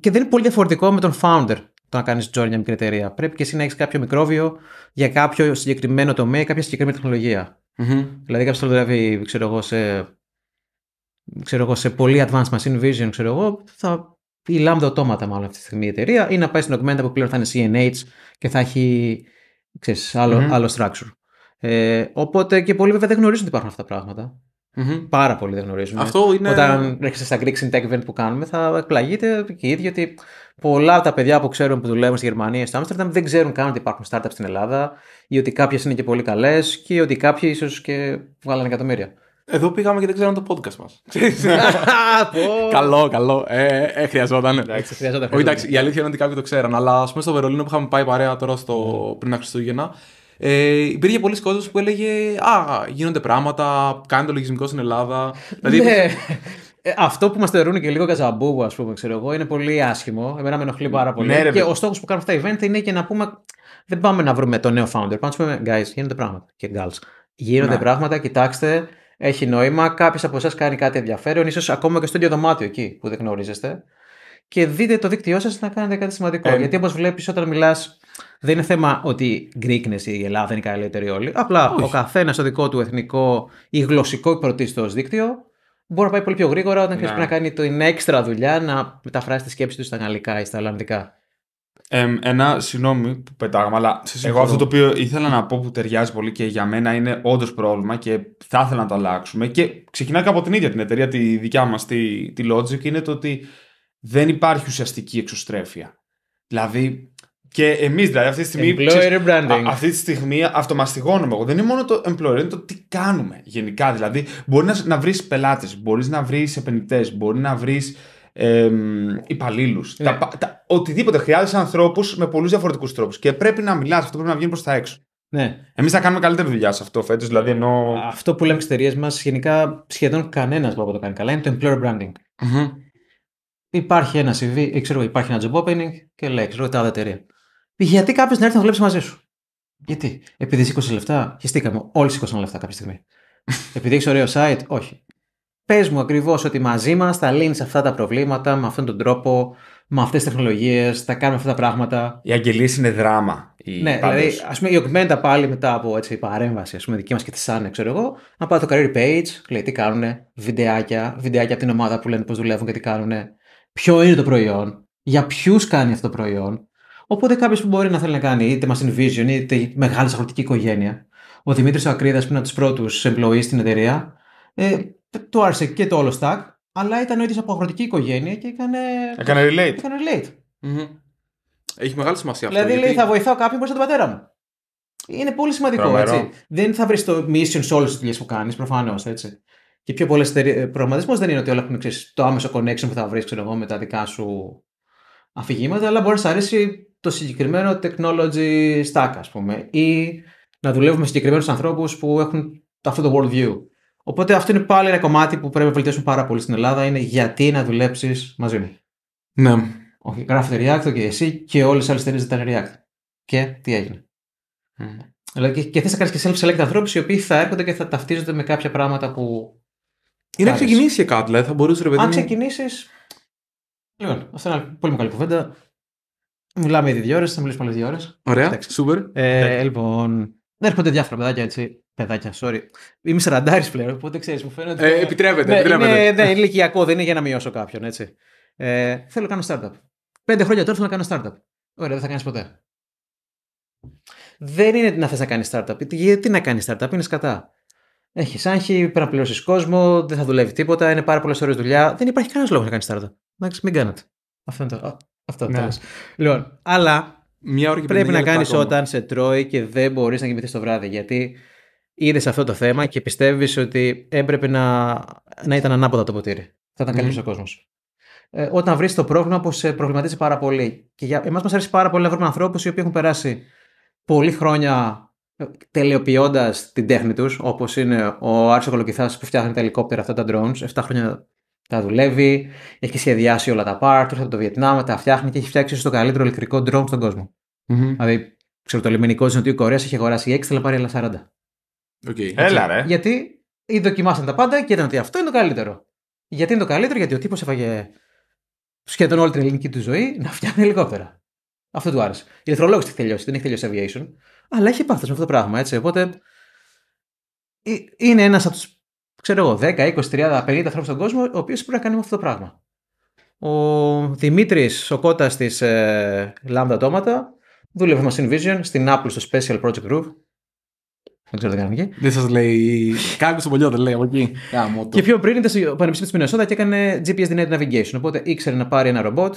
και δεν είναι πολύ διαφορετικό με τον founder το να κάνεις join μια μικρή εταιρεία. Πρέπει και εσύ να έχεις κάποιο μικρόβιο για κάποιο συγκεκριμένο ή τομέα, κάποια συγκεκριμένη τεχνολογία. Mm-hmm. Δηλαδή, κάποιος θα δουλεύει, ξέρω εγώ, σε, ξέρω εγώ, σε πολύ advanced machine vision, ξέρω εγώ, θα η λάμδα οτόματα μάλλον αυτή τη στιγμή η εταιρεία, ή να πάει στην augmented που πλέον θα είναι CNH και θα έχει Ξέρεις, άλλο, mm-hmm. άλλο structure. Ε, οπότε και πολλοί βέβαια δεν γνωρίζουν ότι υπάρχουν αυτά τα πράγματα. Πάρα πολλοί δεν γνωρίζουν. Αυτό είναι... Όταν έρχεσαι στα Greek Tech Event που κάνουμε, θα εκπλαγείτε και οι ίδιοι ότι πολλά από τα παιδιά που ξέρουν που δουλεύουν στη Γερμανία στο Άμστερνταμ δεν ξέρουν καν ότι υπάρχουν startups στην Ελλάδα ή ότι κάποιες είναι και πολύ καλές και ότι κάποιοι ίσως και βγάλανε εκατομμύρια. Εδώ πήγαμε και δεν ξέραμε το podcast μας. καλό, καλό. Ε, ε, ε, χρειαζόταν. Εντάξει, χρειαζόταν. η αλήθεια είναι ότι κάποιοι το ξέραν. Αλλά ας πούμε στο Βερολίνο που είχαμε πάει παρέα τώρα στο... Ναι. πριν τα Χριστούγεννα, ε, υπήρχε πολλοί κόσμος που έλεγε Α, γίνονται πράγματα, το λογισμικό στην Ελλάδα. δηλαδή, ναι. Ε, αυτό που μας θεωρούν και λίγο καζαμπού, ας πούμε, ξέρω εγώ, είναι πολύ άσχημο. Εμένα με ενοχλεί πάρα πολύ. Ναι, και ο στόχος που κάνουμε αυτά τα event είναι και να πούμε. Δεν πάμε να βρούμε το νέο founder. Πάμε να πούμε, guys, γίνονται πράγματα. Και girls. Γίνονται ναι. πράγματα, κοιτάξτε έχει νόημα. Κάποιος από εσάς κάνει κάτι ενδιαφέρον, ίσως ακόμα και στο ίδιο δωμάτιο εκεί που δεν γνωρίζεστε. Και δείτε το δίκτυό σας να κάνετε κάτι σημαντικό. Ε, γιατί όπως βλέπεις, όταν μιλάς, δεν είναι θέμα ότι Greekness ή η Ελλάδα είναι καλύτερη όλοι. Απλά Όχι. ο καθένα στο δικό του εθνικό ή γλωσσικό πρωτίστως δίκτυο μπορεί να πάει πολύ πιο γρήγορα όταν χρειάζεται να κάνει την έξτρα δουλειά να μεταφράσει τη σκέψη του στα γαλλικά ή στα ολλανδικά. Ε, ένα, συγγνώμη που πετάγαμε, αλλά εγώ αυτό το οποίο ήθελα να πω που ταιριάζει πολύ και για μένα είναι όντως πρόβλημα και θα ήθελα να το αλλάξουμε. Και ξεκινάει και από την ίδια την εταιρεία, τη δικιά μας, τη, τη Logic, είναι το ότι δεν υπάρχει ουσιαστική εξωστρέφεια. Δηλαδή, και εμείς δηλαδή αυτή τη στιγμή. Employer branding. αυτή τη στιγμή αυτομαστιγώνουμε εγώ. Δεν είναι μόνο το employer, είναι το τι κάνουμε γενικά. Δηλαδή, μπορεί να, να βρεις πελάτες, μπορείς να βρεις επενδυτές, μπορεί να βρεις ε, υπαλλήλους. Ναι. οτιδήποτε χρειάζεσαι ανθρώπους με πολλούς διαφορετικούς τρόπους. Και πρέπει να μιλάς, αυτό πρέπει να βγαίνει προς τα έξω. Ναι. Εμείς θα κάνουμε καλύτερη δουλειά σε αυτό φέτος. Δηλαδή ενώ... Αυτό που λέμε στι εταιρείε μας, γενικά σχεδόν κανένας μπορεί το κάνει καλά, είναι το employer branding. mm Υπάρχει ένα CV, ε, ξέρω, υπάρχει ένα job opening και λέει, ξέρω, τα εταιρεία. Γιατί κάποιος να έρθει να δουλέψει μαζί σου. Γιατί, επειδή σήκωσε λεφτά, χαιστήκαμε. Όλοι 20 λεφτά κάποια στιγμή. επειδή έχεις ωραίο site, όχι. Πες μου ακριβώς ότι μαζί μας θα λύνεις αυτά τα προβλήματα με αυτόν τον τρόπο, με αυτές τις τεχνολογίες, θα κάνουμε αυτά τα πράγματα. Οι αγγελίε είναι δράμα. ναι, δηλαδή ας πούμε η Augmenta πάλι μετά από έτσι, η παρέμβαση ας πούμε, δική μας και της Σάνε, ξέρω εγώ, να πάει το career page, λέει τι κάνουν, βιντεάκια, βιντεάκια από την ομάδα που λένε πω δουλεύουν και τι κάνουν, ποιο είναι το προϊόν, για ποιους κάνει αυτό το προϊόν. Οπότε κάποιος που μπορεί να θέλει να κάνει είτε μας Envision είτε μεγάλη αγροτική οικογένεια. Ο Δημήτρης Ακρίδας, που είναι από τους πρώτους employees στην εταιρεία, ε, το άρεσε και το όλο stack, αλλά ήταν ο ίδιος από αγροτική οικογένεια και έκανε. Έκανε relate. Έκανε relate. Mm-hmm. Έχει μεγάλη σημασία δηλαδή, αυτό. Δηλαδή, γιατί... θα βοηθάω κάποιον χωρί τον πατέρα μου. Είναι πολύ σημαντικό. Έτσι. Δεν θα βρεις το mission σε όλες τις δουλειές που κάνεις, προφανώς. Και πιο πολλές ε, προγραμματισμός δεν είναι ότι όλα έχουν ξέρεις, το άμεσο connection που θα βρεις με τα δικά σου αφηγήματα, αλλά μπορεί να αρέσει το συγκεκριμένο technology stack, ας πούμε, ή να δουλεύουμε με συγκεκριμένους ανθρώπους που έχουν αυτό το worldview. Οπότε αυτό είναι πάλι ένα κομμάτι που πρέπει να βελτιώσουμε πάρα πολύ στην Ελλάδα. Είναι γιατί να δουλέψεις μαζί μου. Ναι. Όχι, γράφετε React, και εσύ και όλες τι άλλες εταιρείες ήταν React. Και τι έγινε. Mm. Δηλαδή και, και θες να κάνεις και self-select ανθρώπους οι οποίοι θα έρχονται και θα ταυτίζονται με κάποια πράγματα που. Ή να ξεκινήσει και κάτι, δηλαδή θα μπορούσε να παιδί. Αν ξεκινήσεις. Λοιπόν, αυτό είναι πολύ μεγάλη κουβέντα. Μιλάμε ήδη δύο ώρες, θα μιλήσουμε άλλες δύο ώρες. Ωραία, σούπερ. Ε, ε, λοιπόν, έρχονται διάφορα παιδάκια έτσι Παιδάκια, sorry. Είμαι σαραντάρι πλέον, οπότε ξέρεις, μου φαίνεται. Ε, επιτρέπεται, ναι, επιτρέπεται. Είναι, ναι, είναι ηλικιακό, δεν είναι για να μειώσω κάποιον, έτσι. Ε, θέλω να κάνω startup. Πέντε χρόνια τώρα θέλω να κάνω startup. Ωραία, δεν θα κάνεις ποτέ. Δεν είναι να θες να κάνεις startup. Γιατί να κάνεις startup, είναι σκατά. Έχεις άγχη, πρέπει να πληρώσεις κόσμο, δεν θα δουλεύει τίποτα, είναι πάρα πολλές ώρες δουλειά. Δεν υπάρχει κανένας λόγος να κάνεις startup. Εντάξει, μην κάνετε. Αυτό είναι το. Ναι. Λοιπόν, αλλά πρέπει να κάνει όταν σε τρώει και δεν μπορείς να κοιμηθείς το βράδυ. Γιατί είδες αυτό το θέμα και πιστεύεις ότι έπρεπε να, να ήταν ανάποδα το ποτήρι. Θα ήταν καλύτερος mm. ο κόσμος. Ε, όταν βρεις το πρόβλημα που σε προβληματίζει πάρα πολύ. Και για εμάς μας αρέσει πάρα πολύ να βρούμε ανθρώπους οι οποίοι έχουν περάσει πολλή χρόνια ε, τελειοποιώντας την τέχνη τους, όπως είναι ο Άρσο Κολοκυθάς που φτιάχνει τα ελικόπτερα αυτά τα drones. 7 χρόνια τα δουλεύει, έχει σχεδιάσει όλα τα parts, από το Βιετνάμ, τα φτιάχνει και έχει φτιάξει το καλύτερο ηλεκτρικό drone στον κοσμο mm-hmm. Δηλαδή, ξέρω, το λιμενικό της Νοτιού Κορέας έχει αγοράσει 6, θέλει να πάρει άλλα 40. Okay. Έλα, Γιατί ή δοκιμάσαν τα πάντα και ήταν ότι αυτό είναι το καλύτερο. Γιατί είναι το καλύτερο, γιατί ο τύπος έφαγε σχεδόν όλη την ελληνική του ζωή να φτιάχνει ελικόπτερα. Αυτό του άρεσε. Ηλεκτρολόγο έχει τελειώσει, δεν έχει τελειώσει aviation, αλλά έχει πάθος με αυτό το πράγμα, έτσι. Οπότε ε, είναι ένας από τους, 10, 20, 30, 50 ανθρώπους στον κόσμο, ο οποίος πρέπει να κάνει με αυτό το πράγμα. Ο Δημήτρης, ο κότα της ε, Lambda δούλευε με Vision στην Apple στο Special Project Group, δεν ξέρω τι έκανε εκεί. Δεν σας λέει. κάποιος στο πολιό δεν λέει από εκεί. Και πιο πριν ήταν στο Πανεπιστήμιο της Μινεσότα και έκανε GPS Denied Navigation. Οπότε ήξερε να πάρει ένα ρομπότ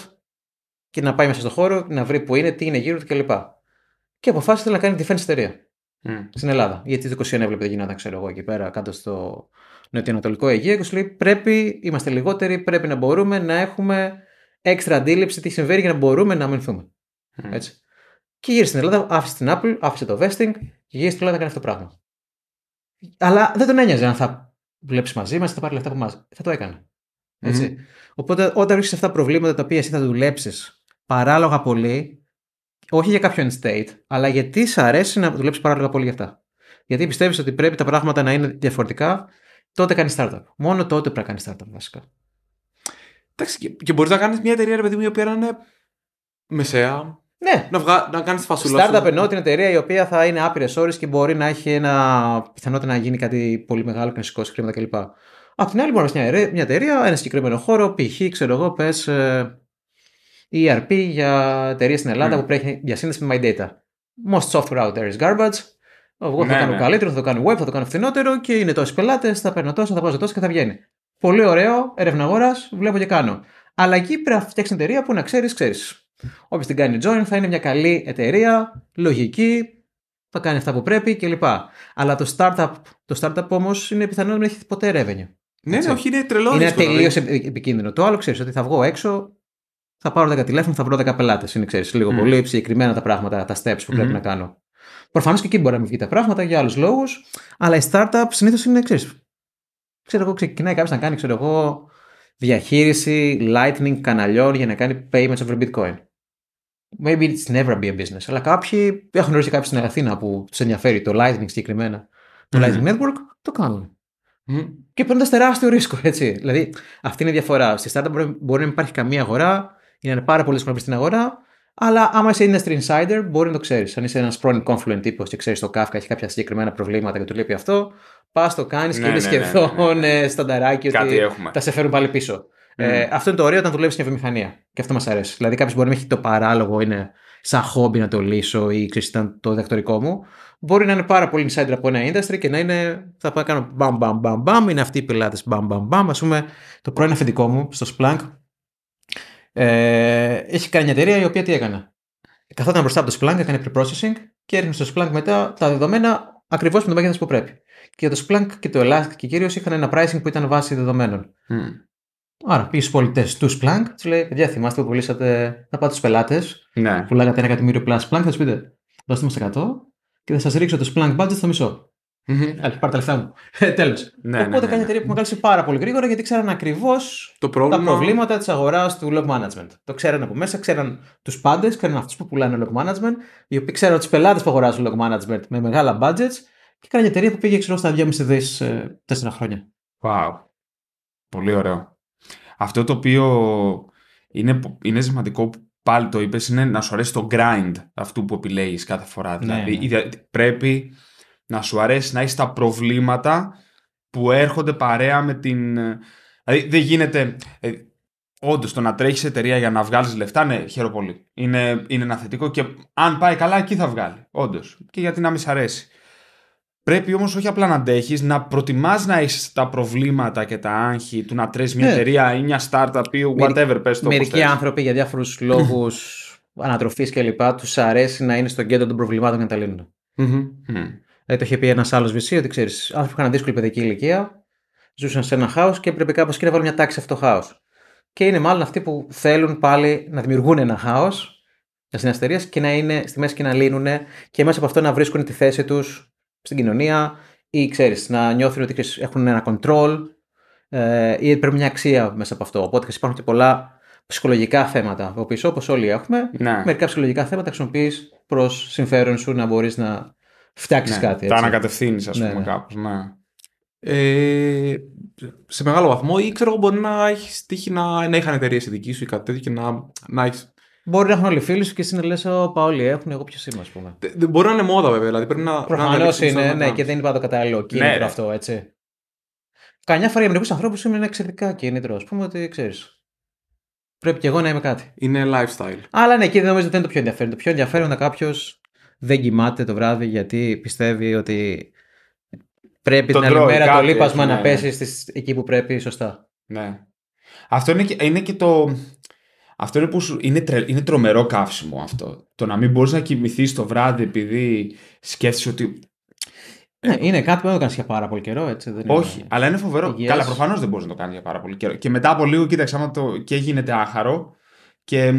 και να πάει μέσα στον χώρο, να βρει που είναι, τι είναι γύρω του κλπ. Και αποφάσισε να κάνει defense εταιρεία στην Ελλάδα. Γιατί το 21 έβλεπε δεν γινόταν, ξέρω εγώ, εκεί πέρα κάτω στο νοτιοανατολικό Αιγαίο. Και σου λέει πρέπει, είμαστε λιγότεροι, πρέπει να μπορούμε να έχουμε έξτρα αντίληψη τι συμβαίνει για να μπορούμε να αμυνθούμε. Mm. Έτσι. Και γύρισε στην Ελλάδα, άφησε την Apple, άφησε το vesting και γύρισε στην Ελλάδα να κάνει αυτό το πράγμα. Αλλά δεν τον ένοιαζε αν θα δουλέψει μαζί μας, θα πάρει λεφτά από εμάς. Θα το έκανε. Έτσι. Mm-hmm. Οπότε όταν βρίσκει αυτά τα προβλήματα τα οποία εσύ θα δουλέψεις παράλογα πολύ, όχι για κάποιο end state, αλλά γιατί σ' αρέσει να δουλέψεις παράλογα πολύ για αυτά. Γιατί πιστεύεις ότι πρέπει τα πράγματα να είναι διαφορετικά, τότε κάνεις startup. Μόνο τότε πρέπει να κάνεις startup βασικά. Εντάξει, και, μπορείς να κάνεις μια εταιρεία, ρε παιδί μου, η οποία να είναι μεσαία, ναι. Να, βγα... να κάνεις φασουλά. Startup εννοώ την εταιρεία η οποία θα είναι άπειρες ώρες και μπορεί να έχει ένα πιθανότητα να γίνει κάτι πολύ μεγάλο και να σηκώσει χρήματα κλπ. Απ' την άλλη, μπορεί να μια, μια εταιρεία, ένα συγκεκριμένο χώρο, π.χ. ξέρω εγώ, πες ERP για εταιρείες στην Ελλάδα που πρέπει για σύνδεση με My Data. Most software out there is garbage. Εγώ θα το ναι, κάνω ναι. καλύτερο, θα το κάνω web, θα το κάνω φθηνότερο και είναι τόσοι πελάτες, θα παίρνω τόσο, θα βάζω τόσο και θα βγαίνει. Πολύ ωραίο, έρευνα αγοράς, βλέπω και κάνω. Αλλά εκεί πρέπει να φτιάξεις εταιρεία που να ξέρεις, ξέρεις. Όποιος την κάνει join θα είναι μια καλή εταιρεία, λογική, θα κάνει αυτά που πρέπει κλπ. Αλλά το startup, το startup όμως είναι πιθανό να μην έχει ποτέ revenue. Ναι, ναι όχι, είναι τρελό. Είναι τελείως ναι. επικίνδυνο. Το άλλο ξέρεις ότι θα βγω έξω, θα πάρω 10 τηλέφωνα, θα βρω 10 πελάτες. Είναι ξέρεις, λίγο mm. πολύ συγκεκριμένα τα πράγματα, τα steps που πρέπει να κάνω. Προφανώς και εκεί μπορεί να μην βγει τα πράγματα για άλλους λόγους, αλλά η startup συνήθως είναι εξή. Ξέρω εγώ, ξεκινάει κάποιος να κάνει εγώ, διαχείριση lightning καναλιών για να κάνει payments over bitcoin. Maybe it's never be a business. Αλλά κάποιοι έχουν γνωρίσει κάποιοι στην Αθήνα που τους ενδιαφέρει το Lightning συγκεκριμένα. Το mm. Lightning Network το κάνουν. Mm. Και παίρνοντα τεράστιο ρίσκο, έτσι. Δηλαδή, αυτή είναι η διαφορά. Στη startup μπορεί, μπορεί να μην υπάρχει καμία αγορά, είναι πάρα πολύ δύσκολο να στην αγορά, αλλά άμα είσαι industry insider, μπορεί να το ξέρεις. Αν είσαι ένας πρώην confluent τύπος και ξέρεις το Kafka έχει κάποια συγκεκριμένα προβλήματα και του λείπει αυτό, πας το κάνεις ναι, και είναι ναι, σχεδόν ναι, ναι, ναι. ναι, ναι. στανταράκι ότι έχουμε. θα σε φέρουν πάλι πίσω. Ε, αυτό είναι το ωραίο όταν δουλεύεις στην βιομηχανία. Και αυτό μας αρέσει. Δηλαδή, κάποιος μπορεί να έχει το παράλογο, είναι σαν χόμπι να το λύσω ή ξέρεις, ήταν το διδακτορικό μου. Μπορεί να είναι πάρα πολύ insider από ένα industry και να είναι. Θα πάω να κάνω μπαμ, μπαμ, μπαμ, μπαμ. Είναι αυτοί οι πελάτες. Μπαμ, μπαμ, μπαμ. Ας πούμε, το πρώην αφεντικό μου στο Splunk ε, έχει κάνει μια εταιρεία η οποία τι έκανα. Καθόταν μπροστά από το Splunk, έκανε pre-processing και έρχεται στο Splunk μετά τα δεδομένα ακριβώς με το μέγεθος που πρέπει. Και το Splunk και το Elastic και κυρίως είχαν ένα pricing που ήταν βάση δεδομένων. Mm. Άρα πήγε στου πολιτές τους Splunk, τους λέει: Παιδιά, θυμάστε που πουλήσατε. να πάτε του πελάτες. Ναι. Πουλάγατε ένα εκατομμύριο πλάσ Splunk, θα τους πείτε: Δώστε μας 100 και θα σας ρίξω το Splunk budget στο μισό. Mm-hmm. Πάρε τα λεφτά μου. Ε, Τέλος. Ναι, Οπότε ναι, ναι, ναι. εταιρεία ναι. που μεγάλωσε πάρα πολύ γρήγορα γιατί ξέραν ακριβώ πρόβλημα... τα προβλήματα της αγοράς του log management. Το ξέραν από μέσα, ξέραν τους πάντες, ξέραν αυτούς που πουλάνε log management, οι οποίοι ξέραν τους πελάτες που αγοράζουν log management με μεγάλα budgets και κάνει εταιρεία που πήγε ξέρω στα 2,5 δι 4 χρόνια. Wow. Πολύ ωραίο. Αυτό το οποίο είναι, είναι σημαντικό που πάλι το είπες είναι να σου αρέσει το grind αυτού που επιλέγεις κάθε φορά. Ναι, δηλαδή ναι. πρέπει να σου αρέσει να έχεις τα προβλήματα που έρχονται παρέα με την... Δηλαδή δεν γίνεται... Ε, Όντως, το να τρέχεις εταιρεία για να βγάλεις λεφτά, ναι, χαίρομαι πολύ. Είναι, είναι ένα θετικό και αν πάει καλά, εκεί θα βγάλει. Όντως. Και γιατί να μην σ' αρέσει. Πρέπει όμως όχι απλά να αντέχεις, να προτιμάς να έχεις τα προβλήματα και τα άγχη του να τρέχεις μια ναι. εταιρεία ή μια startup ή whatever. Πες το μερικοί άνθρωποι για διάφορους λόγους ανατροφής κλπ. τους αρέσει να είναι στο κέντρο των προβλημάτων και να τα λύνουν. Δηλαδή το είχε πει ένας άλλος VC ότι ξέρεις, άνθρωποι είχαν δύσκολη παιδική ηλικία, ζούσαν σε ένα χάος και πρέπει κάπω και να βάλουν μια τάξη σε αυτό το χάος. Και είναι μάλλον αυτοί που θέλουν πάλι να δημιουργούν ένα χάος, να συναστερίε και να είναι στη μέση και να λύνουν και μέσα από αυτό να βρίσκουν τη θέση τους στην κοινωνία ή ξέρεις, να νιώθουν ότι έχουν ένα control ε, ή πρέπει μια αξία μέσα από αυτό. Οπότε υπάρχουν και πολλά ψυχολογικά θέματα από πίσω, όπως όλοι έχουμε. Ναι. Μερικά ψυχολογικά θέματα χρησιμοποιείς προς συμφέρον σου να μπορείς να φτιάξεις ναι, κάτι. Έτσι. Τα ανακατευθύνεις, ας ναι, πούμε, ναι. Ε, σε μεγάλο βαθμό, ή ξέρω εγώ, μπορεί να έχεις τύχει να, είχαν εταιρείες οι σου ή κάτι τέτοιο και να, να έχεις Μπορεί να έχουν όλοι φίλοι σου και εσύ να λες: Πα όλοι έχουν, εγώ ποιος είμαι, ας πούμε. Δεν μπορεί να είναι μόδα, βέβαια. Δηλαδή πρέπει να. Προφανώ είναι, ναι, και δεν είναι πάντα κατάλληλο ναι, κίνητρο αυτό, έτσι. Κανιά φορά για μερικούς ανθρώπους είναι ένα εξαιρετικά κίνητρο. Ας πούμε ότι ξέρεις. Πρέπει και εγώ να είμαι κάτι. Είναι lifestyle. Αλλά ναι, και νομίζω ότι δεν είναι το πιο ενδιαφέρον. Το πιο ενδιαφέρον είναι κάποιος δεν κοιμάται το βράδυ γιατί πιστεύει ότι πρέπει την άλλη μέρα το λείπασμα να ναι. πέσει στις, εκεί που πρέπει σωστά. Ναι. Αυτό είναι είναι και το, αυτό είναι, που είναι, είναι τρομερό καύσιμο αυτό. Το να μην μπορείς να κοιμηθείς το βράδυ επειδή σκέφτεσαι ότι. Ναι, είναι κάτι που δεν το κάνεις για πάρα πολύ καιρό, έτσι. Δεν Όχι, αλλά είναι φοβερό. Υγιές. Καλά, προφανώς δεν μπορείς να το κάνεις για πάρα πολύ καιρό. Και μετά από λίγο, κοίταξε, άμα το και γίνεται άχαρο. Και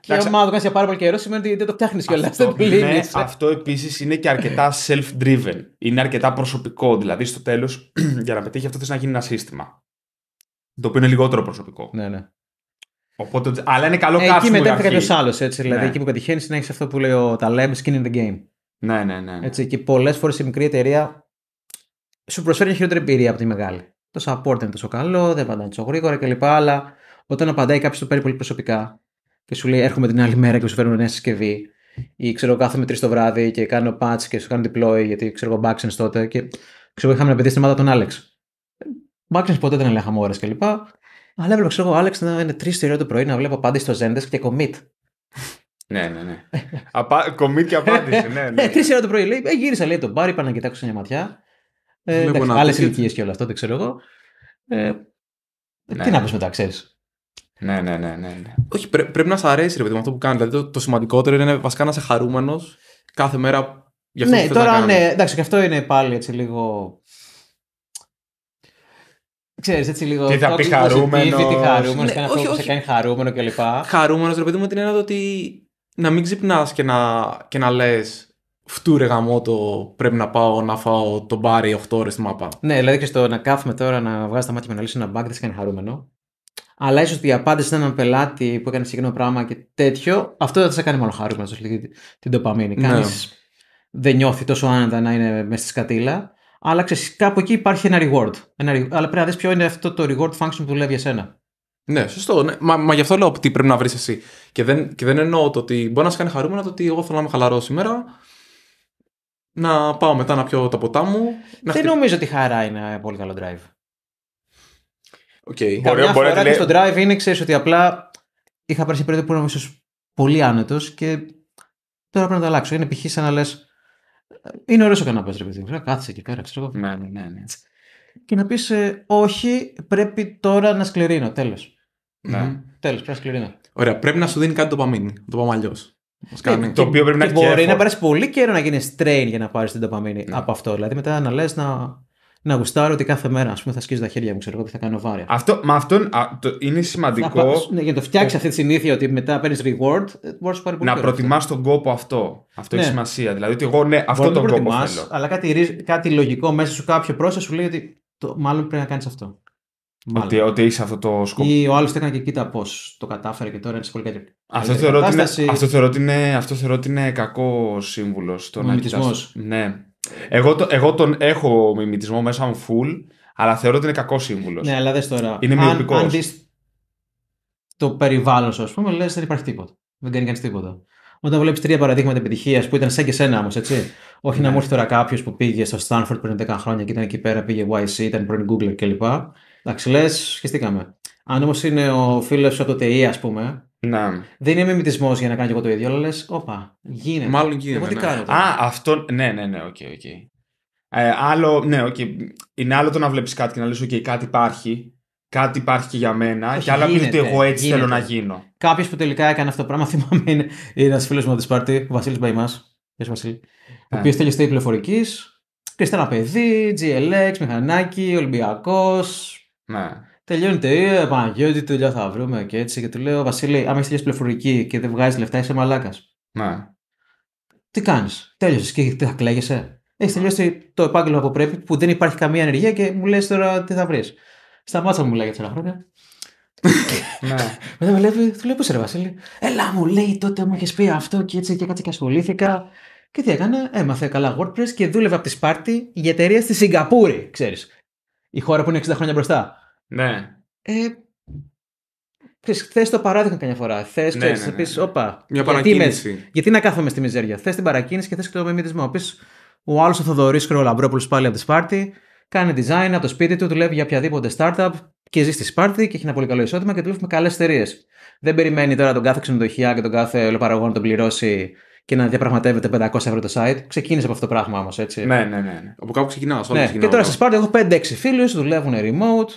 και Εντάξει, άμα το κάνεις για πάρα πολύ καιρό, σημαίνει ότι δεν το φτιάχνεις κιόλας. Αυτό, ναι, αυτό επίσης είναι και αρκετά self-driven. Είναι αρκετά προσωπικό. Δηλαδή, στο τέλος, για να πετύχει αυτό, θες να γίνει ένα σύστημα. Το οποίο είναι λιγότερο προσωπικό. Ναι, ναι. Οπότε, αλλά είναι καλό ε, Εκεί μετέφερε κάποιο άλλο. Δηλαδή, ναι. εκεί που πετυχαίνει, είναι έχει αυτό που λέει ο Ταλέμ, skin in the game. Ναι, ναι, ναι. ναι. Έτσι, και πολλές φορές η μικρή εταιρεία σου προσφέρει μια χειρότερη εμπειρία από τη μεγάλη. Το support είναι τόσο καλό, δεν απαντάει τόσο γρήγορα κλπ. Αλλά όταν απαντάει κάποιος το παίρνει πολύ προσωπικά και σου λέει: Έρχομαι την άλλη μέρα και σου φέρνω μια συσκευή. Ή ξέρω, κάθομαι τρεις το βράδυ και κάνω patch και σου κάνω deploy γιατί ξέρω εγώ τότε. Και ξέρω, είχαμε ένα παιδί στην ομάδα τον Άλεξ. Ε, Backends ποτέ δεν ελέγχαμε ώρε κλπ. Αλλά έβλεπα, ξέρω εγώ, Άλεξ να είναι τρεις ώρα το πρωί να βλέπω απάντηση στο Zendesk και commit. ναι, ναι, ναι. Απα... Commit και απάντηση, ναι. ναι. 3 ε, ώρα το πρωί λέει, ε, γύρισα λέει τον μπάρ, είπα να κοιτάξω μια ματιά. Ε, άλλες ηλικίες και όλα αυτό, δεν ξέρω εγώ. Ε, ε ναι. Τι να πεις μετά, ξέρεις. Ναι, ναι, ναι, ναι, ναι, Όχι, πρέ, πρέπει να σε αρέσει ρε παιδί με αυτό που κάνει. Δηλαδή το, το σημαντικότερο είναι βασικά να είσαι χαρούμενος κάθε μέρα για αυτό ναι, που τώρα, να ναι, εντάξει, και αυτό είναι πάλι έτσι λίγο Ξέρεις, έτσι λίγο. Τι θα πει χαρούμενος. Τι χαρούμενος, ναι, όχι, σε κάνει χαρούμενο κλπ. Χαρούμενος, ρε παιδί μου, την έννοια ότι να μην ξυπνάς και να, και να λες φτούρε γαμότο πρέπει να πάω να φάω το μπάρι 8 ώρες στη μάπα. Ναι, δηλαδή και στο να κάθουμε τώρα να βγάζει τα μάτια με να λύσει ένα μπακ δεν σε κάνει χαρούμενο. Αλλά ίσως η απάντηση σε έναν πελάτη που έκανε συγκεκριμένο πράγμα και τέτοιο, αυτό δεν θα σε κάνει μόνο χαρούμενος. Δηλαδή την τοπαμίνη. Ναι. Κανείς δεν νιώθει τόσο άνετα να είναι μέσα στη σκατήλα αλλά ξέρεις, κάπου εκεί υπάρχει ένα reward. Ένα, αλλά πρέπει να δεις ποιο είναι αυτό το reward function που δουλεύει για σένα. Ναι, σωστό. Ναι. Μα, μα γι' αυτό λέω ότι πρέπει να βρεις εσύ. Και δεν, και δεν εννοώ το ότι μπορεί να σε κάνει χαρούμενο το ότι εγώ θέλω να είμαι χαλαρός σήμερα. Να πάω μετά να πιω τα ποτά μου. Δεν νομίζω ότι χαρά είναι ένα πολύ καλό drive. Okay. Καμιά φορά και στο drive είναι, ξέρεις ότι απλά είχα περάσει περίοδο που ήμουν ίσως πολύ άνετος και τώρα πρέπει να το αλλάξω. Είναι π.χ. να λες, είναι ωραίος ο καναπές, ρε παιδί μου. Κάτσε εκεί πέρα, εγώ. Ναι, ναι, ναι, ναι. Και να πεις, ε, Όχι, πρέπει τώρα να σκληρίνω. Τέλος. Ναι. Τέλος, πρέπει να σκληρίνω. Ωραία, πρέπει να σου δίνει κάτι ντοπαμίνη. Το πάμε αλλιώς. Ναι, το οποίο πρέπει και να Μπορεί να πάρεις πολύ καιρό να γίνεις strain για να πάρεις την τοπαμίνη ναι. από αυτό. Δηλαδή μετά να λες να να γουστάρω ότι κάθε μέρα ας πούμε, θα σκίζω τα χέρια μου, ξέρω εγώ, θα κάνω βάρια. Αυτό, μα αυτό είναι σημαντικό. Να, για να το φτιάξεις αυτή τη συνήθεια ότι μετά παίρνεις reward, ε, μπορείς να πάρει πολύ. Να προτιμά τον κόπο αυτό. Αυτό ναι. έχει σημασία. Δηλαδή ότι εγώ, ναι, αυτό τον κόπο θέλω. Αλλά κάτι, κάτι λογικό μέσα σου, κάποιο πρόσωπο σου λέει ότι το, μάλλον πρέπει να κάνεις αυτό. Ότι, ότι είσαι αυτό το σκοπό. Ή ο άλλος έκανε και κοίτα πώς το κατάφερε και τώρα είναι σε πολύ καλύτερη. Αυτό θεωρώ, ότι είναι, αυτό, θεωρώ ότι κακό σύμβουλος. Ο ναι. Εγώ, το, εγώ τον έχω μιμητισμό μέσα μου full, αλλά θεωρώ ότι είναι κακός σύμβουλος. Ναι, αλλά δες τώρα. Είναι μυοπικό. Αν, αν δεις το περιβάλλον σου, ας πούμε, λες δεν υπάρχει τίποτα. Δεν κάνει κανείς τίποτα. Όταν βλέπεις τρία παραδείγματα επιτυχίας που ήταν σαν και σένα όμως, έτσι. Όχι να ναι. μου έρθει τώρα κάποιος που πήγε στο Στάνφορντ πριν 10 χρόνια και ήταν εκεί πέρα, πήγε YC, ήταν πριν Google κλπ. Εντάξει, λες, σχεστήκαμε. Αν όμως είναι ο φίλος από το ΤΕΙ, e, ας πούμε, να. Δεν είμαι μυθισμός για να κάνω και εγώ το ίδιο, αλλά λες, όπα, γίνεται. Μάλλον γίνεται. Εγώ τι ναι. κάνω. Α, αυτό. Ναι, ναι, ναι, οκ, okay, Ε, άλλο, ναι, okay. είναι άλλο το να βλέπεις κάτι και να λες: οκ, κάτι υπάρχει. Κάτι υπάρχει και για μένα. Όχι, και άλλο πει ότι εγώ έτσι θέλω να γίνω. Κάποιος που τελικά έκανε αυτό το πράγμα, θυμάμαι, είναι, ένας φίλος μου τη Σπάρτη ο Βασίλης Μπαϊμάς. Ναι. Ποιο Ο οποίος τέλειωσε πληροφορική. Και ένα παιδί, GLX, μηχανάκι, Ολυμπιακός. Ναι. Τελειώνει η ταινία, Παναγιώτη, τι θα βρούμε και έτσι. Και του λέω, Βασίλη, άμα έχεις τελειώσει πληροφορική και δεν βγάζεις λεφτά, είσαι μαλάκας. Ναι. Τι κάνεις, τέλειωσες και τι θα κλαίγεσαι. Έχεις τελειώσει το επάγγελμα που πρέπει, που δεν υπάρχει καμία ενέργεια και μου λες τώρα τι θα βρεις. Σταμάτησα μου λέει για τέσσερα χρόνια. Ναι. Μετά με λέει, του λέω, Πού είσαι, Βασίλη. Έλα μου λέει, τότε μου έχει πει αυτό και έτσι και κάτσε και ασχολήθηκα. Και τι έκανα, έμαθε καλά WordPress και δούλευε από τη Σπάρτη για εταιρεία στη Σιγκαπούρη, ξέρεις. Η χώρα που είναι 60 χρόνια μπροστά. Ναι. Ε, Θες το παράδειγμα καμιά φορά. Θες ναι, ναι, ναι, ναι, όπα. Μια παρακίνηση. Γιατί, γιατί να κάθομαι στη μιζέρια. Θες την παρακίνηση και θες και το μεμητισμό. Πεις ο άλλος ο Θοδωρής πάλι από τη Σπάρτη. Κάνει design από το σπίτι του, δουλεύει για οποιαδήποτε startup και ζει στη Σπάρτη και έχει ένα πολύ καλό εισόδημα και δουλεύει με καλές εταιρείες. Δεν περιμένει τώρα τον κάθε ξενοδοχεία και τον κάθε λεπαραγό να τον πληρώσει και να διαπραγματεύεται 500 ευρώ το site. Ξεκίνησε από αυτό το πράγμα όμως, έτσι. Ναι, ναι, ναι, ναι. Από κάπου ξεκινάω. Ναι. Και τώρα στη Σπάρτη έχω 5-6 φίλου, δουλεύουν remote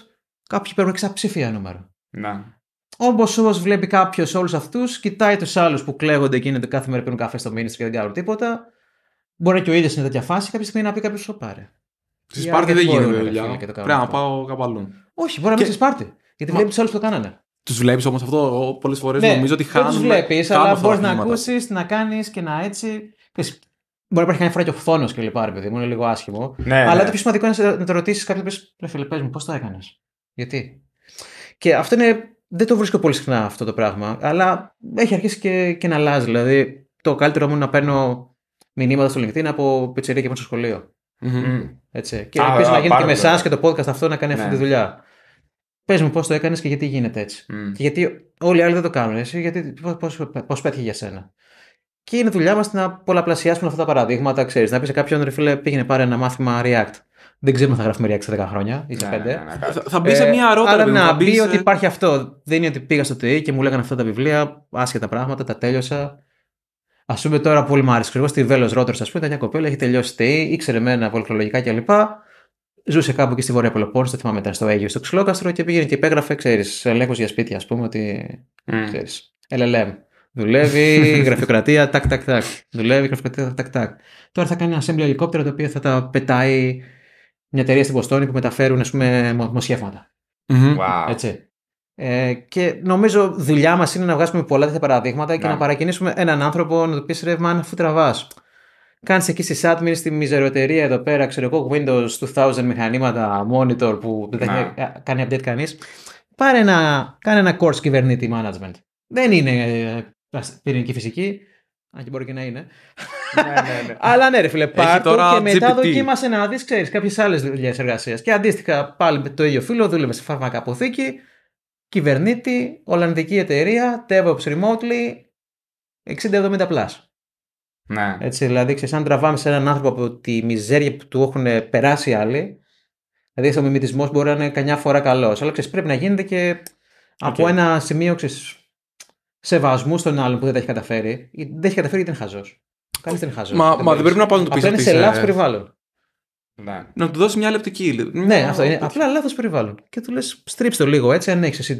Κάποιοι παίρνουν εξαψήφια νούμερο. Να. Όμω όμω βλέπει κάποιος όλους αυτούς, κοιτάει τους άλλους που κλέγονται και είναι κάθε μέρα πίνουν καφέ στο μήνυμα και δεν κάνουν τίποτα. Μπορεί και ο ίδιος είναι τέτοια φάση, κάποια στιγμή να πει κάποιος το πάρει. Στη Σπάρτη δεν γίνεται δουλειά. Πρέπει να πάω κάπου Όχι, μπορεί να μην και... στη Σπάρτη. Γιατί Μα... βλέπει άλλου που το κάνανε. Τους βλέπεις όμως αυτό, πολλές φορές ναι, νομίζω ότι χάνουν. Του βλέπει, αλλά μπορείς να ακούσεις, να κάνεις και να έτσι. Μπορεί να υπάρχει κανένα φορά και οφθόνο και λοιπά, ρε παιδί μου, είναι λίγο άσχημο. Ναι, αλλά ναι. το πιο σημαντικό είναι να το ρωτήσεις κάποιο: Ρε μου, πώς το έκανες. Γιατί. Και αυτό είναι. Δεν το βρίσκω πολύ συχνά αυτό το πράγμα, αλλά έχει αρχίσει και, και να αλλάζει. Δηλαδή, το καλύτερο μου είναι να παίρνω μηνύματα στο LinkedIn από πιτσερία και μέσα στο σχολείο. Mm-hmm. Έτσι. Και ελπίζω να γίνει και με εσά και το podcast αυτό να κάνει ναι. αυτή τη δουλειά. Πες μου πώς το έκανες και γιατί γίνεται έτσι. Mm. Και γιατί όλοι οι άλλοι δεν το κάνουν. Εσύ, γιατί πώς πέτυχε για σένα. Και είναι δουλειά μας να πολλαπλασιάσουμε αυτά τα παραδείγματα, ξέρεις. Να πεις σε κάποιον ρε φίλε, πήγαινε πάρε ένα μάθημα React δεν ξέρουμε αν θα γράφουμε React 10 χρόνια ή σε 5. Ναι, ναι, ναι, θα, μπει ε, σε μια ρότα. Άρα να μπει σε... ότι υπάρχει αυτό. Δεν είναι ότι πήγα στο ΤΕΙ e και μου λέγανε αυτά τα βιβλία, άσχετα πράγματα, τα τέλειωσα. Ας πούμε τώρα πολύ μου άρεσε. Ξέρω στη Βέλος Ρότερ, ας πούμε, ήταν μια κοπέλα, έχει τελειώσει ΤΕΙ, e, ήξερε μένα βολκρολογικά κλπ. Ζούσε κάπου και στη Βόρεια Πελοπόννησο, το θυμάμαι ήταν στο Αίγυο, στο Ξυλόκαστρο και πήγαινε και υπέγραφε, ξέρει, ελέγχο για σπίτια, ας πούμε, ότι. Mm. LLM. Δουλεύει γραφειοκρατία, τάκ, τάκ, τάκ. Δουλεύει γραφειοκρατία, τάκ, τάκ. Τώρα θα κάνει ένα assembly ελικόπτερα το οποίο θα τα πετάει μια εταιρεία στην Ποστόνη που μεταφέρουν ας πουμε μοσχεύματα, Έτσι. Ε, και νομίζω δουλειά μας είναι να βγάσουμε πολλά τέτοια παραδείγματα και ναι. να παρακινήσουμε έναν άνθρωπο να του πεις ρεύμα αφού τραβάς. Κάνεις εκεί στι admin στη μιζεροτερία εδώ πέρα, ξέρω εγώ, Windows 2000 μηχανήματα, monitor που δεν ναι. κάνει update κανείς. Πάρε ένα, κάνε ένα course κυβερνήτη management. Δεν είναι ε, πυρηνική φυσική, αν και μπορεί και να είναι. Ναι, ναι, ναι. Αλλά ναι, ρε φίλε, πάρτο και μετά δοκίμασε να δεις, ξέρεις, κάποιες άλλες δουλειές εργασίας. Και αντίστοιχα πάλι με το ίδιο φίλο, δούλευε σε φαρμακαποθήκη, κυβερνήτη, Ολλανδική εταιρεία, DevOps remotely, 60-70 πλάσ. Ναι. Έτσι, δηλαδή, ξέρεις, αν τραβάμε σε έναν άνθρωπο από τη μιζέρια που του έχουν περάσει άλλοι, δηλαδή ο μιμητισμός μπορεί να είναι καμιά φορά καλός. Αλλά ξέρεις, πρέπει να γίνεται και από ένα σημείο ξέρεις, σεβασμού στον άλλον που δεν τα έχει καταφέρει. Δεν έχει καταφέρει γιατί είναι χαζός. Κανείς δεν χάζει. Μα, δεν, μα δεν πρέπει να πάνε το πεις Απλά είναι σε λάθος περιβάλλον. Ναι. Να του δώσεις μια λεπτική. Ναι, αυτό είναι. Απλά λάθος περιβάλλον. Και του λες, στρίψτε το λίγο έτσι, αν έχεις εσύ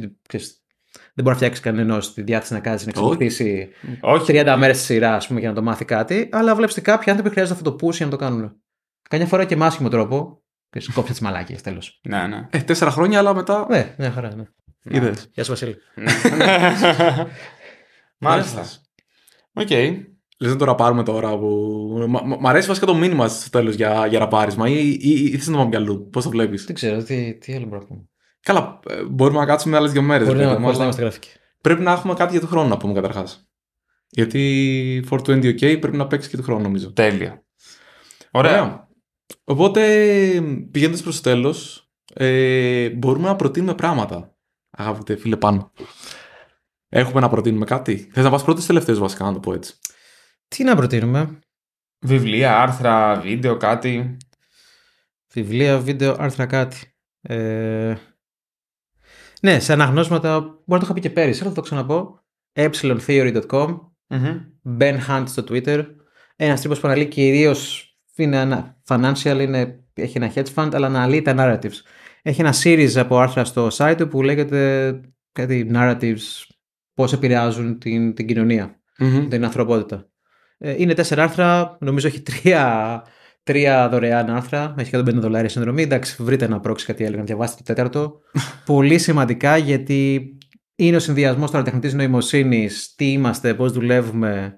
δεν μπορεί να φτιάξεις κανένα τη διάθεση να κάνεις να εξελιχθεί 30 μέρες στη σειρά πούμε, για να το μάθει κάτι. Αλλά βλέπεις κάποιοι άνθρωποι χρειάζεται αυτό το push για να το κάνουν. Καμιά φορά και με άσχημο τρόπο. Κόψε τι μαλάκια τέλος. Ναι, ναι. Ε, τέσσερα χρόνια, αλλά μετά. Ναι, ναι, χαρά. Ναι. ναι. Γεια σου, Βασίλη. Ναι. Μάλιστα. Οκ. Λες να το ραπάρουμε τώρα που... Μ' αρέσει βασικά το μήνυμα στο τέλος για, για ραπάρισμα ή, ή, ή θες να πάμε αλλού, πώς το βλέπεις. Δεν ξέρω, τι, τι άλλο μπορούμε να πούμε. Καλά, ε, μπορούμε να κάτσουμε άλλες δύο μέρες. Μπορεί να, να είμαστε γραφικοί. Πρέπει να έχουμε κάτι για το χρόνο να πούμε καταρχάς. Γιατί 420 OK πρέπει να παίξει και το χρόνο νομίζω. Τέλεια. Ωραία. Ωραία. Οπότε πηγαίνοντας προς το τέλος, ε, μπορούμε να προτείνουμε πράγματα, αγαπητέ φίλε πάνω. Έχουμε να προτείνουμε κάτι. Θες να πας πρώτος τελευταίος βασικά, να το πω έτσι. Τι να προτείνουμε. Βιβλία, άρθρα, βίντεο, κάτι. Βιβλία, βίντεο, άρθρα, κάτι. Ε... Ναι, σε αναγνώσματα, μπορεί να το είχα πει και πέρυσι, αλλά θα το ξαναπώ. epsilontheory.com mm-hmm. Ben Hunt στο Twitter. Ένας τύπο που αναλύει κυρίως είναι ένα financial, είναι, έχει ένα hedge fund, αλλά αναλύει τα narratives. Έχει ένα series από άρθρα στο site του που λέγεται κάτι narratives, πώς επηρεάζουν την, την κοινωνια την ανθρωπότητα. Ε, είναι τέσσερα άρθρα, νομίζω έχει τρία, τρία δωρεάν άρθρα, έχει 150 δολάρια συνδρομή. Εντάξει, βρείτε ένα πρόξι κάτι άλλο να διαβάσετε το τέταρτο. Πολύ σημαντικά γιατί είναι ο συνδυασμός τώρα τεχνητής νοημοσύνης, τι είμαστε, πώς δουλεύουμε,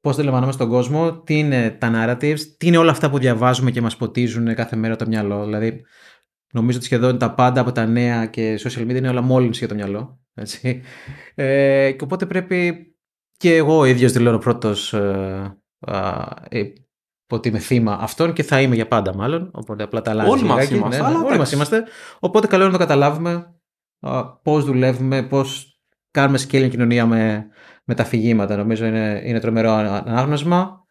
πώ τελεμβανάμε στον κόσμο, τι είναι τα narratives, τι είναι όλα αυτά που διαβάζουμε και μας ποτίζουν κάθε μέρα το μυαλό. Δηλαδή, νομίζω ότι σχεδόν τα πάντα από τα νέα και social media είναι όλα μόλυνση για το μυαλό. Έτσι. Ε, και οπότε πρέπει και εγώ ο ίδιος δηλώνω πρώτος ε, ε, ότι είμαι θύμα αυτών και θα είμαι για πάντα μάλλον. Οπότε απλά τα αλλάζει. Όλοι μας είμαστε. Ναι, ναι, όλοι μας είμαστε. Οπότε καλό είναι να το καταλάβουμε πώς δουλεύουμε, πώς κάνουμε scaling κοινωνία με, με τα φυγήματα. Νομίζω είναι, είναι τρομερό ανάγνωσμα.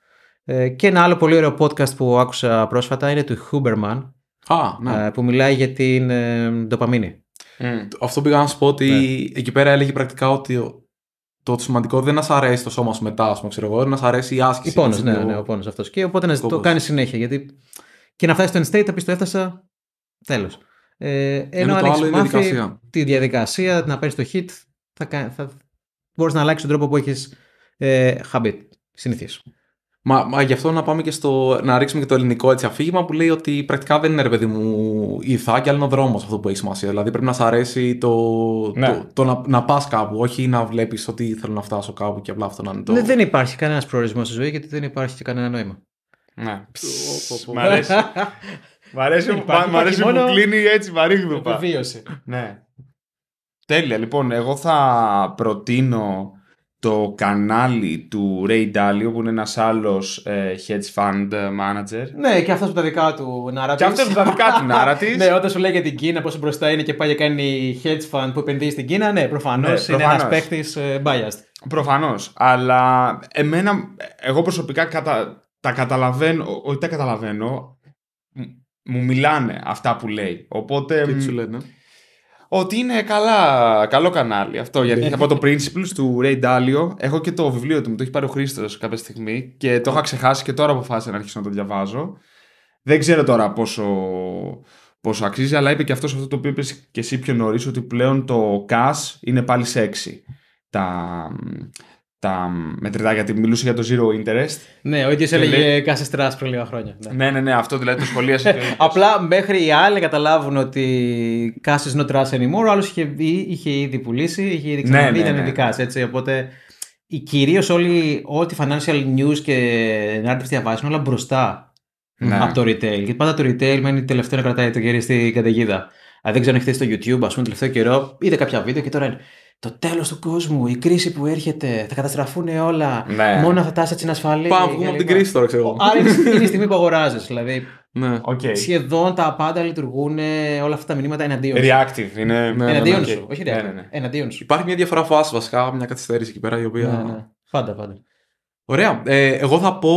Ε, και ένα άλλο πολύ ωραίο podcast που άκουσα πρόσφατα είναι του Huberman. Α, ναι. ε, που μιλάει για την ε, ντοπαμίνη. Mm. Αυτό πήγα να σου πω ότι ναι. εκεί πέρα έλεγε πρακτικά ότι το σημαντικό δεν να σ' αρέσει το σώμα σου μετά, ας πούμε, ξέρω να σ' αρέσει η άσκηση. Πόνος, ναι, ναι, ο πόνος αυτός. Και οπότε να το κάνεις συνέχεια. Γιατί και να φτάσεις στο end state, θα πεις το έφτασα. Τέλος. Ε, ενώ, αν έχει μάθει τη διαδικασία, να παίρνεις το hit, θα, θα, μπορείς να αλλάξεις τον τρόπο που έχεις ε, habit, Μα, μα γι' αυτό να πάμε και στο. να ρίξουμε και το ελληνικό έτσι αφήγημα που λέει ότι πρακτικά δεν είναι ρε παιδί μου η θάκη, αλλά είναι ο δρόμος αυτό που έχει σημασία. Δηλαδή πρέπει να σ' αρέσει το, ναι. το, να, να πας κάπου, όχι να βλέπεις ότι θέλω να φτάσω κάπου και απλά αυτό να είναι το. Ναι, δεν υπάρχει κανένας προορισμός στη ζωή γιατί δεν υπάρχει και κανένα νόημα. Ναι. Μ' αρέσει. που, αρέσει που κλείνει έτσι βαρύγδουπα. Επιβίωσε. Ναι. Τέλεια. Λοιπόν, εγώ θα προτείνω το κανάλι του Ray Dalio που είναι ένας άλλος ε, hedge fund manager. Ναι, και αυτός με τα δικά του narratives. Και αυτός που τα δικά του narratives. ναι, όταν σου λέει για την Κίνα πόσο μπροστά είναι και πάει και κάνει hedge fund που επενδύει στην Κίνα, ναι, προφανώς, ναι, είναι ένας παίχτης ε, biased. Προφανώς, αλλά εμένα, εγώ προσωπικά τα καταλαβαίνω, όχι τα καταλαβαίνω, μου μιλάνε αυτά που λέει. Οπότε... Τι σου λένε ότι είναι καλά, καλό κανάλι αυτό. Γιατί ναι. από το Principles του Ray Dalio. Έχω και το βιβλίο του, μου το έχει πάρει ο Χρήστος κάποια στιγμή και το είχα ξεχάσει και τώρα αποφάσισα να αρχίσω να το διαβάζω. Δεν ξέρω τώρα πόσο, πόσο αξίζει, αλλά είπε και αυτός αυτό το οποίο είπες και εσύ πιο νωρίς, ότι πλέον το cash είναι πάλι sexy. Τα, τα μετρητά, γιατί μιλούσε για το zero interest. Ναι, ο ίδιος έλεγε λέει... κάθε στρά πριν λίγα χρόνια. Ναι. ναι. ναι, ναι, αυτό δηλαδή το σχολίασε. Απλά μέχρι οι άλλοι καταλάβουν ότι κάθε no trust anymore, ο άλλος είχε, ήδη πουλήσει, είχε ήδη ναι, ξαναδεί, ναι, ήταν ναι, έτσι. Οπότε κυρίω όλοι, ό,τι financial news και narrative διαβάζουν, όλα μπροστά από το retail. Γιατί πάντα το retail μένει τελευταίο να κρατάει το κερί στην καταιγίδα. Αν δεν ξέρω αν έχετε στο YouTube, ας πούμε, τελευταίο καιρό, είδε κάποια βίντεο και τώρα το τέλος του κόσμου, η κρίση που έρχεται, θα καταστραφούν όλα. Ναι. Μόνο θα τα assets είναι ασφαλή. Πάμε, βγούμε από την κρίση τώρα, ξέρω Άρα είναι η στιγμή που αγοράζεις. Δηλαδή, ναι. okay. Σχεδόν τα πάντα λειτουργούν όλα αυτά τα μηνύματα εναντίον σου. Reactive είναι. Ναι, ναι εναντίον ναι, σου. Όχι reactive. Εναντίον σου. Υπάρχει μια διαφορά φάση βασικά, μια καθυστέρηση εκεί πέρα η οποία. Πάντα, πάντα. Ωραία. Ε, εγώ θα πω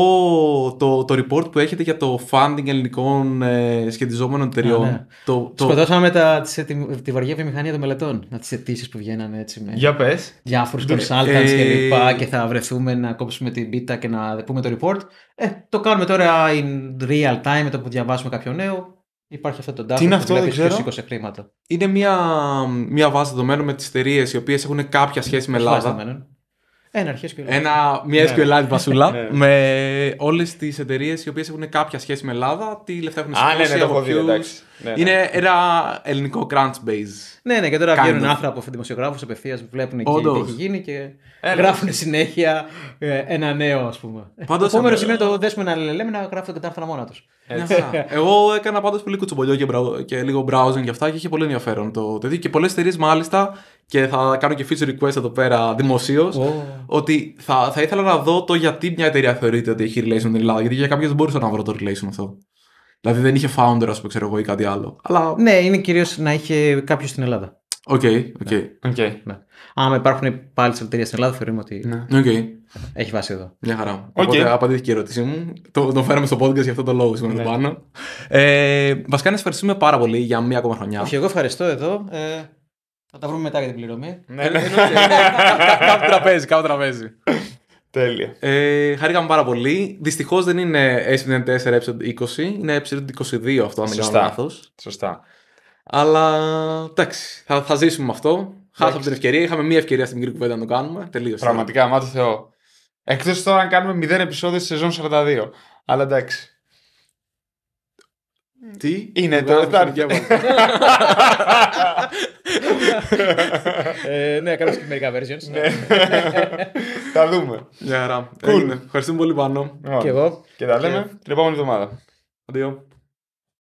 το, το report που έχετε για το funding ελληνικών ε, σχετιζόμενων εταιριών. ναι. το, Σκοτώσαμε τα, τη, τη, τη βαριά βιομηχανία των μελετών. Να τις αιτήσεις που βγαίνανε έτσι. Με για Διάφορους ναι. consultants ε... και λοιπά. Και θα βρεθούμε να κόψουμε την πίτα και να πούμε το report. Ε, το κάνουμε τώρα in real time με το που διαβάσουμε κάποιο νέο. Υπάρχει αυτό το Τι που αυτό, βλέπεις δεν ξέρω. χρήματα. Είναι μια, μια βάση δεδομένων με τις εταιρείες οι οποίες έχουν κάποια σχέση με Ελλάδα. Ένα SQLite. Ένα, μια ναι. SQLite βασούλα ναι. με όλες τις εταιρείες οι οποίες έχουν κάποια σχέση με Ελλάδα, τι λεφτά έχουν Ελλάδα. Α, ναι, ναι, το Ναι, ναι. Είναι ναι. ένα ελληνικό crunch base. Ναι, ναι, και τώρα βγαίνουν άνθρωποι από δημοσιογράφους απευθείας που βλέπουν εκεί τι έχει γίνει και γράφουν συνέχεια ε, ένα νέο, ας πούμε. Πάντως. το επόμενο ε, σημείο το δέσμε να λέμε να γράφουν και τα άρθρα μόνα τους. Εγώ έκανα πάντως πολύ κουτσομπολιό και, και λίγο browsing και αυτά και είχε πολύ ενδιαφέρον το τέτοιο. Και πολλές εταιρείε μάλιστα, και θα κάνω και feature request εδώ πέρα δημοσίως, ότι θα, θα ήθελα να δω το γιατί μια εταιρεία θεωρείται ότι έχει relation στην Ελλάδα. Γιατί για κάποιες δεν μπορούσα να βρω το relation αυτό. Δηλαδή δεν είχε founder, ας πούμε, ξέρω εγώ ή κάτι άλλο. Αλλά... Ναι, είναι κυρίως να είχε κάποιος στην Ελλάδα. Οκ, okay, οκ. Ναι. υπάρχουν πάλι εταιρείε στην Ελλάδα, θεωρούμε ότι ναι. okay. έχει βάση εδώ. Μια χαρά. Okay. Οπότε απαντήθηκε η ερώτησή μου. Το, το φέραμε στο podcast για αυτό τον λόγο, συγγνώμη ναι. πάνω. Ε, βασικά, να ευχαριστούμε πάρα πολύ για μία ακόμα χρονιά. Όχι, εγώ ευχαριστώ εδώ. Ε, θα τα βρούμε μετά για την πληρωμή. Ναι, ναι. Κάπου τραπέζι, κάπου τραπέζι. Τέλεια. Ε, χαρήκαμε πάρα πολύ. Δυστυχώ δεν είναι S4 20, είναι s 22 αυτό, αν δεν κάνω λάθο. Σωστά. Αλλά εντάξει, θα, θα ζήσουμε με αυτό. Χάσαμε την ευκαιρία. Είχαμε μία ευκαιρία στην μικρή κουβέντα να το κάνουμε. Τελείωσε. Πραγματικά, μα το Θεό. Εκτός τώρα να κάνουμε μηδέν επεισόδια στη σεζόν 42. Αλλά εντάξει. Τι είναι το Τετάρτη. Ε, ναι, κάνω και μερικά versions. Ναι. Ναι. Θα δούμε. Γεια χαρά. Ευχαριστούμε πολύ πάνω. Και εγώ. Και τα λέμε την επόμενη εβδομάδα. Αντίο.